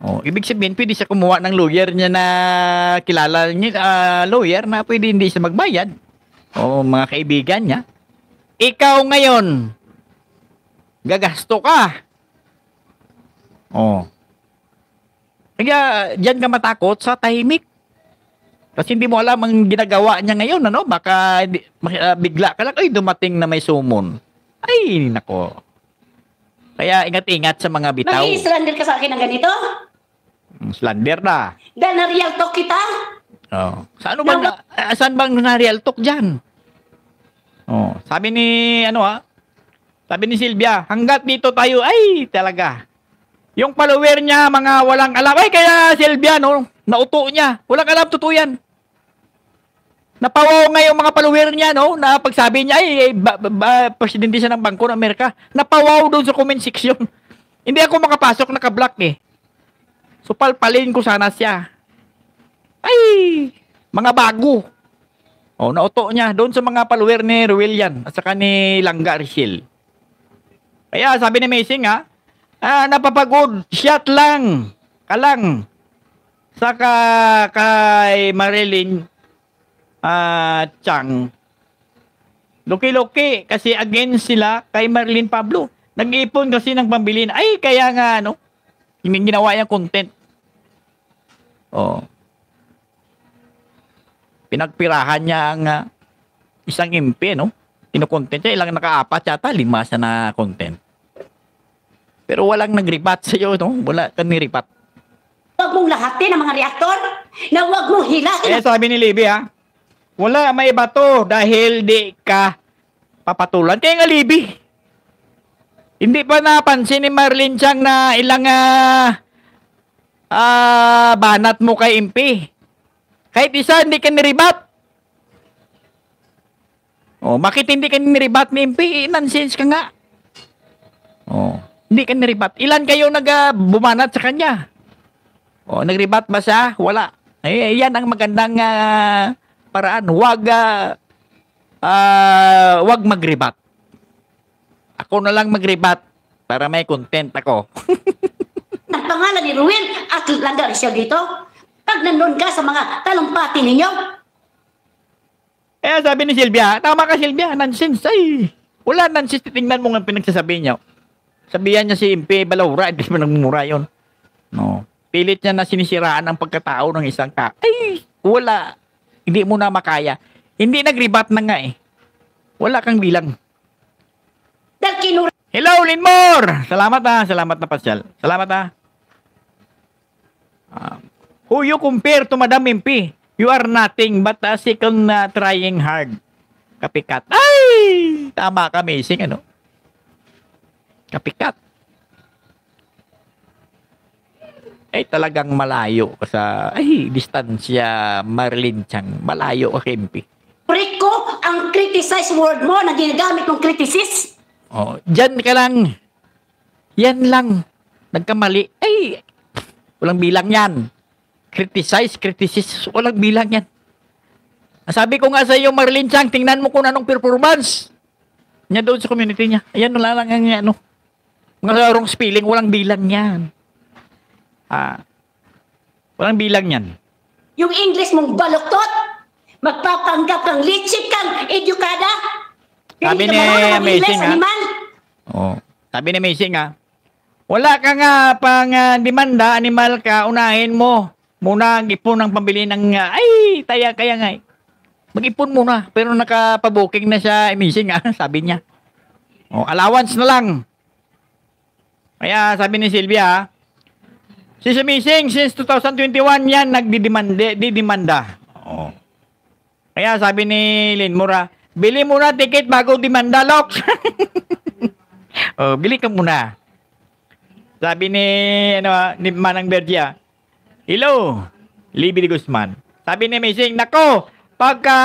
Oh, ibig sabihin, pwede siya kumuha ng lawyer niya na kilala niya, uh, lawyer na pwede hindi siya magbayad o mga kaibigan niya, ikaw ngayon, gagasto ka. Oh. Kaya diyan ka matakot sa tahimik. Kasi hindi mo alam ang ginagawa niya ngayon, ano? Baka uh, bigla ka lang, ay, dumating na may sumon. Ay, nako. Kaya ingat-ingat sa mga bitaw. mag slander ka sa akin ng ganito? Mm, slander na. Dahil na-real talk kita? Oh. Sa ano bang, uh, saan bang na real talk diyan? Oh, sabi ni, ano ha? Ah, sabi ni Silvia, hanggat dito tayo, ay, talaga. Yung follower niya, mga walang alam. Ay, kaya Silvia, no, nauto niya. Walang alam, totoo yan. Napawaw nga yung mga follower niya, no? Na pagsabi niya, ay, ba, ba, presidente siya ng Bangko ng Amerika. Napawaw doon sa comment section. Hindi ako makapasok, naka-block eh. So, palpalin ko sana siya. Ay! Mga bago. O, oh, nauto niya doon sa mga follower ni Ruelian at saka ni Langga Richel. Kaya sabi ni Messi nga, ah, napapagod, shot lang, kalang. Saka kay Marilyn uh, Chang. Loki-loki kasi again sila kay Marilyn Pablo. Nag-iipon kasi ng pambilin. Ay, kaya nga, ano, yung ginawa yung content. Oh pinagpirahan niya ang uh, isang MP, no? Kino-content niya, ilang nakaapat yata, lima siya na content. Pero walang nag-rebat sa'yo, no? Wala kang ni-rebat. Huwag mong lahatin ang mga reaktor na huwag mong hilahin. Eh, sabi ni Libby, ha? Wala, may iba to dahil di ka papatulan. Kaya nga, Libby, hindi pa napansin ni Marlene Chang na ilang uh, uh, banat mo kay Impi. Kahit isa, hindi ka niribat. Oh, bakit hindi ka niribat ni MP? Eh, nonsense ka nga. Oh, hindi ka niribat. Ilan kayo nagbumanat uh, sa kanya? Oh, nagribat ba siya? Wala. Ay, eh, yan ang magandang uh, paraan. Huwag uh, ah, uh, ah, wag magribat. Ako na lang magribat para may content ako. At pangalan ni Ruin at lagar siya dito pag nandun ka sa mga talumpati ninyo? Eh, sabi ni Silvia, tama ka Silvia, nonsense ay. Wala nonsense, titingnan mo nga pinagsasabi niya. Sabihan niya si MP Balaura, hindi mo nagmumura yun. No. Pilit niya na sinisiraan ang pagkatao ng isang ka. Ay, wala. Hindi mo na makaya. Hindi nagribat na nga eh. Wala kang bilang. Hello, Linmore! Salamat ha. Ah. Salamat na, Pasyal. Salamat ha. Ah. Ah. Um, who you compare to Madam MP, you are nothing but a second uh, trying hard. Kapikat. Ay! Tama ka, amazing, ano? Kapikat. Ay, talagang malayo ka sa, ay, distansya, Marilyn Chang. Malayo ka, MP. Preko, ang criticize word mo na ginagamit mong criticis. Oh, dyan ka lang. Yan lang. Nagkamali. Ay, walang bilang yan criticize, criticize, walang bilang yan. Sabi ko nga sa iyo, Marlene Chang, tingnan mo kung anong performance niya doon sa community niya. Ayan, wala lang ang ano. Mga wrong spelling, walang bilang yan. Ah, walang bilang yan. Yung English mong baloktot, magpapanggap kang litsip kang edukada. Sabi ni Amazing ha. Ah. Oh. Sabi ni Amazing ha. Ah. Wala ka nga pang uh, demanda, animal ka, unahin mo muna ang ipon ng pambili ng uh, ay taya kaya nga eh. mag-ipon muna pero nakapabuking na siya eh, missing ah, sabi niya oh, allowance na lang kaya sabi ni Sylvia ah, si missing since 2021 yan nagdidemanda didemanda oh. kaya sabi ni Lin Mura bili muna ticket bago demanda locks oh, bili ka muna sabi ni ano ah, ni Manang Bergia Hello, Libby de Guzman. Sabi ni Amazing, nako, pagka,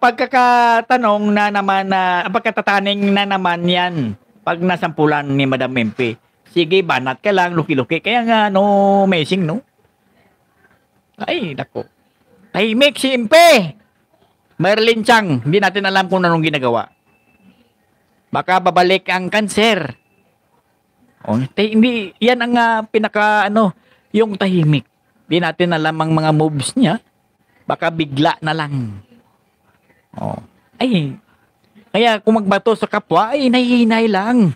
pagkakatanong na naman, na, pagkatataning na naman yan, pag nasampulan ni Madam MP. Sige, banat ka lang, luki-luki. Kaya nga, no, Amazing, no? Ay, nako. Tahimik si MP! Merlin Chang, hindi natin alam kung anong ginagawa. Baka babalik ang kanser. Oh, hindi, yan ang uh, pinaka, ano, yung tahimik. Di natin alam ang mga moves niya. Baka bigla na lang. Oh. Ay, kaya kung magbato sa kapwa, ay nahihinay lang.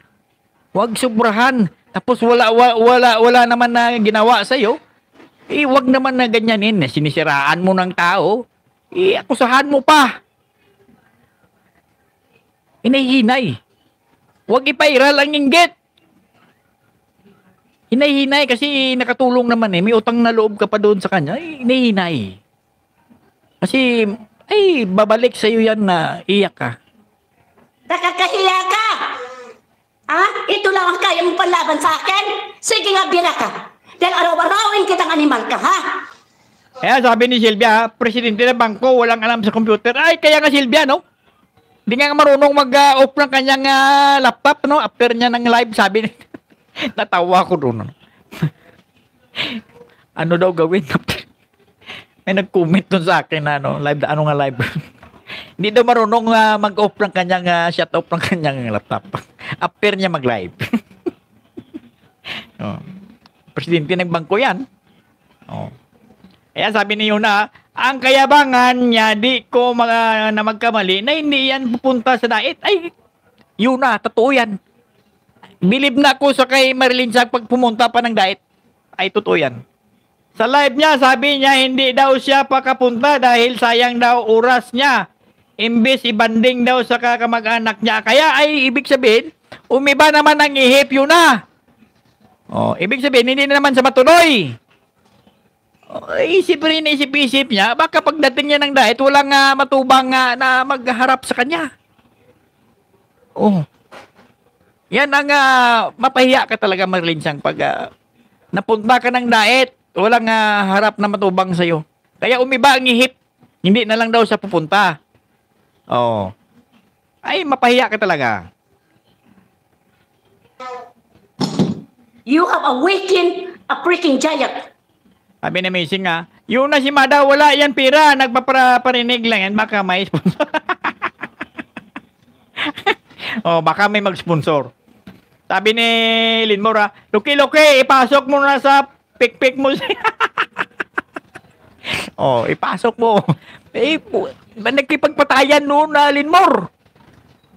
Huwag sobrahan. Tapos wala, wala, wala, wala naman na ginawa sa'yo. Eh, huwag naman na ganyanin. Eh, sinisiraan mo ng tao. Eh, akusahan mo pa. Inahinay. Huwag ipairal ang inggit. Hinahinay kasi nakatulong naman eh. May utang na loob ka pa doon sa kanya. Eh, hinahinay. Kasi, ay, babalik sa'yo yan na iyak ka. Nakakahiya ka! Ha? Ito lang ang kaya mong panlaban sa akin? Sige nga, bira ka. Dahil araw-arawin kitang animal ka, ha? Eh, sabi ni Silvia, ah, presidente ng bangko, walang alam sa computer. Ay, kaya nga Silvia, no? Hindi nga marunong mag-off ah, ng kanyang uh, laptop, no? After niya ng live, sabi ni... Natawa ko doon. ano daw gawin? May nag-comment doon sa akin na ano, live, ano nga live. Hindi daw marunong uh, mag-off ng kanyang, uh, ah, shut off ng kanyang laptop. Appear niya mag-live. oh. Presidente ng bangko yan. Oh. Ayan, sabi ni Yuna, ang kayabangan niya di ko mga, na magkamali na hindi yan pupunta sa diet. Ay, Yuna, totoo yan. Bilib na ako sa kay Marilyn sa pag pumunta pa ng diet. Ay, totoo yan. Sa live niya, sabi niya hindi daw siya pakapunta dahil sayang daw oras niya. Imbes ibanding daw sa kakamag-anak niya. Kaya ay ibig sabihin, umiba naman ang ihipyo na. Oh, ibig sabihin, hindi na naman sa matuloy. Oh, isip rin, isip-isip niya, baka pagdating niya ng diet, walang uh, matubang uh, na maghaharap sa kanya. Oh, yan ang uh, mapahiya ka talaga Marilyn siyang pag uh, ah, napugma ka ng diet, walang uh, harap na matubang sa'yo. Kaya umiba ang ihip, hindi na lang daw sa pupunta. Oo. Oh. Ay, mapahiya ka talaga. You have awakened a freaking giant. Sabi ni Amazing nga, yung na si Mada, wala yan pira, nagpaparinig lang yan, baka may sponsor. oh, baka may mag-sponsor. Sabi ni Linmore, Luki, Luki, ipasok mo na sa pikpik mo siya. oh, ipasok mo. Eh, ba nagkipagpatayan noon na Linmore?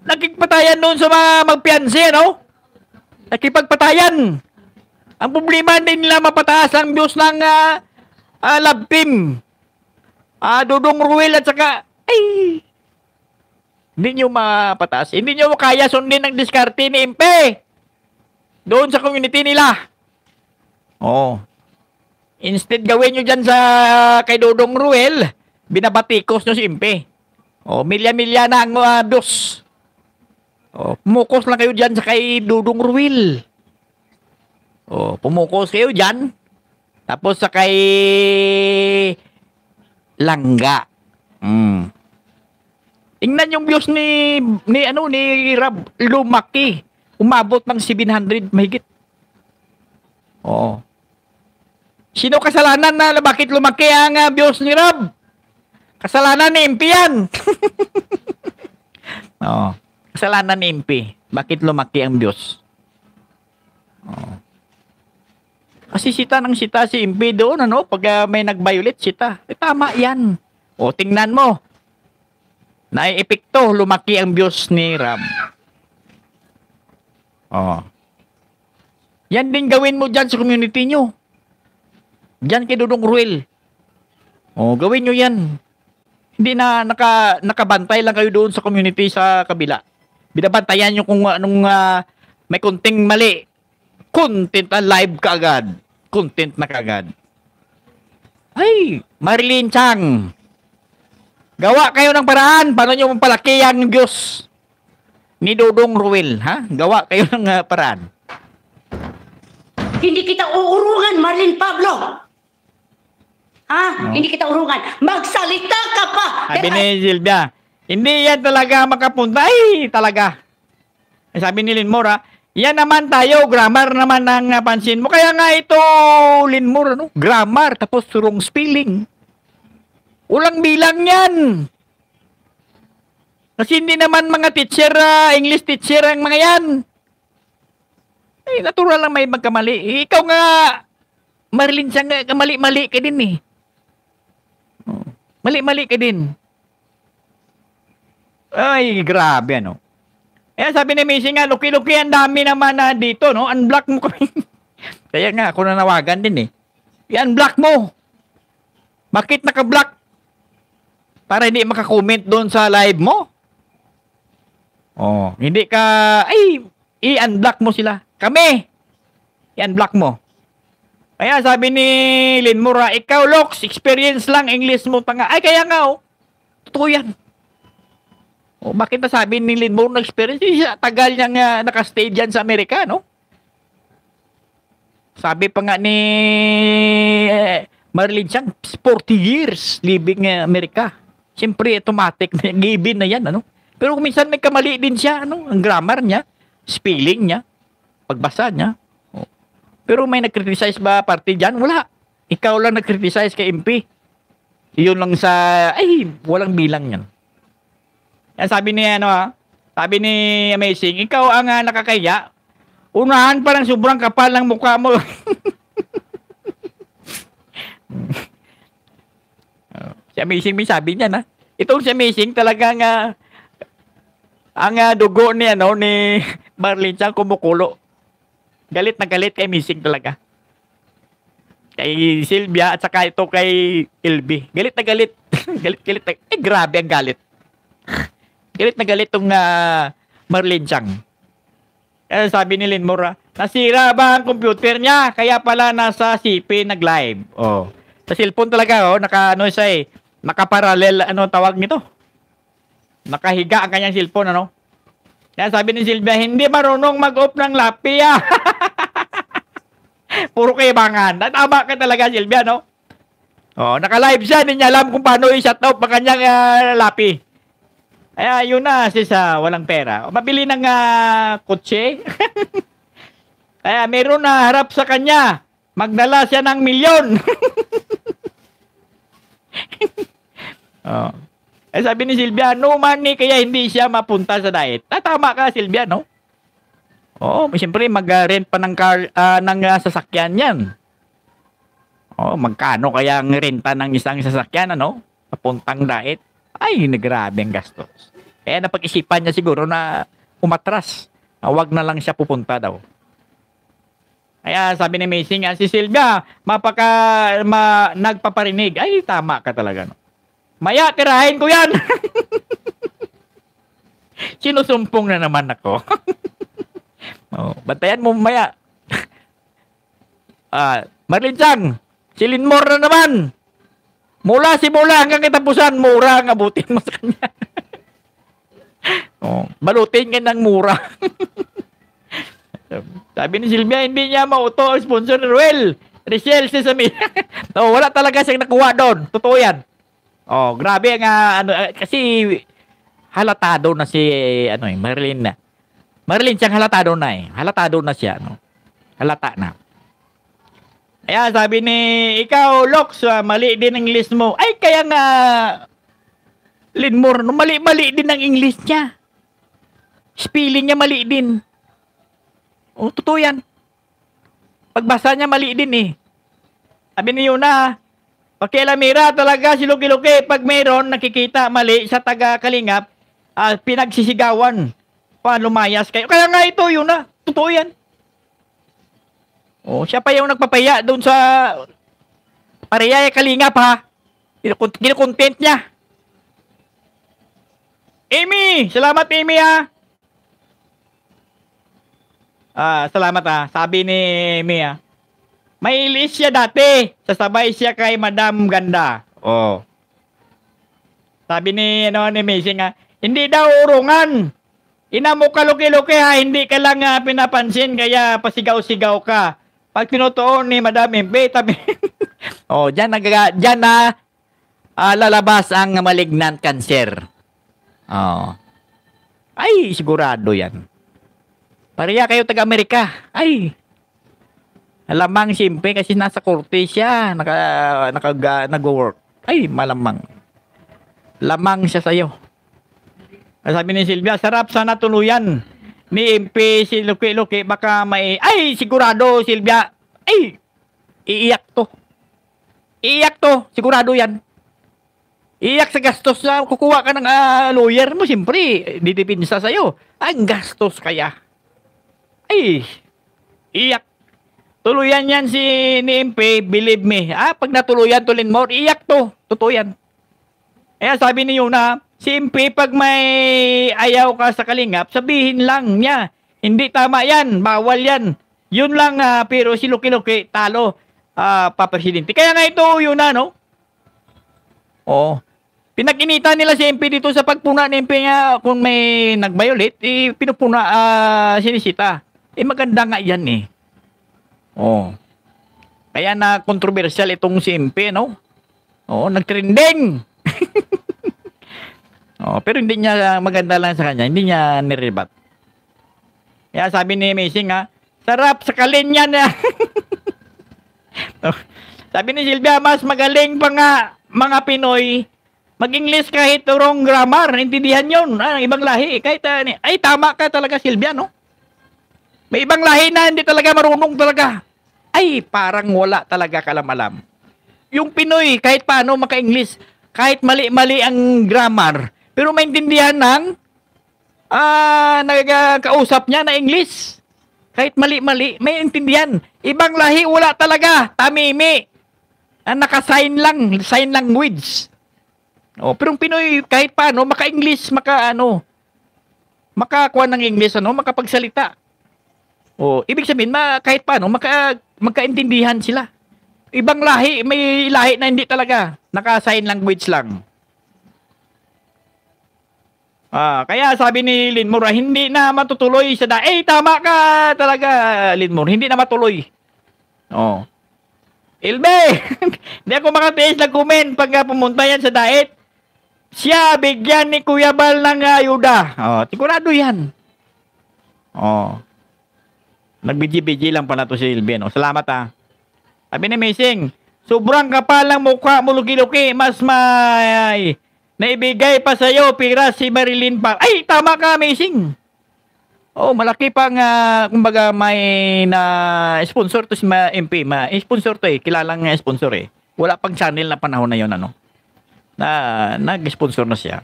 Nagkipagpatayan noon sa mga magpianse, no? Nagkipagpatayan. Ang problema din nila mapataas ang views ng uh, uh, love team. Uh, ah, Dudong Ruel at saka, ay, hindi nyo mapataas. Hindi nyo kaya sundin ang diskarte ni Impe. Doon sa community nila. Oo. Instead gawin nyo dyan sa kay Dodong Ruel, binabatikos nyo si Impe. oh, milya-milya na ang uh, dos. Oh, pumukos lang kayo dyan sa kay Dudong Ruel. Oh, pumukos kayo dyan. Tapos sa kay Langga. Mm. Tingnan yung views ni ni ano ni Rab Lumaki. Umabot ng 700 mahigit. Oo. Sino kasalanan na bakit lumaki ang uh, views ni Rab? Kasalanan ni MP yan. Oo. Kasalanan ni MP. Bakit lumaki ang views? Oo. Kasi sita ng sita si MP doon ano pag uh, may nag-violate sita. Eh, tama yan. O tingnan mo Naiepekto, lumaki ang views ni Ram. Oh. Yan din gawin mo dyan sa community nyo. Dyan kay Dudong Ruel. Oh, gawin nyo yan. Hindi na naka, nakabantay lang kayo doon sa community sa kabila. Binabantayan nyo kung anong uh, may kunting mali. Content na live ka Content na kagad. Ay, Marilyn Chang. Gawa kayo ng paraan paano nyo mapalaki ang Diyos ni Dodong Ruel, ha? Gawa kayo ng uh, paraan. Hindi kita uurungan, Marlin Pablo. Ha? No. Hindi kita urungan. Magsalita ka pa. Sabi ni Silvia, hindi yan talaga makapunta. Ay, talaga. Sabi ni Linmora, ah, yan naman tayo, grammar naman ang napansin ah, mo. Kaya nga ito, Linmora, no? grammar, tapos wrong spelling. Ulang bilang yan. Kasi hindi naman mga teacher, uh, English teacher ang mga yan. Eh, natural lang may magkamali. Eh, ikaw nga, Marilyn, siya nga, kamali-mali ka din eh. Oh, mali-mali ka din. Ay, grabe ano. Eh sabi ni Missy nga, luki-luki ang dami naman na ah, dito, no? Unblock mo kami. Kaya nga, ako nanawagan din eh. I-unblock mo. Bakit naka-block para hindi makakomment doon sa live mo. Oh, hindi ka ay i-unblock mo sila. Kami i-unblock mo. Kaya sabi ni Lin Mura, ikaw Lox, experience lang English mo pa nga. Ay kaya nga oh. Totoo yan. Oh, bakit ba sabi ni Lin Mura experience? Siya, tagal niyang uh, naka-stay diyan sa Amerika, no? Sabi pa nga ni eh, Marilyn Chang, 40 years living in eh, America. Siyempre, automatic. Given na yan, ano? Pero kung minsan may kamali din siya, ano? Ang grammar niya, spelling niya, pagbasa niya. Oh. Pero may nag-criticize ba party dyan? Wala. Ikaw lang nag-criticize kay MP. Yun lang sa, ay, walang bilang yan. Yan sabi ni, ano ha, ah, sabi ni Amazing, ikaw ang uh, ah, nakakaya. Unahan pa lang sobrang kapal ng mukha mo. Hmm. Si Amazing may sabi niya na. Itong si Amazing talagang uh, ang uh, dugo ni ano ni Marlin siyang kumukulo. Galit na galit kay Amazing talaga. Kay Silvia at saka ito kay LB. Galit na galit. galit galit. Na, eh grabe ang galit. galit na galit tong uh, ah, Marlin Chang. Eh, sabi ni Lynn Mora, nasira ba ang computer niya? Kaya pala nasa CP nag-live. Oh. Sa cellphone talaga, oh, naka ano siya eh nakaparalel, ano tawag nito? Nakahiga ang kanyang cellphone, ano? Kaya sabi ni Silvia, hindi marunong mag-off ng lapi, ah. Puro kayabangan. Natama ka talaga, Silvia, no? Oh, naka-live siya, hindi niya alam kung paano i-shut off ang kanyang uh, lapi. Kaya yun na, sis, uh, walang pera. O, mabili ng uh, kotse. Kaya meron na harap sa kanya. Magdala siya ng milyon. Oh. Eh sabi ni Silvia, no money kaya hindi siya mapunta sa diet. Ah, tama ka Silvia, no? Oo, oh, siyempre mag-rent pa ng, car, uh, ng uh, sasakyan yan. Oh, magkano kaya ang renta ng isang sasakyan, ano? Papuntang diet. Ay, nagrabe ang gastos. Kaya napag-isipan niya siguro na umatras. Ah, wag na lang siya pupunta daw. Kaya sabi ni Amazing, nga, si Silvia, mapaka, ma, nagpaparinig. Ay, tama ka talaga. No? Maya, tirahin ko yan! Sinusumpong na naman ako. oh, bantayan mo maya. ah, Marlin Chang, silin more na naman. Mula simula hanggang itapusan, mura ang abutin mo sa kanya. oh, balutin ka ng mura. Sabi ni Silvia, hindi niya mauto ang sponsor ni Ruel. Richelle Sesame. so, oh, wala talaga siyang nakuha doon. Totoo yan. Oh, grabe nga ano eh, kasi halatado na si ano eh Marilyn na. Marilyn siyang halatado na eh. Halatado na siya no. Halata na. Kaya sabi ni ikaw Lox, ah, mali din ang English mo. Ay kaya nga Linmore, no, mali-mali din ang English niya. Spelling niya mali din. O, oh, totoo yan. Pagbasa niya mali din eh. Sabi ni Yuna, Pakialamira talaga si Lugi-Lugi. Pag mayroon, nakikita mali sa taga-kalingap, uh, pinagsisigawan pa lumayas kayo. Kaya nga ito, yun na. Totoo yan. Oh, siya pa yung nagpapaya doon sa pariyaya eh, kalingap ha. Kinukontent niya. Amy! Salamat, Amy ha. Ah, salamat ha. Sabi ni Amy ha. May ilis siya dati. Sasabay siya kay Madam Ganda. Oh. Sabi ni, ano, ni Messi nga, hindi daw urungan. Ina mo ka luki-luki ha, hindi ka lang uh, pinapansin kaya pasigaw-sigaw ka. Pag tinutuon ni Madam MP, tabi. oh, diyan nag diyan na uh, ah, lalabas ang malignant cancer. Oh. Ay, sigurado 'yan. Pareya kayo taga Amerika. Ay. Malamang simpe kasi nasa korte siya, naka, naka, nag-work. Ay, malamang. Lamang siya sa sa'yo. Sabi ni Silvia, sarap sana tuluyan. Ni MP si Luki Luki, baka may... Ay, sigurado Silvia. Ay, iiyak to. Iiyak to, sigurado yan. Iyak sa gastos na kukuha ka ng uh, lawyer mo, siyempre, didipinsa sa'yo. Ang gastos kaya. Ay, iyak Tuluyan yan si ni MP, believe me. Ah, pag natuluyan tulin more, iyak to. Totoo yan. Kaya sabi niyo na, si MP pag may ayaw ka sa kalingap, sabihin lang niya. Hindi tama yan, bawal yan. Yun lang, uh, pero si Lucky Lucky, talo, uh, ah, papresidente. Kaya nga ito, yun na, no? Oo. Oh. Pinag-inita nila si MP dito sa pagpuna ni MP niya kung may nag eh, pinupuna, uh, sinisita. Eh maganda nga yan eh. Oh. Kaya na controversial itong si MP, no? Oo, oh, nagtrending. oh, pero hindi niya maganda lang sa kanya, hindi niya nirebat. Kaya sabi ni Amazing ha, sarap sa kalinya na. Oh, sabi ni Silvia, mas magaling pa nga mga Pinoy mag-English kahit wrong grammar, intindihan yun. Ah, ibang lahi. Kahit, uh, ay, tama ka talaga, Silvia, no? May ibang lahi na hindi talaga marunong talaga ay parang wala talaga kalamalam. Yung Pinoy, kahit paano maka-English, kahit mali-mali ang grammar, pero maintindihan ng ah, nagkakausap niya na English. Kahit mali-mali, may intindihan. Ibang lahi, wala talaga. Tamimi. Na ah, naka-sign lang, sign language. Oh, pero yung Pinoy, kahit paano, maka-English, maka-ano, maka-kuha ng English, ano, makapagsalita. O, ibig sabihin, ma, kahit paano, magka, magkaintindihan sila. Ibang lahi, may lahi na hindi talaga. Naka-sign language lang. Ah, kaya sabi ni Linmore, hindi na matutuloy sa da. Eh, tama ka talaga, Linmore. Hindi na matuloy. Oh. Ilbe! hindi ako makatiis ng comment pag pumunta yan sa diet. Siya, bigyan ni Kuya Bal ng ayuda. Oh, sigurado yan. Oh. Nagbiji-biji lang pala to si Ilvin. O, oh, salamat ha. Ah. Sabi ni Amazing, sobrang kapal ng mukha mo luki-luki, mas may naibigay pa sa'yo pira si Marilyn pa. Ay, tama ka Amazing. Oh, malaki pang uh, kumbaga may na sponsor to si ma MP, ma eh, sponsor to eh, kilalang eh, sponsor eh. Wala pang channel na panahon na 'yon ano. Na nag-sponsor na siya.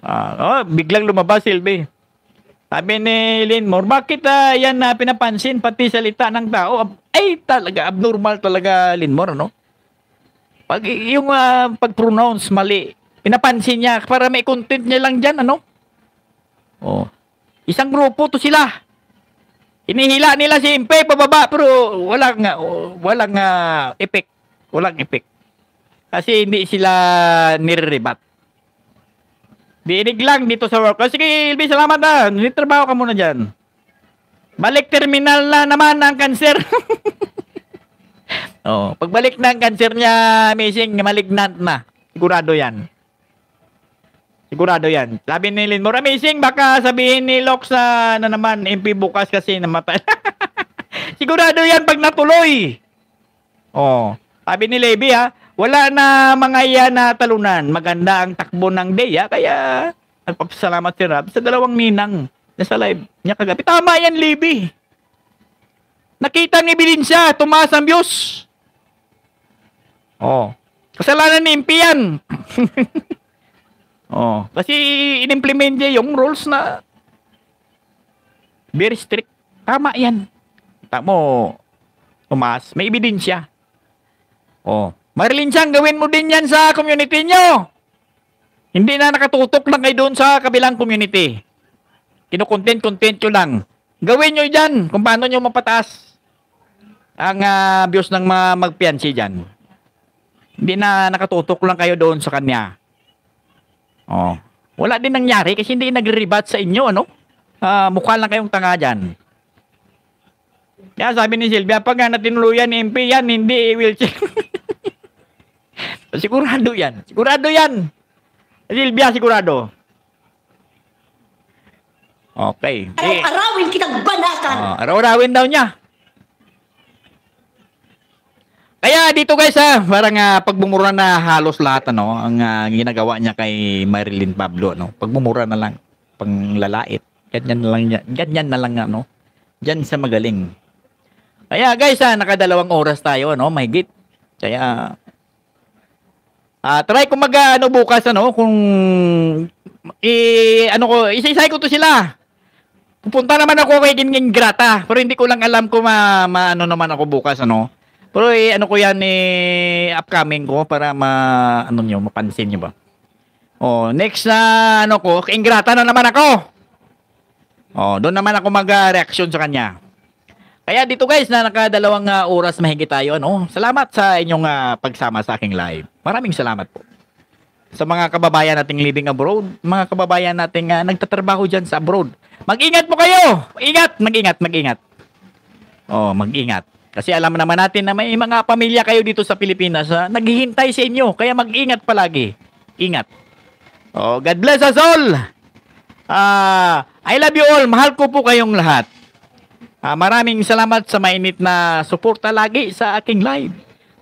Ah, uh, oh, biglang lumabas si LB. Sabi ni Linmore, bakit uh, yan na uh, pinapansin pati salita ng tao? Ay talaga, abnormal talaga Linmore, no? Pag yung uh, pag-pronounce mali, pinapansin niya para may content niya lang diyan, ano? Oh. Isang grupo to sila. Inihila nila si Impe pababa pero oh, walang uh, ah, walang uh, effect, walang effect. Kasi hindi sila nirebat. Diinig lang dito sa work. Oh, sige, Ilby, salamat ah. na. Nitrabaho ka muna dyan. Balik terminal na naman ang cancer. oh, pagbalik na ang cancer niya, amazing, malignant na. Sigurado yan. Sigurado yan. Sabi ni Lin Moore, amazing, baka sabihin ni Lox na, na ano naman, MP bukas kasi namatay. Sigurado yan pag natuloy. Oh, sabi ni Levy ha, ah, wala na mga iya na talunan. Maganda ang takbo ng Deya. Kaya, nagpapasalamat si Rob sa dalawang ninang na sa live niya kagabi. Tama yan, Libby. Nakita ni siya, tumaas ang views. Oh. Kasalanan ni Impian. oh. Kasi inimplement niya yung rules na very strict. Tama yan. Tama mo, oh. tumaas. May ebidensya. Oh. Marilyn Chang, gawin mo din yan sa community nyo. Hindi na nakatutok lang kayo doon sa kabilang community. Kinukontent-content ko lang. Gawin nyo dyan kung paano nyo mapataas ang uh, views ng mga magpiansi dyan. Hindi na nakatutok lang kayo doon sa kanya. Oh. Wala din nangyari kasi hindi nagre-rebat sa inyo, ano? Uh, mukha lang kayong tanga dyan. Kaya sabi ni Sylvia, pag nga natinuluyan ni MP yan, hindi i wheelchair. Sigurado yan. Sigurado yan. Silvia, sigurado. Okay. Araw-arawin kitang banatan. Oh, araw-arawin daw niya. Kaya dito guys ha, ah, parang uh, ah, pagbumura na halos lahat ano, ang uh, ginagawa niya kay Marilyn Pablo no. Pagbumura na lang, panglalait. Ganyan na lang niya, ganyan na lang ano. Diyan sa magaling. Kaya guys ha, nakadalawang oras tayo ano, git. Kaya Uh, try ko mag uh, ano bukas ano kung i eh, ano ko isa ko to sila. Pupunta naman ako kay Gingin Grata, pero hindi ko lang alam kung ma, ma ano naman ako bukas ano. Pero eh, ano ko yan eh upcoming ko para ma ano niyo mapansin niyo ba. Oh, next na uh, ano ko, kay Ingrata na naman ako. Oh, doon naman ako mag-reaction ah, sa kanya. Kaya dito guys, na nakadalawang uh, oras mahigit tayo ano. Salamat sa inyong uh, pagsama sa aking live. Maraming salamat po. Sa mga kababayan nating living abroad, mga kababayan nating uh, nagtatrabaho dyan sa abroad, mag-ingat po kayo! Ingat! Mag-ingat! Mag-ingat! Oh, mag-ingat. Kasi alam naman natin na may mga pamilya kayo dito sa Pilipinas na ah, naghihintay sa inyo. Kaya mag-ingat palagi. Ingat. Oh, God bless us all! Uh, I love you all. Mahal ko po kayong lahat. Uh, maraming salamat sa mainit na suporta lagi sa aking live.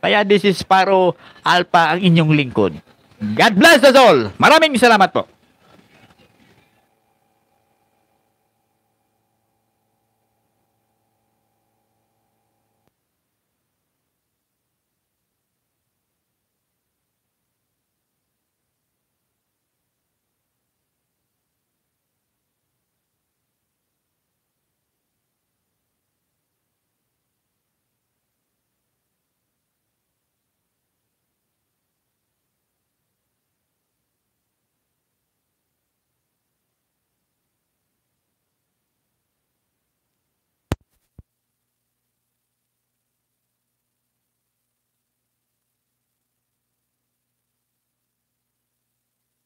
Kaya this is Paro Alpha ang inyong lingkod. God bless us all. Maraming salamat po.